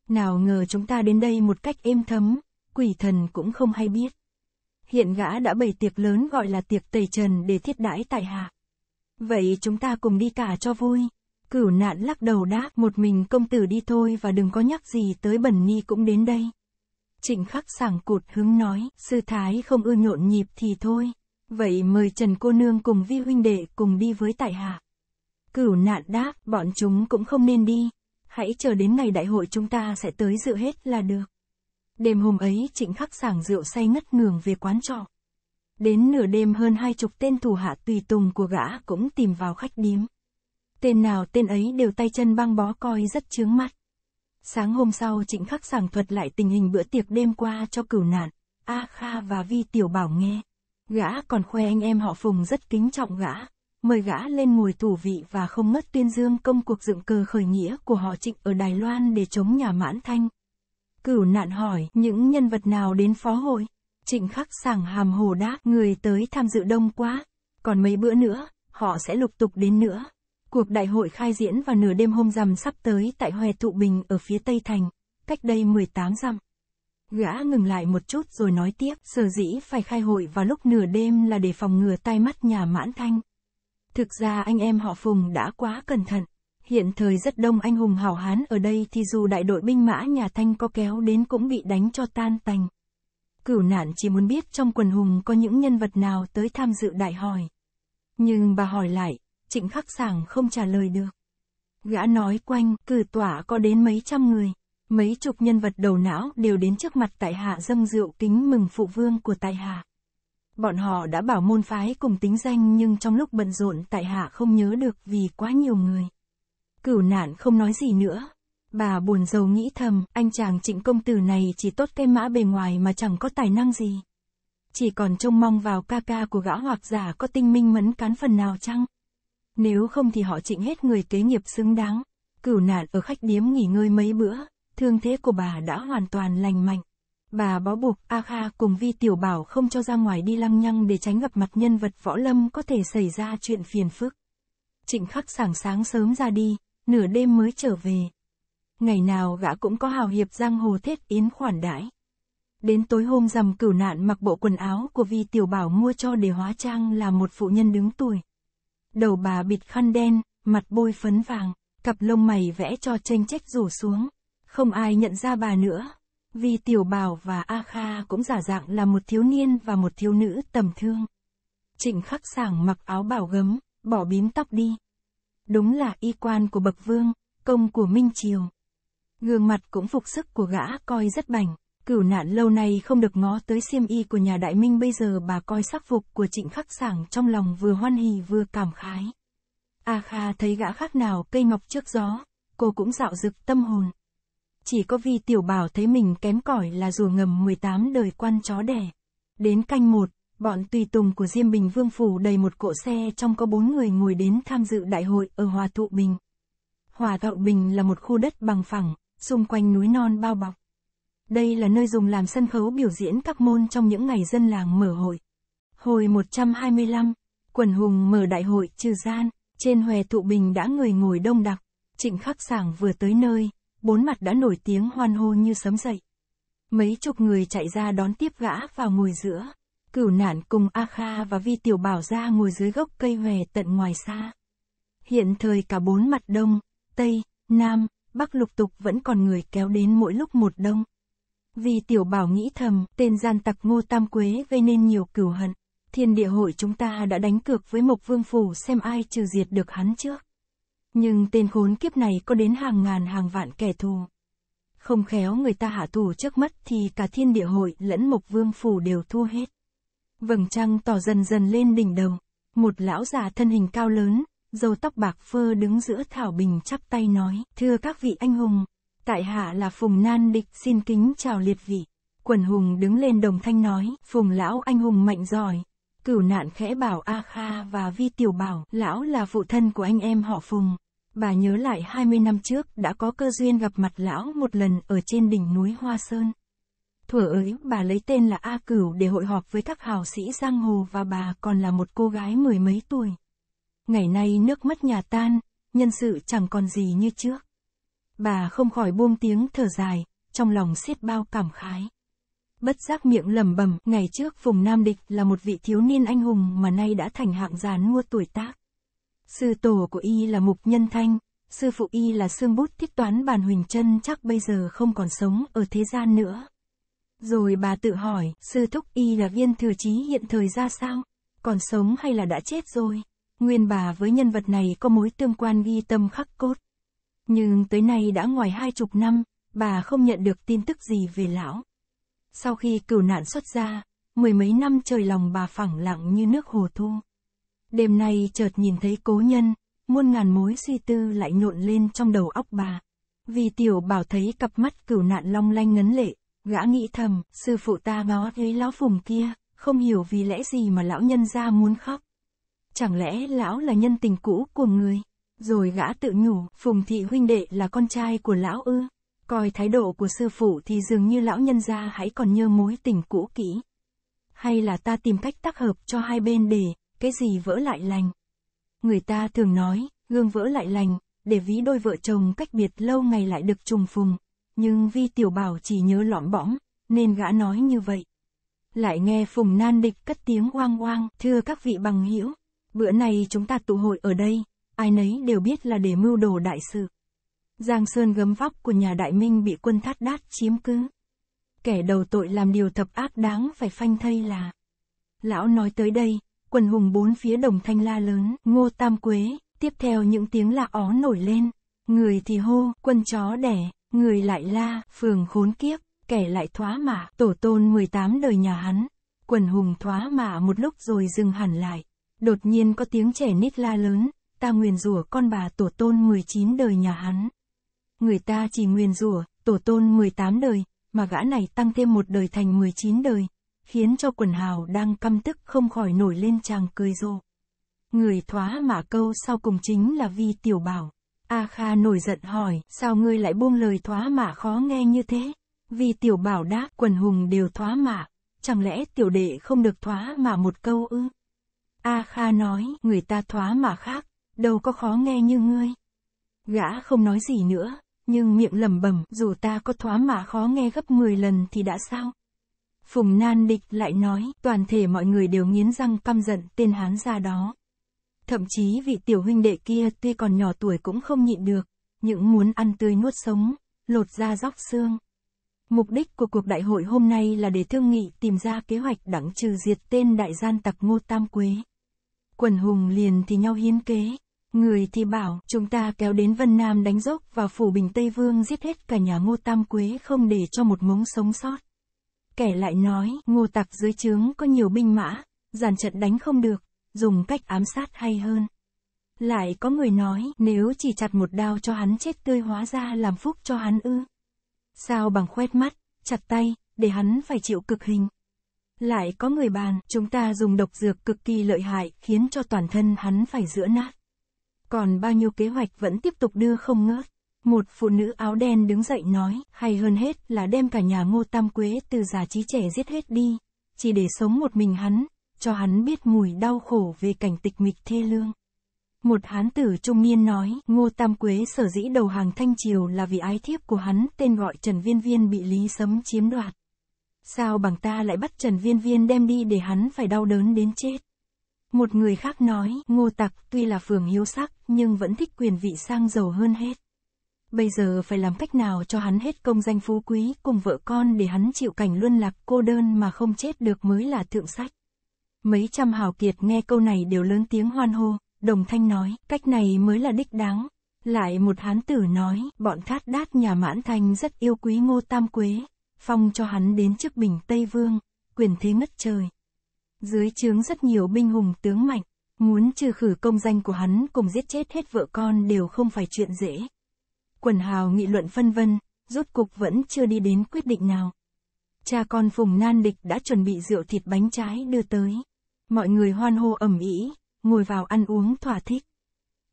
Nào ngờ chúng ta đến đây một cách êm thấm, quỷ thần cũng không hay biết. Hiện gã đã bày tiệc lớn gọi là tiệc tẩy trần để thiết đãi tại hạ. Vậy chúng ta cùng đi cả cho vui. Cửu nạn lắc đầu đáp một mình công tử đi thôi và đừng có nhắc gì tới bẩn ni cũng đến đây. Trịnh khắc sảng cụt hứng nói, sư thái không ưa nhộn nhịp thì thôi. Vậy mời Trần cô nương cùng vi huynh đệ cùng đi với tại hạ. Cửu nạn đáp, bọn chúng cũng không nên đi. Hãy chờ đến ngày đại hội chúng ta sẽ tới dự hết là được. Đêm hôm ấy trịnh khắc sảng rượu say ngất ngường về quán trọ. Đến nửa đêm hơn hai chục tên thủ hạ tùy tùng của gã cũng tìm vào khách điếm. Tên nào tên ấy đều tay chân băng bó coi rất chướng mắt. Sáng hôm sau trịnh khắc sảng thuật lại tình hình bữa tiệc đêm qua cho cửu nạn, A Kha và Vi Tiểu Bảo nghe. Gã còn khoe anh em họ Phùng rất kính trọng gã, mời gã lên ngồi tù vị và không ngất tuyên dương công cuộc dựng cờ khởi nghĩa của họ trịnh ở Đài Loan để chống nhà mãn thanh. Cửu nạn hỏi những nhân vật nào đến phó hội. Trịnh khắc sảng hàm hồ đáp người tới tham dự đông quá, còn mấy bữa nữa, họ sẽ lục tục đến nữa. Cuộc đại hội khai diễn vào nửa đêm hôm rằm sắp tới tại Hòe Tụ Bình ở phía Tây Thành, cách đây 18 dặm. Gã ngừng lại một chút rồi nói tiếp, sở dĩ phải khai hội vào lúc nửa đêm là để phòng ngừa tai mắt nhà mãn thanh. Thực ra anh em họ Phùng đã quá cẩn thận. Hiện thời rất đông anh hùng hảo hán ở đây thì dù đại đội binh mã nhà Thanh có kéo đến cũng bị đánh cho tan tành. Cửu nạn chỉ muốn biết trong quần hùng có những nhân vật nào tới tham dự đại hỏi. Nhưng bà hỏi lại, trịnh khắc sàng không trả lời được. Gã nói quanh, cử tỏa có đến mấy trăm người, mấy chục nhân vật đầu não đều đến trước mặt tại hạ dâng rượu kính mừng phụ vương của tại hạ. Bọn họ đã bảo môn phái cùng tính danh nhưng trong lúc bận rộn tại hạ không nhớ được vì quá nhiều người. Cửu nạn không nói gì nữa. Bà buồn giàu nghĩ thầm, anh chàng trịnh công tử này chỉ tốt cái mã bề ngoài mà chẳng có tài năng gì. Chỉ còn trông mong vào ca ca của gã hoặc giả có tinh minh mẫn cán phần nào chăng? Nếu không thì họ chịnh hết người kế nghiệp xứng đáng. Cửu nạn ở khách điếm nghỉ ngơi mấy bữa, thương thế của bà đã hoàn toàn lành mạnh. Bà bó buộc A Kha cùng Vi Tiểu Bảo không cho ra ngoài đi lăng nhăng để tránh gặp mặt nhân vật võ lâm có thể xảy ra chuyện phiền phức. Trịnh khắc sảng sáng sớm ra đi, nửa đêm mới trở về. Ngày nào gã cũng có hào hiệp giang hồ thết yến khoản đãi. Đến tối hôm rằm cửu nạn mặc bộ quần áo của Vi Tiểu Bảo mua cho để hóa trang là một phụ nhân đứng tuổi đầu bà bịt khăn đen, mặt bôi phấn vàng, cặp lông mày vẽ cho tranh trách rủ xuống. Không ai nhận ra bà nữa. Vì Tiểu Bảo và A Kha cũng giả dạng là một thiếu niên và một thiếu nữ tầm thương. Trịnh khắc sảng mặc áo bảo gấm, bỏ bím tóc đi. Đúng là y quan của bậc vương, công của Minh Triều. Gương mặt cũng phục sức của gã coi rất bảnh. Cửu nạn lâu nay không được ngó tới xiêm y của nhà đại minh bây giờ bà coi sắc phục của trịnh khắc sảng trong lòng vừa hoan hỉ vừa cảm khái. A Kha thấy gã khác nào cây ngọc trước gió, cô cũng dạo dực tâm hồn. Chỉ có vi tiểu bảo thấy mình kém cỏi là rùa ngầm 18 đời quan chó đẻ. Đến canh một, bọn tùy tùng của Diêm Bình Vương Phủ đầy một cỗ xe trong có bốn người ngồi đến tham dự đại hội ở Hòa Thụ Bình. Hòa thụ Bình là một khu đất bằng phẳng, xung quanh núi non bao bọc. Đây là nơi dùng làm sân khấu biểu diễn các môn trong những ngày dân làng mở hội. Hồi 125, quần hùng mở đại hội trừ gian, trên hòe thụ bình đã người ngồi đông đặc, trịnh khắc sảng vừa tới nơi, bốn mặt đã nổi tiếng hoan hô như sấm dậy. Mấy chục người chạy ra đón tiếp gã vào ngồi giữa, cửu nản cùng A Kha và Vi Tiểu Bảo ra ngồi dưới gốc cây hòe tận ngoài xa. Hiện thời cả bốn mặt đông, tây, nam, bắc lục tục vẫn còn người kéo đến mỗi lúc một đông. Vì tiểu bảo nghĩ thầm, tên gian tặc ngô tam quế gây nên nhiều cửu hận. Thiên địa hội chúng ta đã đánh cược với Mộc Vương Phủ xem ai trừ diệt được hắn trước. Nhưng tên khốn kiếp này có đến hàng ngàn hàng vạn kẻ thù. Không khéo người ta hạ thủ trước mắt thì cả thiên địa hội lẫn Mộc Vương Phủ đều thua hết. Vầng trăng tỏ dần dần lên đỉnh đầu. Một lão già thân hình cao lớn, dầu tóc bạc phơ đứng giữa thảo bình chắp tay nói, thưa các vị anh hùng, Tại hạ là Phùng Nan Địch xin kính chào liệt vị. Quần hùng đứng lên đồng thanh nói, Phùng lão anh hùng mạnh giỏi. Cửu nạn khẽ bảo A Kha và Vi Tiểu bảo, lão là phụ thân của anh em họ Phùng. Bà nhớ lại 20 năm trước đã có cơ duyên gặp mặt lão một lần ở trên đỉnh núi Hoa Sơn. Thuở ấy bà lấy tên là A Cửu để hội họp với các hào sĩ giang hồ và bà còn là một cô gái mười mấy tuổi. Ngày nay nước mất nhà tan, nhân sự chẳng còn gì như trước. Bà không khỏi buông tiếng thở dài, trong lòng xiết bao cảm khái. Bất giác miệng lẩm bẩm, ngày trước vùng Nam Địch là một vị thiếu niên anh hùng mà nay đã thành hạng già nua tuổi tác. Sư tổ của y là Mục Nhân Thanh, sư phụ y là xương bút thiết toán bàn huỳnh chân chắc bây giờ không còn sống ở thế gian nữa. Rồi bà tự hỏi, sư thúc y là viên thừa chí hiện thời ra sao? Còn sống hay là đã chết rồi? Nguyên bà với nhân vật này có mối tương quan ghi tâm khắc cốt. Nhưng tới nay đã ngoài hai chục năm, bà không nhận được tin tức gì về lão. Sau khi cửu nạn xuất ra, mười mấy năm trời lòng bà phẳng lặng như nước hồ thu. Đêm nay chợt nhìn thấy cố nhân, muôn ngàn mối suy tư lại nhộn lên trong đầu óc bà. Vì tiểu bảo thấy cặp mắt cửu nạn long lanh ngấn lệ, gã nghĩ thầm, sư phụ ta ngó thấy lão phùng kia, không hiểu vì lẽ gì mà lão nhân ra muốn khóc. Chẳng lẽ lão là nhân tình cũ của người? Rồi gã tự nhủ, Phùng Thị huynh đệ là con trai của lão ư. Coi thái độ của sư phụ thì dường như lão nhân gia hãy còn nhớ mối tình cũ kỹ. Hay là ta tìm cách tác hợp cho hai bên để, cái gì vỡ lại lành. Người ta thường nói, gương vỡ lại lành, để ví đôi vợ chồng cách biệt lâu ngày lại được trùng phùng. Nhưng vi tiểu bảo chỉ nhớ lõm bõng, nên gã nói như vậy. Lại nghe Phùng Nan Địch cất tiếng oang oang, thưa các vị bằng hữu, bữa nay chúng ta tụ hội ở đây, ai nấy đều biết là để mưu đồ đại sự. Giang Sơn gấm vóc của nhà Đại Minh bị quân thắt đát chiếm cứ. Kẻ đầu tội làm điều thập ác đáng phải phanh thây là. Lão nói tới đây, quần hùng bốn phía đồng thanh la lớn, ngô tam quế, tiếp theo những tiếng la ó nổi lên. Người thì hô, quân chó đẻ, người lại la, phường khốn kiếp, kẻ lại thoá mạ, tổ tôn 18 đời nhà hắn. Quần hùng thoá mạ một lúc rồi dừng hẳn lại. Đột nhiên có tiếng trẻ nít la lớn, ta nguyền rủa con bà tổ tôn 19 đời nhà hắn. Người ta chỉ nguyền rủa tổ tôn 18 đời, mà gã này tăng thêm một đời thành 19 đời, khiến cho quần hào đang căm tức không khỏi nổi lên chàng cười rộ. Người thoá mã câu sau cùng chính là Vi Tiểu Bảo. A Kha nổi giận hỏi, sao ngươi lại buông lời thoá mạ khó nghe như thế? Vì tiểu bảo đáp, quần hùng đều thoá mạ, chẳng lẽ tiểu đệ không được thoá mạ một câu ư? A Kha nói, người ta thoá mạ khác, đâu có khó nghe như ngươi. Gã không nói gì nữa, nhưng miệng lẩm bẩm, dù ta có thoá mà khó nghe gấp 10 lần thì đã sao? Phùng Nan Địch lại nói, toàn thể mọi người đều nghiến răng căm giận tên hán gia đó. Thậm chí vị tiểu huynh đệ kia tuy còn nhỏ tuổi cũng không nhịn được, những muốn ăn tươi nuốt sống, lột da róc xương. Mục đích của cuộc đại hội hôm nay là để thương nghị tìm ra kế hoạch đẳng trừ diệt tên đại gian tặc Ngô Tam Quế. Quần hùng liền thì nhau hiến kế, Người thì bảo, chúng ta kéo đến Vân Nam đánh dốc vào phủ Bình Tây Vương giết hết cả nhà Ngô Tam Quế không để cho một ngống sống sót. Kẻ lại nói, Ngô Tặc dưới trướng có nhiều binh mã, dàn trận đánh không được, dùng cách ám sát hay hơn. Lại có người nói, nếu chỉ chặt một đao cho hắn chết tươi hóa ra làm phúc cho hắn ư. Sao bằng khoét mắt, chặt tay, để hắn phải chịu cực hình. Lại có người bàn, chúng ta dùng độc dược cực kỳ lợi hại khiến cho toàn thân hắn phải giữa nát còn bao nhiêu kế hoạch vẫn tiếp tục đưa không ngớt. Một phụ nữ áo đen đứng dậy nói, hay hơn hết là đem cả nhà ngô tam quế từ già trí trẻ giết hết đi, chỉ để sống một mình hắn, cho hắn biết mùi đau khổ về cảnh tịch mịch thê lương. Một hán tử trung niên nói, Ngô Tam Quế sở dĩ đầu hàng Thanh Triều là vì ái thiếp của hắn tên gọi Trần Viên Viên bị Lý Sấm chiếm đoạt. Sao bằng ta lại bắt Trần Viên Viên đem đi để hắn phải đau đớn đến chết? Một người khác nói, ngô tặc tuy là phường hiếu sắc, nhưng vẫn thích quyền vị sang giàu hơn hết. Bây giờ phải làm cách nào cho hắn hết công danh phú quý cùng vợ con để hắn chịu cảnh luân lạc cô đơn mà không chết được mới là thượng sách. Mấy trăm hào kiệt nghe câu này đều lớn tiếng hoan hô, đồng thanh nói, cách này mới là đích đáng. Lại một hán tử nói, bọn thát đát nhà mãn thanh rất yêu quý ngô tam quế, phong cho hắn đến trước bình Tây Vương, quyền thế mất trời. Dưới trướng rất nhiều binh hùng tướng mạnh, muốn trừ khử công danh của hắn cùng giết chết hết vợ con đều không phải chuyện dễ. Quần hào nghị luận phân vân, rốt cục vẫn chưa đi đến quyết định nào. Cha con Phùng Nan Địch đã chuẩn bị rượu thịt bánh trái đưa tới. Mọi người hoan hô ẩm ý, ngồi vào ăn uống thỏa thích.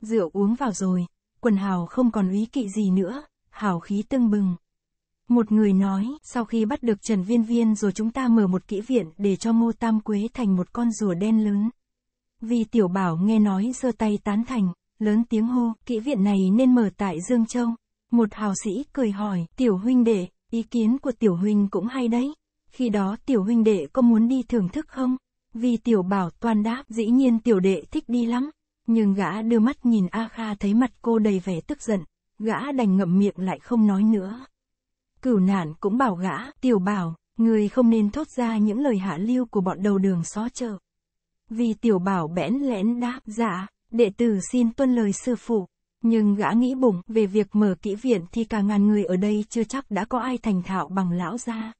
Rượu uống vào rồi, quần hào không còn ý kỵ gì nữa, hào khí tương bừng. Một người nói, sau khi bắt được Trần Viên Viên rồi chúng ta mở một kỹ viện để cho Ngô Tam Quế thành một con rùa đen lớn. Vì Tiểu Bảo nghe nói giơ tay tán thành, lớn tiếng hô, kỹ viện này nên mở tại Dương Châu. Một hào sĩ cười hỏi, Tiểu huynh đệ, ý kiến của Tiểu huynh cũng hay đấy. Khi đó Tiểu huynh đệ có muốn đi thưởng thức không? Vì Tiểu Bảo toàn đáp, dĩ nhiên Tiểu đệ thích đi lắm. Nhưng gã đưa mắt nhìn A Kha thấy mặt cô đầy vẻ tức giận, gã đành ngậm miệng lại không nói nữa cửu nạn cũng bảo gã, tiểu bảo, người không nên thốt ra những lời hạ lưu của bọn đầu đường xó chợ. Vì tiểu bảo bẽn lẽn đáp, dạ, đệ tử xin tuân lời sư phụ. Nhưng gã nghĩ bụng về việc mở kỹ viện thì cả ngàn người ở đây chưa chắc đã có ai thành thạo bằng lão gia.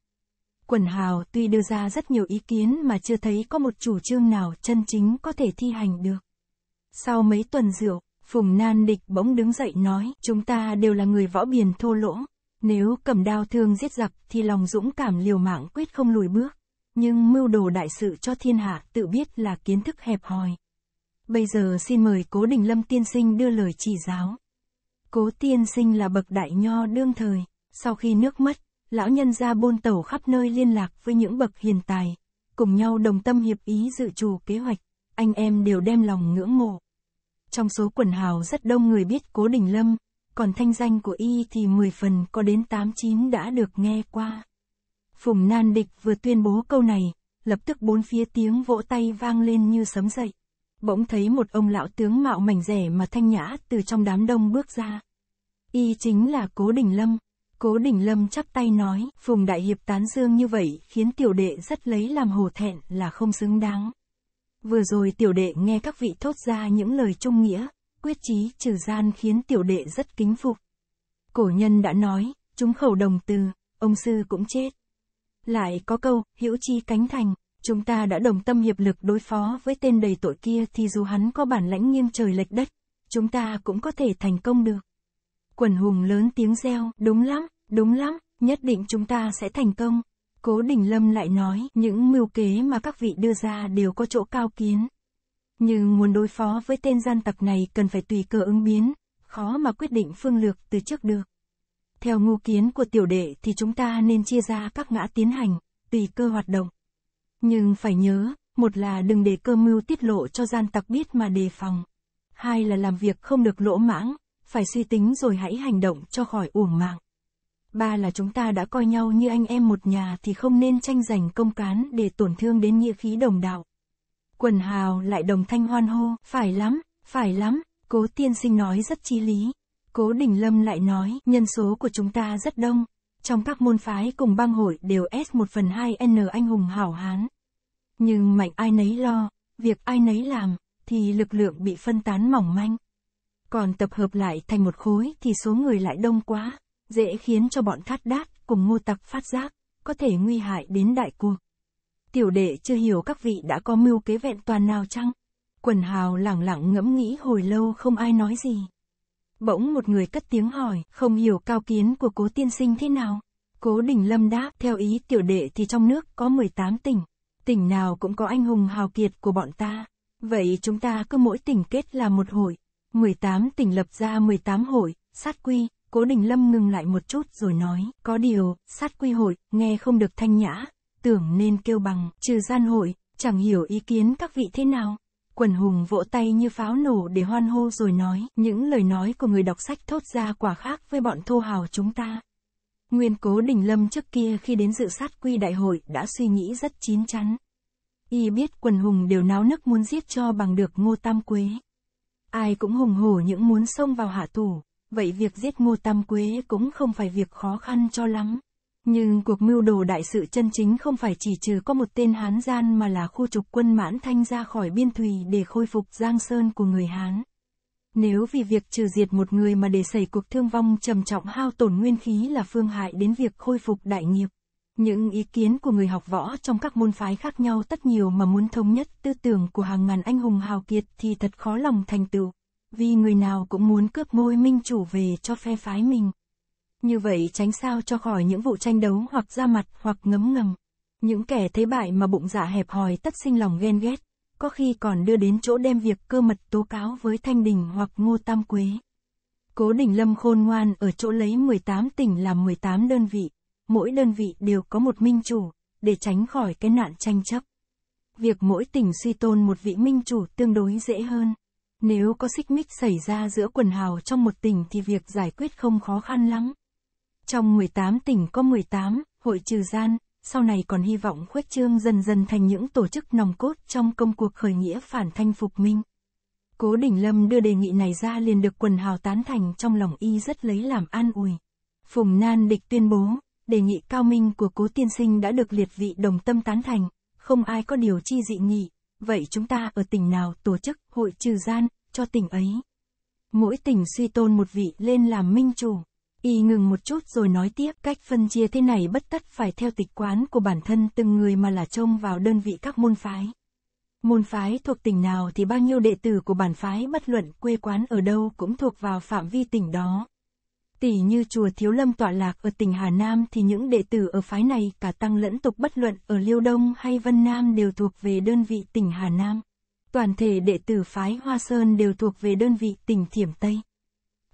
Quần hào tuy đưa ra rất nhiều ý kiến mà chưa thấy có một chủ trương nào chân chính có thể thi hành được. Sau mấy tuần rượu, Phùng Nan Địch bỗng đứng dậy nói, chúng ta đều là người võ biển thô lỗ, nếu cầm đao thương giết giặc thì lòng dũng cảm liều mạng quyết không lùi bước. Nhưng mưu đồ đại sự cho thiên hạ tự biết là kiến thức hẹp hòi. Bây giờ xin mời Cố Đình Lâm tiên sinh đưa lời chỉ giáo. Cố tiên sinh là bậc đại nho đương thời, sau khi nước mất, lão nhân ra bôn tẩu khắp nơi liên lạc với những bậc hiền tài, cùng nhau đồng tâm hiệp ý dự trù kế hoạch, anh em đều đem lòng ngưỡng mộ. Trong số quần hào rất đông người biết Cố Đình Lâm, còn thanh danh của y thì 10 phần có đến 89 đã được nghe qua. Phùng Nan Địch vừa tuyên bố câu này, lập tức bốn phía tiếng vỗ tay vang lên như sấm dậy. Bỗng thấy một ông lão tướng mạo mảnh rẻ mà thanh nhã từ trong đám đông bước ra. Y chính là Cố Đình Lâm. Cố Đình Lâm chắp tay nói, Phùng Đại Hiệp tán dương như vậy khiến tiểu đệ rất lấy làm hổ thẹn là không xứng đáng. Vừa rồi tiểu đệ nghe các vị thốt ra những lời trung nghĩa, quyết chí trừ gian khiến tiểu đệ rất kính phục. Cổ nhân đã nói, chúng khẩu đồng từ, ông sư cũng chết. Lại có câu, hữu chi cánh thành, chúng ta đã đồng tâm hiệp lực đối phó với tên đầy tội kia thì dù hắn có bản lãnh nghiêng trời lệch đất, chúng ta cũng có thể thành công được. Quần hùng lớn tiếng reo, đúng lắm, đúng lắm, nhất định chúng ta sẽ thành công. Cố Đình Lâm lại nói, những mưu kế mà các vị đưa ra đều có chỗ cao kiến, nhưng muốn đối phó với tên gian tặc này cần phải tùy cơ ứng biến, khó mà quyết định phương lược từ trước được. Theo ngu kiến của tiểu đệ thì chúng ta nên chia ra các ngã tiến hành, tùy cơ hoạt động. Nhưng phải nhớ, một là đừng để cơ mưu tiết lộ cho gian tặc biết mà đề phòng. Hai là làm việc không được lỗ mãng, phải suy tính rồi hãy hành động cho khỏi uổng mạng. Ba là chúng ta đã coi nhau như anh em một nhà thì không nên tranh giành công cán để tổn thương đến nghĩa khí đồng đạo quần hào lại đồng thanh hoan hô, phải lắm, phải lắm, cố tiên sinh nói rất chi lý. Cố Đình Lâm lại nói, nhân số của chúng ta rất đông, trong các môn phái cùng bang hội đều S 1 phần 2 N anh hùng hảo hán. Nhưng mạnh ai nấy lo, việc ai nấy làm, thì lực lượng bị phân tán mỏng manh. Còn tập hợp lại thành một khối thì số người lại đông quá, dễ khiến cho bọn thát đát cùng ngô tặc phát giác, có thể nguy hại đến đại cuộc. Tiểu đệ chưa hiểu các vị đã có mưu kế vẹn toàn nào chăng? Quần hào lẳng lặng ngẫm nghĩ hồi lâu không ai nói gì. Bỗng một người cất tiếng hỏi, không hiểu cao kiến của cố tiên sinh thế nào? Cố Đình Lâm đáp, theo ý tiểu đệ thì trong nước có 18 tỉnh. Tỉnh nào cũng có anh hùng hào kiệt của bọn ta. Vậy chúng ta cứ mỗi tỉnh kết là một hội. 18 tỉnh lập ra 18 hội, sát quy, Cố Đình Lâm ngừng lại một chút rồi nói, có điều, sát quy hội, nghe không được thanh nhã, tưởng nên kêu bằng, trừ gian hội, chẳng hiểu ý kiến các vị thế nào. Quần hùng vỗ tay như pháo nổ để hoan hô rồi nói, những lời nói của người đọc sách thốt ra quả khác với bọn thô hào chúng ta. Nguyên cố đình lâm trước kia khi đến dự sát quy đại hội đã suy nghĩ rất chín chắn. Y biết quần hùng đều náo nức muốn giết cho bằng được ngô tam quế. Ai cũng hùng hổ những muốn xông vào hạ tù, vậy việc giết ngô tam quế cũng không phải việc khó khăn cho lắm. Nhưng cuộc mưu đồ đại sự chân chính không phải chỉ trừ có một tên Hán gian mà là khu trục quân mãn thanh ra khỏi biên thùy để khôi phục giang sơn của người Hán. Nếu vì việc trừ diệt một người mà để xảy cuộc thương vong trầm trọng hao tổn nguyên khí là phương hại đến việc khôi phục đại nghiệp. Những ý kiến của người học võ trong các môn phái khác nhau tất nhiều mà muốn thống nhất tư tưởng của hàng ngàn anh hùng hào kiệt thì thật khó lòng thành tựu, vì người nào cũng muốn cướp ngôi minh chủ về cho phe phái mình. Như vậy tránh sao cho khỏi những vụ tranh đấu hoặc ra mặt hoặc ngấm ngầm. Những kẻ thế bại mà bụng dạ hẹp hòi tất sinh lòng ghen ghét, có khi còn đưa đến chỗ đem việc cơ mật tố cáo với Thanh Đình hoặc Ngô Tam Quế. Cố Đình Lâm khôn ngoan ở chỗ lấy 18 tỉnh làm 18 đơn vị, mỗi đơn vị đều có một minh chủ, để tránh khỏi cái nạn tranh chấp. Việc mỗi tỉnh suy tôn một vị minh chủ tương đối dễ hơn. Nếu có xích mích xảy ra giữa quần hào trong một tỉnh thì việc giải quyết không khó khăn lắm. Trong 18 tỉnh có 18 hội trừ gian, sau này còn hy vọng khuếch trương dần dần thành những tổ chức nòng cốt trong công cuộc khởi nghĩa phản thanh phục minh. Cố Đình Lâm đưa đề nghị này ra liền được quần hào tán thành trong lòng y rất lấy làm an ủi. Phùng Nan Địch tuyên bố, đề nghị cao minh của Cố Tiên Sinh đã được liệt vị đồng tâm tán thành, không ai có điều chi dị nghị, vậy chúng ta ở tỉnh nào tổ chức hội trừ gian, cho tỉnh ấy. Mỗi tỉnh suy tôn một vị lên làm minh chủ. Y ngừng một chút rồi nói tiếp, cách phân chia thế này bất tất phải theo tịch quán của bản thân từng người mà là trông vào đơn vị các môn phái. Môn phái thuộc tỉnh nào thì bao nhiêu đệ tử của bản phái bất luận quê quán ở đâu cũng thuộc vào phạm vi tỉnh đó. Tỷ như chùa Thiếu Lâm tọa lạc ở tỉnh Hà Nam thì những đệ tử ở phái này cả tăng lẫn tục bất luận ở Liêu Đông hay Vân Nam đều thuộc về đơn vị tỉnh Hà Nam. Toàn thể đệ tử phái Hoa Sơn đều thuộc về đơn vị tỉnh Thiểm Tây.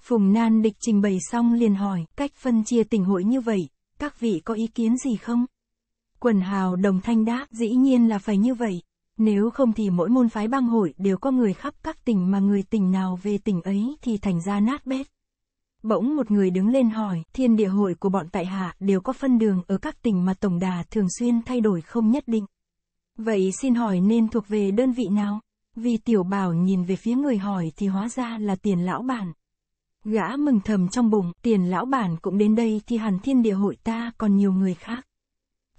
Phùng Nan Địch trình bày xong liền hỏi, cách phân chia tỉnh hội như vậy, các vị có ý kiến gì không? Quần hào đồng thanh đáp, dĩ nhiên là phải như vậy. Nếu không thì mỗi môn phái băng hội đều có người khắp các tỉnh mà người tỉnh nào về tỉnh ấy thì thành ra nát bét. Bỗng một người đứng lên hỏi, thiên địa hội của bọn tại hạ đều có phân đường ở các tỉnh mà tổng đà thường xuyên thay đổi không nhất định. Vậy xin hỏi nên thuộc về đơn vị nào? Vì tiểu bảo nhìn về phía người hỏi thì hóa ra là tiền lão bản. Gã mừng thầm trong bụng, tiền lão bản cũng đến đây thì hẳn thiên địa hội ta còn nhiều người khác.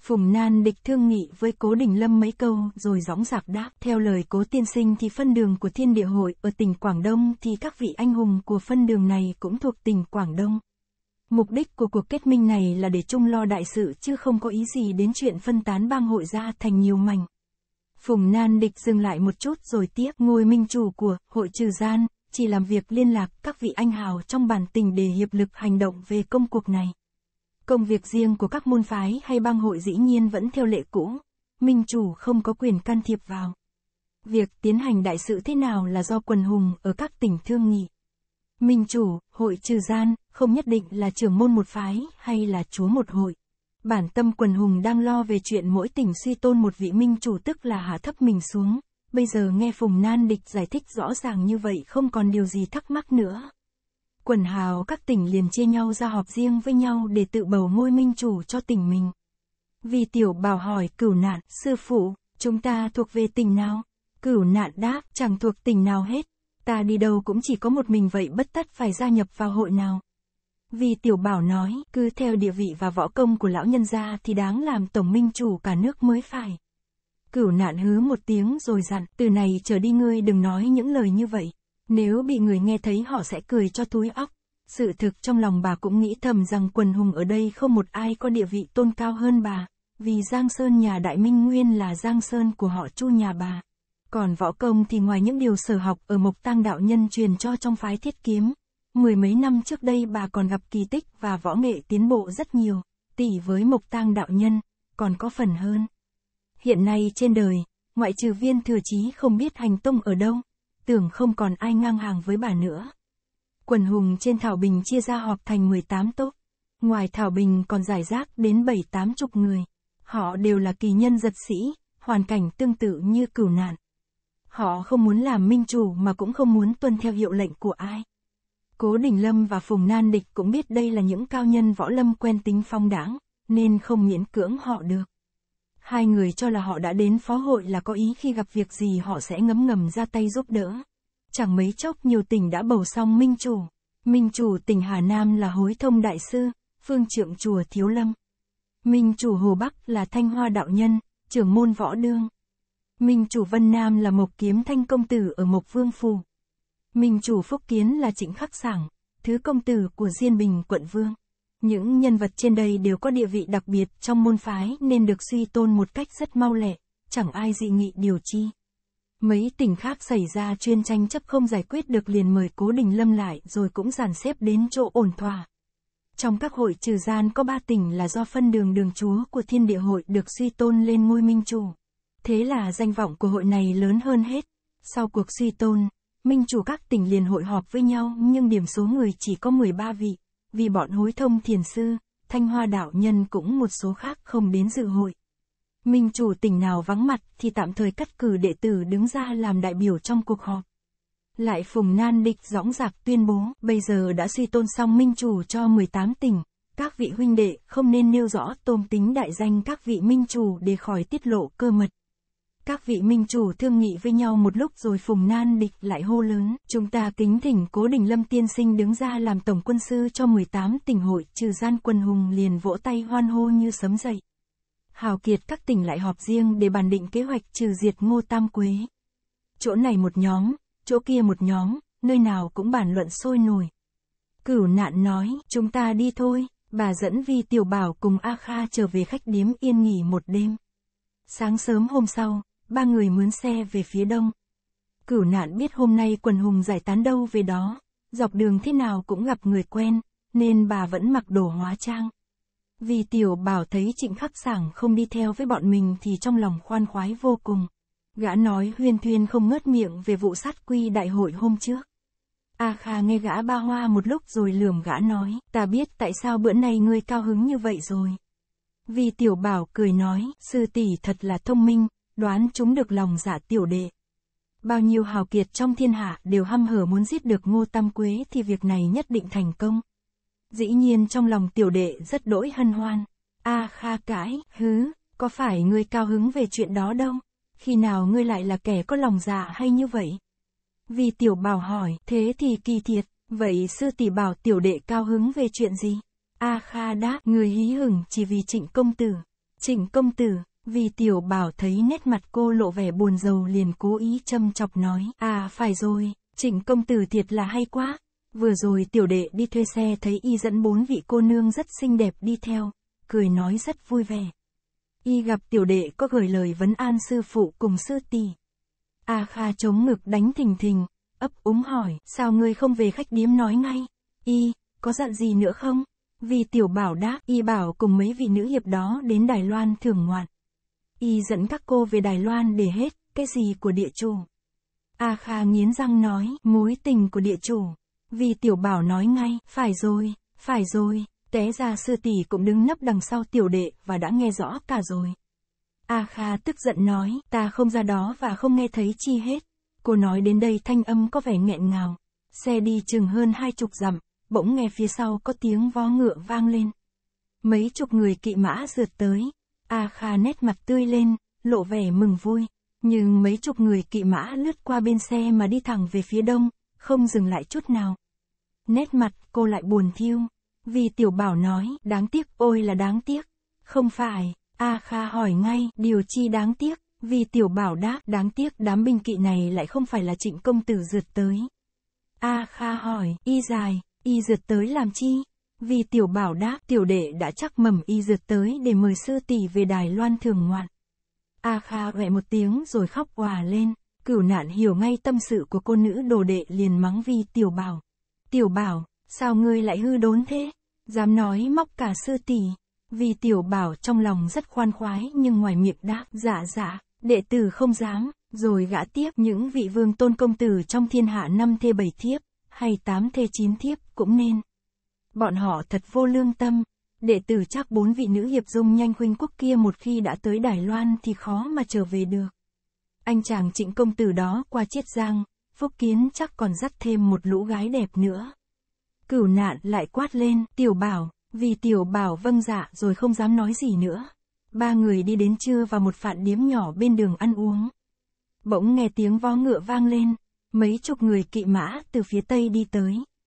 Phùng nan địch thương nghị với cố đình lâm mấy câu rồi gióng giạc đáp. Theo lời cố tiên sinh thì phân đường của thiên địa hội ở tỉnh Quảng Đông thì các vị anh hùng của phân đường này cũng thuộc tỉnh Quảng Đông. Mục đích của cuộc kết minh này là để chung lo đại sự chứ không có ý gì đến chuyện phân tán bang hội ra thành nhiều mảnh. Phùng Nan Địch dừng lại một chút rồi tiếp ngôi minh chủ của hội trừ gian, chỉ làm việc liên lạc các vị anh hào trong bản tình để hiệp lực hành động về công cuộc này. Công việc riêng của các môn phái hay bang hội dĩ nhiên vẫn theo lệ cũ, minh chủ không có quyền can thiệp vào. Việc tiến hành đại sự thế nào là do quần hùng ở các tỉnh thương nghị. Minh chủ, hội trừ gian, không nhất định là trưởng môn một phái hay là chúa một hội. Bản tâm quần hùng đang lo về chuyện mỗi tỉnh suy tôn một vị minh chủ tức là hạ thấp mình xuống bây giờ nghe Phùng Nan Địch giải thích rõ ràng như vậy không còn điều gì thắc mắc nữa. Quần hào các tỉnh liền chia nhau ra họp riêng với nhau để tự bầu ngôi minh chủ cho tỉnh mình. Vì tiểu bảo hỏi cửu nạn, sư phụ, chúng ta thuộc về tỉnh nào? Cửu nạn đáp, chẳng thuộc tỉnh nào hết. Ta đi đâu cũng chỉ có một mình vậy bất tất phải gia nhập vào hội nào. Vì tiểu bảo nói, cứ theo địa vị và võ công của lão nhân gia thì đáng làm tổng minh chủ cả nước mới phải. Cửu nạn hứ một tiếng rồi dặn, từ này trở đi ngươi đừng nói những lời như vậy. Nếu bị người nghe thấy họ sẽ cười cho túi óc. Sự thực trong lòng bà cũng nghĩ thầm rằng quần hùng ở đây không một ai có địa vị tôn cao hơn bà, vì Giang Sơn nhà Đại Minh Nguyên là Giang Sơn của họ Chu nhà bà. Còn võ công thì ngoài những điều sở học ở Mộc tang Đạo Nhân truyền cho trong phái thiết kiếm, mười mấy năm trước đây bà còn gặp kỳ tích và võ nghệ tiến bộ rất nhiều, tỷ với Mộc tang Đạo Nhân, còn có phần hơn. Hiện nay trên đời, ngoại trừ viên thừa chí không biết hành tông ở đâu, tưởng không còn ai ngang hàng với bà nữa. Quần hùng trên Thảo Bình chia ra họp thành 18 tốt. Ngoài Thảo Bình còn giải rác đến bảy tám chục người. Họ đều là kỳ nhân giật sĩ, hoàn cảnh tương tự như cửu nạn. Họ không muốn làm minh chủ mà cũng không muốn tuân theo hiệu lệnh của ai. Cố Đình Lâm và Phùng Nan Địch cũng biết đây là những cao nhân võ lâm quen tính phong đảng, nên không miễn cưỡng họ được. Hai người cho là họ đã đến phó hội là có ý khi gặp việc gì họ sẽ ngấm ngầm ra tay giúp đỡ. Chẳng mấy chốc nhiều tỉnh đã bầu xong minh chủ. Minh chủ tỉnh Hà Nam là hối thông đại sư, phương trượng chùa Thiếu Lâm. Minh chủ Hồ Bắc là thanh hoa đạo nhân, trưởng môn võ đương. Minh chủ Vân Nam là mộc kiếm thanh công tử ở mộc vương phù. Minh chủ Phúc Kiến là trịnh khắc sảng, thứ công tử của Diên Bình quận Vương. Những nhân vật trên đây đều có địa vị đặc biệt trong môn phái nên được suy tôn một cách rất mau lẹ, chẳng ai dị nghị điều chi. Mấy tỉnh khác xảy ra chuyên tranh chấp không giải quyết được liền mời Cố Đình Lâm lại rồi cũng dàn xếp đến chỗ ổn thỏa. Trong các hội trừ gian có ba tỉnh là do phân đường đường chúa của thiên địa hội được suy tôn lên ngôi minh chủ. Thế là danh vọng của hội này lớn hơn hết. Sau cuộc suy tôn, minh chủ các tỉnh liền hội họp với nhau nhưng điểm số người chỉ có 13 vị vì bọn hối thông thiền sư, thanh hoa đạo nhân cũng một số khác không đến dự hội. Minh chủ tỉnh nào vắng mặt thì tạm thời cắt cử đệ tử đứng ra làm đại biểu trong cuộc họp. Lại phùng nan địch dõng dạc tuyên bố, bây giờ đã suy tôn xong minh chủ cho 18 tỉnh, các vị huynh đệ không nên nêu rõ tôn tính đại danh các vị minh chủ để khỏi tiết lộ cơ mật. Các vị minh chủ thương nghị với nhau một lúc rồi phùng nan địch lại hô lớn, chúng ta kính thỉnh cố đình lâm tiên sinh đứng ra làm tổng quân sư cho 18 tỉnh hội, trừ gian quân hùng liền vỗ tay hoan hô như sấm dậy. Hào kiệt các tỉnh lại họp riêng để bàn định kế hoạch trừ diệt ngô tam quế. Chỗ này một nhóm, chỗ kia một nhóm, nơi nào cũng bàn luận sôi nổi. Cửu nạn nói, chúng ta đi thôi, bà dẫn vi tiểu bảo cùng A Kha trở về khách điếm yên nghỉ một đêm. Sáng sớm hôm sau, ba người mướn xe về phía đông. Cửu nạn biết hôm nay quần hùng giải tán đâu về đó, dọc đường thế nào cũng gặp người quen, nên bà vẫn mặc đồ hóa trang. Vì tiểu bảo thấy trịnh khắc sảng không đi theo với bọn mình thì trong lòng khoan khoái vô cùng. Gã nói huyên thuyên không ngớt miệng về vụ sát quy đại hội hôm trước. A Kha nghe gã ba hoa một lúc rồi lườm gã nói, ta biết tại sao bữa nay ngươi cao hứng như vậy rồi. Vì tiểu bảo cười nói, sư tỷ thật là thông minh, đoán chúng được lòng dạ tiểu đệ. Bao nhiêu hào kiệt trong thiên hạ đều hăm hở muốn giết được Ngô Tam Quế thì việc này nhất định thành công. Dĩ nhiên trong lòng tiểu đệ rất đỗi hân hoan. A à, kha cãi, hứ, có phải ngươi cao hứng về chuyện đó đâu? Khi nào ngươi lại là kẻ có lòng dạ hay như vậy? Vì tiểu bảo hỏi, thế thì kỳ thiệt, vậy sư tỷ bảo tiểu đệ cao hứng về chuyện gì? A à, kha đáp, người hí hửng chỉ vì trịnh công tử. Trịnh công tử, vì tiểu bảo thấy nét mặt cô lộ vẻ buồn rầu liền cố ý châm chọc nói, à phải rồi, trịnh công tử thiệt là hay quá. Vừa rồi tiểu đệ đi thuê xe thấy y dẫn bốn vị cô nương rất xinh đẹp đi theo, cười nói rất vui vẻ. Y gặp tiểu đệ có gửi lời vấn an sư phụ cùng sư tỷ. A Kha chống ngực đánh thình thình, ấp úng hỏi, sao ngươi không về khách điếm nói ngay? Y, có dặn gì nữa không? Vì tiểu bảo đã, y bảo cùng mấy vị nữ hiệp đó đến Đài Loan thưởng ngoạn. Y dẫn các cô về Đài Loan để hết, cái gì của địa chủ. A Kha nghiến răng nói, mối tình của địa chủ. Vì tiểu bảo nói ngay, phải rồi, phải rồi, té ra sư tỷ cũng đứng nấp đằng sau tiểu đệ và đã nghe rõ cả rồi. A Kha tức giận nói, ta không ra đó và không nghe thấy chi hết. Cô nói đến đây thanh âm có vẻ nghẹn ngào. Xe đi chừng hơn hai chục dặm, bỗng nghe phía sau có tiếng vó ngựa vang lên. Mấy chục người kỵ mã rượt tới, A Kha nét mặt tươi lên, lộ vẻ mừng vui, nhưng mấy chục người kỵ mã lướt qua bên xe mà đi thẳng về phía đông, không dừng lại chút nào. Nét mặt cô lại buồn thiêu, vì tiểu bảo nói, đáng tiếc ôi là đáng tiếc. Không phải, A Kha hỏi ngay, điều chi đáng tiếc, vì tiểu bảo đáp, đáng tiếc đám binh kỵ này lại không phải là trịnh công tử rượt tới. A Kha hỏi, y dài, y rượt tới làm chi? Vì tiểu bảo đã, tiểu đệ đã chắc mầm y dượt tới để mời sư tỷ về Đài Loan thường ngoạn. A Kha vẹ một tiếng rồi khóc hòa lên, cửu nạn hiểu ngay tâm sự của cô nữ đồ đệ liền mắng vi tiểu bảo. Tiểu bảo, sao ngươi lại hư đốn thế? Dám nói móc cả sư tỷ. Vì tiểu bảo trong lòng rất khoan khoái nhưng ngoài miệng đáp, dạ dạ, đệ tử không dám, rồi gã tiếp những vị vương tôn công tử trong thiên hạ năm thê bảy thiếp, hay tám thê chín thiếp cũng nên. Bọn họ thật vô lương tâm. Đệ tử chắc bốn vị nữ hiệp dung nhanh huynh quốc kia một khi đã tới Đài Loan thì khó mà trở về được. Anh chàng trịnh công tử đó qua chiết giang, phúc kiến chắc còn dắt thêm một lũ gái đẹp nữa. Cửu nạn lại quát lên, tiểu bảo, vì tiểu bảo vâng dạ rồi không dám nói gì nữa. Ba người đi đến trưa vào một phạn điếm nhỏ bên đường ăn uống. Bỗng nghe tiếng vó ngựa vang lên, mấy chục người kỵ mã từ phía tây đi tới.